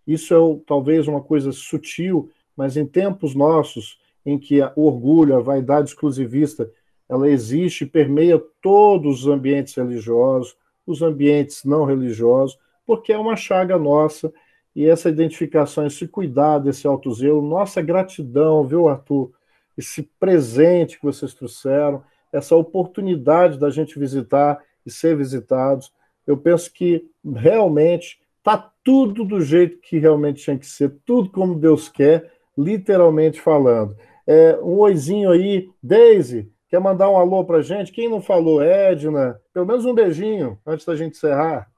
Isso é talvez uma coisa sutil, mas em tempos nossos, em que o orgulho, a vaidade exclusivista ela existe, permeia todos os ambientes religiosos, os ambientes não religiosos, porque é uma chaga nossa e essa identificação, esse cuidado, esse autozelo, nossa gratidão, viu, Arthur? Esse presente que vocês trouxeram, essa oportunidade da gente visitar e ser visitados. Eu penso que realmente está tudo do jeito que realmente tinha que ser, tudo como Deus quer, literalmente falando. É, um oizinho aí, Daisy, Quer mandar um alô para gente? Quem não falou? Edna, pelo menos um beijinho antes da gente encerrar.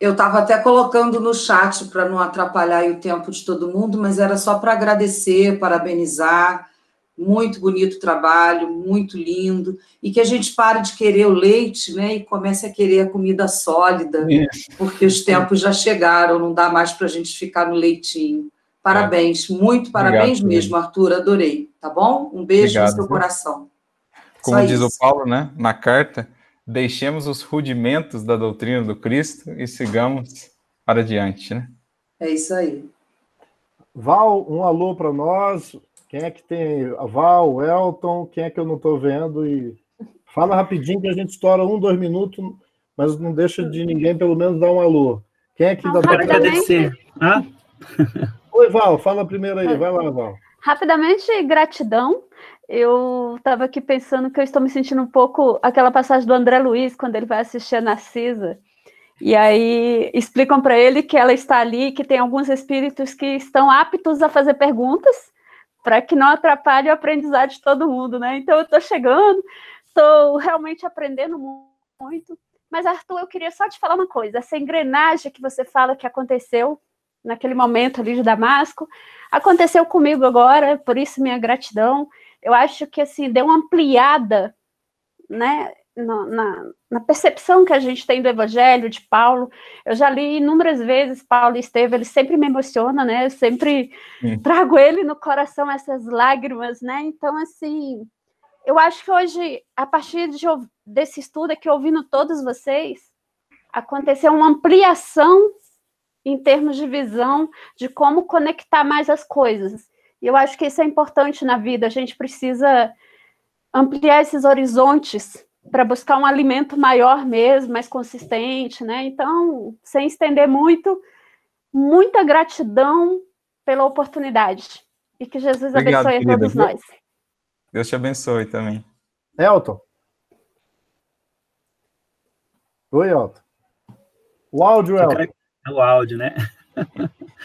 Eu estava até colocando no chat para não atrapalhar o tempo de todo mundo, mas era só para agradecer, parabenizar. Muito bonito trabalho, muito lindo. E que a gente pare de querer o leite né, e comece a querer a comida sólida, Isso. porque os tempos já chegaram, não dá mais para a gente ficar no leitinho. Parabéns, é. muito parabéns Obrigado, mesmo, Arthur, adorei, tá bom? Um beijo Obrigado, no seu coração. Como Só diz isso. o Paulo, né, na carta, deixemos os rudimentos da doutrina do Cristo e sigamos para diante, né? É isso aí. Val, um alô para nós. Quem é que tem? Val, Elton, quem é que eu não estou vendo? E fala rapidinho que a gente estoura um, dois minutos, mas não deixa de ninguém pelo menos dar um alô. Quem é que dá para agradecer? Hã? Oi, Val, fala primeiro aí, vai lá, Val. Rapidamente, gratidão. Eu estava aqui pensando que eu estou me sentindo um pouco aquela passagem do André Luiz, quando ele vai assistir a Narcisa. E aí explicam para ele que ela está ali, que tem alguns espíritos que estão aptos a fazer perguntas para que não atrapalhe o aprendizado de todo mundo, né? Então eu estou chegando, estou realmente aprendendo muito. Mas Arthur, eu queria só te falar uma coisa. Essa engrenagem que você fala que aconteceu naquele momento ali de Damasco. Aconteceu comigo agora, por isso minha gratidão. Eu acho que assim deu uma ampliada, né, na, na, na percepção que a gente tem do Evangelho de Paulo. Eu já li inúmeras vezes Paulo Estevam, ele sempre me emociona, né? Eu sempre trago ele no coração essas lágrimas, né? Então assim, eu acho que hoje, a partir de, desse estudo aqui, ouvindo todos vocês, aconteceu uma ampliação em termos de visão de como conectar mais as coisas. E eu acho que isso é importante na vida, a gente precisa ampliar esses horizontes para buscar um alimento maior mesmo, mais consistente, né? Então, sem estender muito, muita gratidão pela oportunidade. E que Jesus Obrigado, abençoe querida. a todos nós. Deus te abençoe também. Elton. Oi, Elton. O áudio, Elton. No é áudio, né?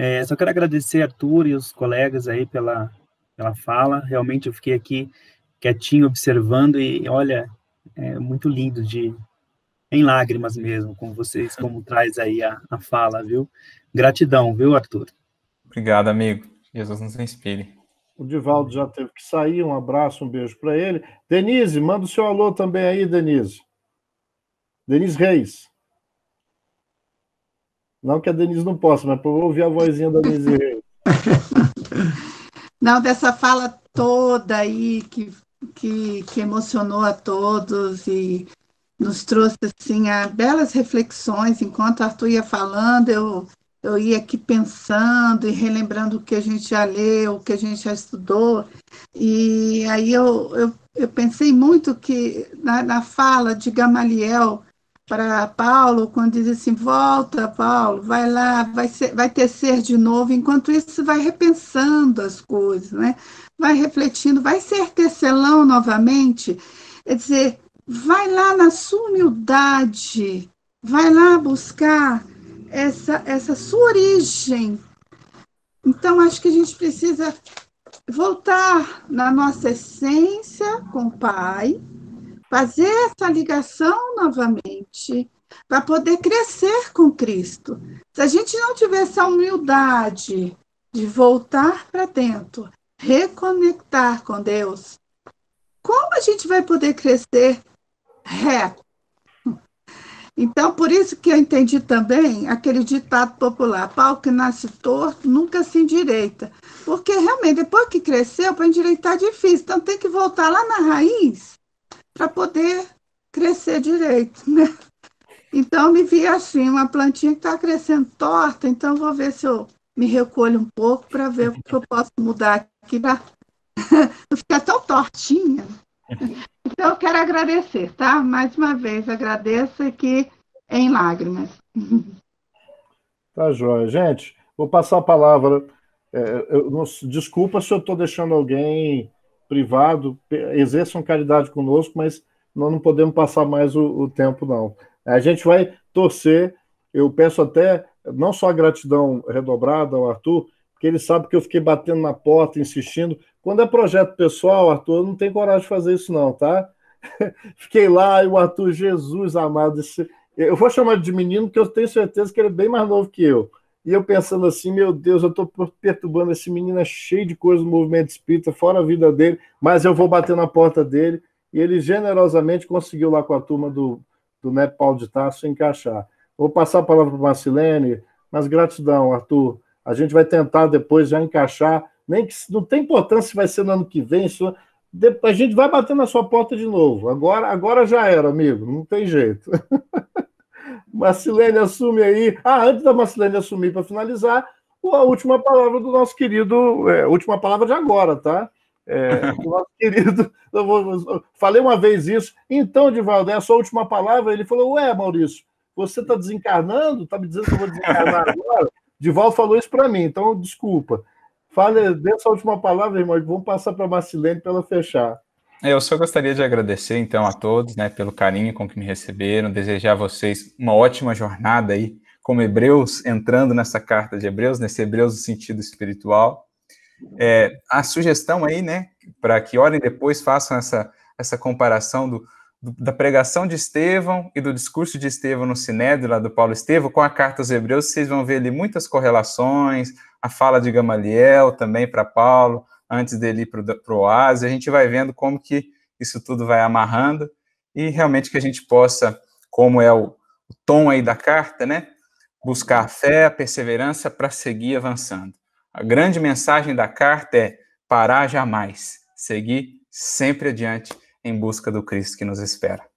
É, só quero agradecer a Arthur e os colegas aí pela, pela fala. Realmente eu fiquei aqui quietinho observando e olha, é muito lindo de em lágrimas mesmo com vocês, como traz aí a, a fala, viu? Gratidão, viu, Arthur? Obrigado, amigo. Jesus nos inspire. O Divaldo já teve que sair. Um abraço, um beijo para ele. Denise, manda o seu alô também aí, Denise. Denise Reis. Não que a Denise não possa, mas para ouvir a vozinha da Denise. não, dessa fala toda aí que, que, que emocionou a todos e nos trouxe assim a belas reflexões. Enquanto Arthur ia falando, eu, eu ia aqui pensando e relembrando o que a gente já leu, o que a gente já estudou. E aí eu, eu, eu pensei muito que na, na fala de Gamaliel, para Paulo quando diz assim: volta, Paulo, vai lá, vai, ser, vai ter ser de novo. Enquanto isso, vai repensando as coisas, né? vai refletindo, vai ser tecelão novamente. Quer é dizer, vai lá na sua humildade, vai lá buscar essa, essa sua origem. Então, acho que a gente precisa voltar na nossa essência com o Pai, fazer essa ligação novamente para poder crescer com Cristo. Se a gente não tiver essa humildade de voltar para dentro, reconectar com Deus, como a gente vai poder crescer reto? Então, por isso que eu entendi também aquele ditado popular: pau que nasce torto nunca se endireita. Porque realmente, depois que cresceu, para endireitar é difícil. Então, tem que voltar lá na raiz para poder crescer direito, né? Então me vi assim, uma plantinha que está crescendo torta, então vou ver se eu me recolho um pouco para ver o que eu posso mudar aqui para não ficar tão tortinha. Então eu quero agradecer, tá? Mais uma vez agradeço aqui em lágrimas. Tá joia. Gente, vou passar a palavra. É, eu, desculpa se eu estou deixando alguém privado, exerçam caridade conosco, mas nós não podemos passar mais o, o tempo, não. A gente vai torcer, eu peço até, não só a gratidão redobrada ao Arthur, porque ele sabe que eu fiquei batendo na porta, insistindo. Quando é projeto pessoal, Arthur, eu não tenho coragem de fazer isso, não, tá? fiquei lá e o Arthur, Jesus amado, esse... eu vou chamar de menino, porque eu tenho certeza que ele é bem mais novo que eu. E eu pensando assim, meu Deus, eu estou perturbando esse menino, é cheio de coisa do movimento espírita, fora a vida dele, mas eu vou bater na porta dele. E ele generosamente conseguiu lá com a turma do, do Neto Paulo de Tarso encaixar. Vou passar a palavra para a Marcilene, mas gratidão, Arthur. A gente vai tentar depois já encaixar, nem que não tem importância se vai ser no ano que vem, se, a gente vai bater na sua porta de novo. Agora, agora já era, amigo, não tem jeito. Marcilene assume aí. Ah, antes da Marcilene assumir para finalizar, a última palavra do nosso querido, é, última palavra de agora, tá? É, do nosso querido, eu vou, eu falei uma vez isso, então, Divaldo, é a sua última palavra. Ele falou: Ué, Maurício, você está desencarnando? Está me dizendo que eu vou desencarnar agora? Divaldo falou isso para mim, então desculpa. Fale, dê essa última palavra, irmão, vamos passar para a Marcilene para ela fechar. É, eu só gostaria de agradecer, então, a todos, né, pelo carinho com que me receberam, desejar a vocês uma ótima jornada aí, como hebreus, entrando nessa carta de hebreus, nesse hebreus no sentido espiritual. É, a sugestão aí, né, para que orem depois, façam essa, essa comparação do, do, da pregação de Estevão e do discurso de Estevão no Sinédrio, lá do Paulo Estevão, com a carta aos hebreus, vocês vão ver ali muitas correlações, a fala de Gamaliel também para Paulo, antes dele ir para o Oásis. A gente vai vendo como que isso tudo vai amarrando e realmente que a gente possa, como é o, o tom aí da carta, né? Buscar a fé, a perseverança para seguir avançando. A grande mensagem da carta é parar jamais, seguir sempre adiante em busca do Cristo que nos espera.